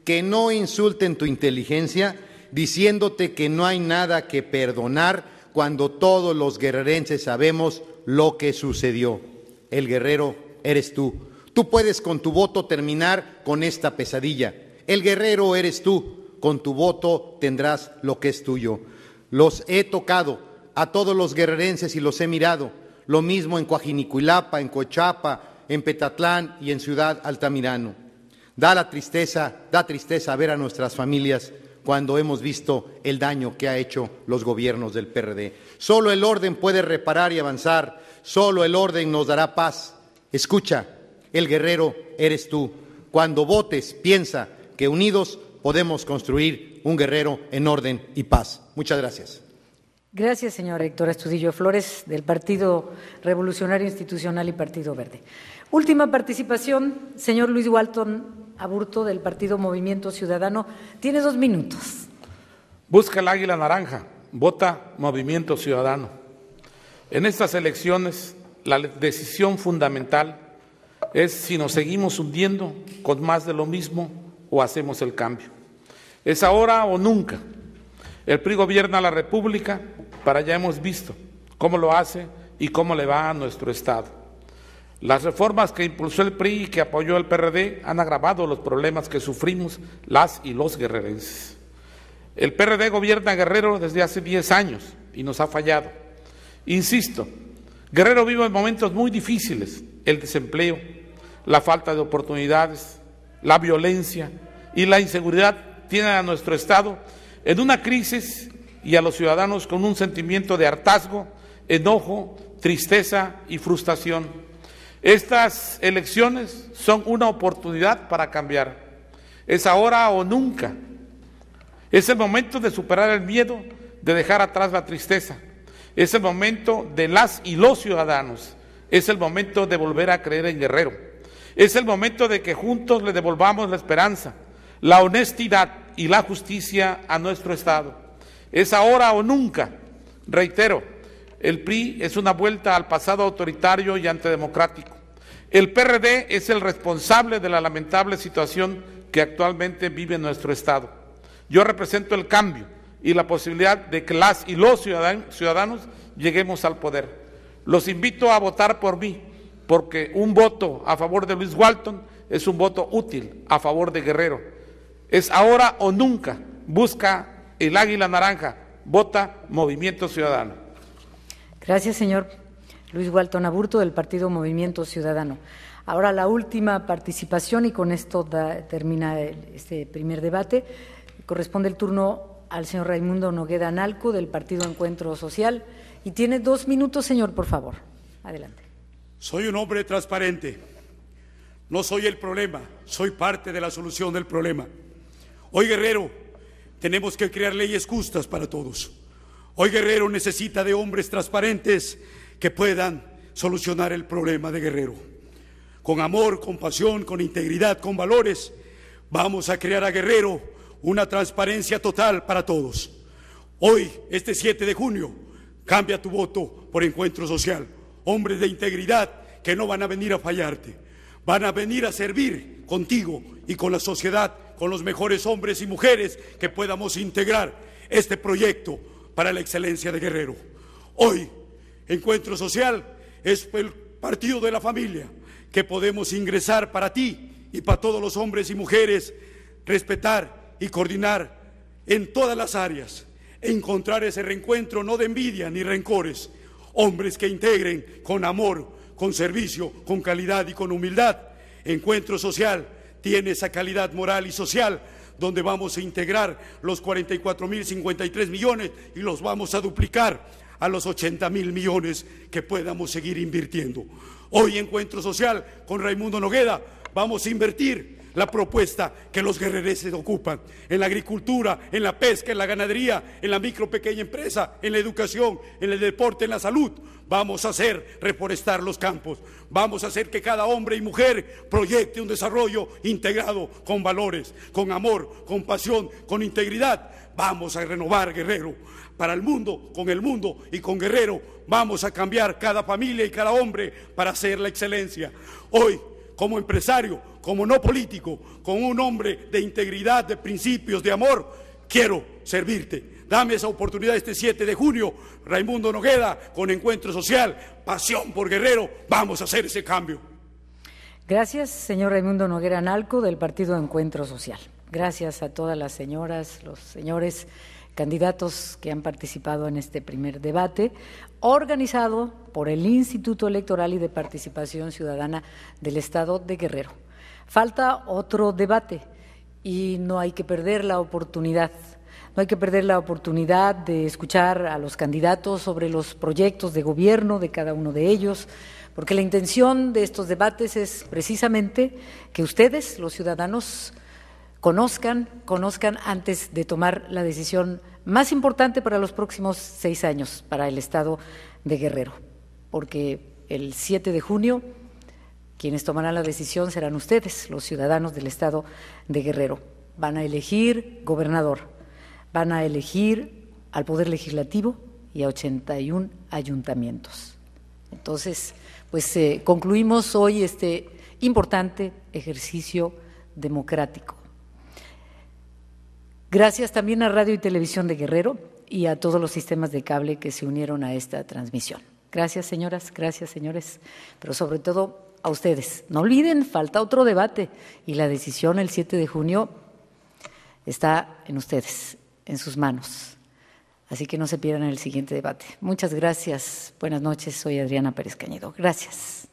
Que no insulten tu inteligencia diciéndote que no hay nada que perdonar cuando todos los guerrerenses sabemos lo que sucedió. El guerrero eres tú. Tú puedes con tu voto terminar con esta pesadilla. El guerrero eres tú. Con tu voto tendrás lo que es tuyo. Los he tocado a todos los guerrerenses y los he mirado. Lo mismo en Coajinicuilapa, en Cochapa, en Petatlán y en Ciudad Altamirano. Da la tristeza, da tristeza ver a nuestras familias cuando hemos visto el daño que han hecho los gobiernos del PRD. Solo el orden puede reparar y avanzar, solo el orden nos dará paz. Escucha, el guerrero eres tú. Cuando votes, piensa que unidos podemos construir un guerrero en orden y paz. Muchas gracias.
Gracias, señor Héctor Estudillo Flores, del Partido Revolucionario Institucional y Partido Verde. Última participación, señor Luis Walton Aburto, del Partido Movimiento Ciudadano. Tiene dos minutos.
Busca el águila naranja, vota Movimiento Ciudadano. En estas elecciones, la decisión fundamental es si nos seguimos hundiendo con más de lo mismo o hacemos el cambio. Es ahora o nunca. El PRI gobierna la República, para ya hemos visto cómo lo hace y cómo le va a nuestro Estado. Las reformas que impulsó el PRI y que apoyó el PRD han agravado los problemas que sufrimos las y los guerrerenses. El PRD gobierna Guerrero desde hace 10 años y nos ha fallado. Insisto, Guerrero vive momentos muy difíciles, el desempleo, la falta de oportunidades, la violencia y la inseguridad tienen a nuestro Estado en una crisis y a los ciudadanos con un sentimiento de hartazgo, enojo, tristeza y frustración. Estas elecciones son una oportunidad para cambiar. Es ahora o nunca. Es el momento de superar el miedo, de dejar atrás la tristeza. Es el momento de las y los ciudadanos. Es el momento de volver a creer en Guerrero. Es el momento de que juntos le devolvamos la esperanza, la honestidad, y la justicia a nuestro Estado. Es ahora o nunca. Reitero, el PRI es una vuelta al pasado autoritario y antidemocrático. El PRD es el responsable de la lamentable situación que actualmente vive nuestro Estado. Yo represento el cambio y la posibilidad de que las y los ciudadanos lleguemos al poder. Los invito a votar por mí, porque un voto a favor de Luis Walton es un voto útil a favor de Guerrero es ahora o nunca. Busca el águila naranja. Vota Movimiento Ciudadano.
Gracias, señor Luis Walton Aburto, del Partido Movimiento Ciudadano. Ahora la última participación, y con esto termina este primer debate, corresponde el turno al señor Raimundo Nogueda Analco, del Partido Encuentro Social. Y tiene dos minutos, señor, por favor. Adelante.
Soy un hombre transparente. No soy el problema, soy parte de la solución del problema. Hoy guerrero, tenemos que crear leyes justas para todos. Hoy guerrero necesita de hombres transparentes que puedan solucionar el problema de guerrero. Con amor, con pasión, con integridad, con valores, vamos a crear a guerrero una transparencia total para todos. Hoy, este 7 de junio, cambia tu voto por encuentro social. Hombres de integridad que no van a venir a fallarte, van a venir a servir contigo y con la sociedad con los mejores hombres y mujeres que podamos integrar este proyecto para la excelencia de Guerrero. Hoy, Encuentro Social es el partido de la familia que podemos ingresar para ti y para todos los hombres y mujeres, respetar y coordinar en todas las áreas, encontrar ese reencuentro no de envidia ni rencores, hombres que integren con amor, con servicio, con calidad y con humildad, encuentro social tiene esa calidad moral y social donde vamos a integrar los 44.053 millones y los vamos a duplicar a los 80 mil millones que podamos seguir invirtiendo. Hoy encuentro social con Raimundo Nogueda, vamos a invertir la propuesta que los se ocupan en la agricultura, en la pesca, en la ganadería, en la micro pequeña empresa, en la educación, en el deporte, en la salud. Vamos a hacer reforestar los campos. Vamos a hacer que cada hombre y mujer proyecte un desarrollo integrado con valores, con amor, con pasión, con integridad. Vamos a renovar Guerrero para el mundo, con el mundo y con Guerrero. Vamos a cambiar cada familia y cada hombre para hacer la excelencia. Hoy, como empresario, como no político, con un hombre de integridad, de principios, de amor, quiero servirte Dame esa oportunidad este 7 de junio. Raimundo Noguera, con Encuentro Social, Pasión por Guerrero. Vamos a hacer ese cambio.
Gracias, señor Raimundo Noguera Analco, del Partido Encuentro Social. Gracias a todas las señoras, los señores candidatos que han participado en este primer debate, organizado por el Instituto Electoral y de Participación Ciudadana del Estado de Guerrero. Falta otro debate y no hay que perder la oportunidad no hay que perder la oportunidad de escuchar a los candidatos sobre los proyectos de gobierno de cada uno de ellos, porque la intención de estos debates es precisamente que ustedes, los ciudadanos, conozcan, conozcan antes de tomar la decisión más importante para los próximos seis años para el Estado de Guerrero, porque el 7 de junio quienes tomarán la decisión serán ustedes, los ciudadanos del Estado de Guerrero. Van a elegir gobernador, van a elegir al Poder Legislativo y a 81 ayuntamientos. Entonces, pues eh, concluimos hoy este importante ejercicio democrático. Gracias también a Radio y Televisión de Guerrero y a todos los sistemas de cable que se unieron a esta transmisión. Gracias, señoras, gracias, señores, pero sobre todo a ustedes. No olviden, falta otro debate y la decisión el 7 de junio está en ustedes en sus manos. Así que no se pierdan el siguiente debate. Muchas gracias. Buenas noches. Soy Adriana Pérez Cañedo. Gracias.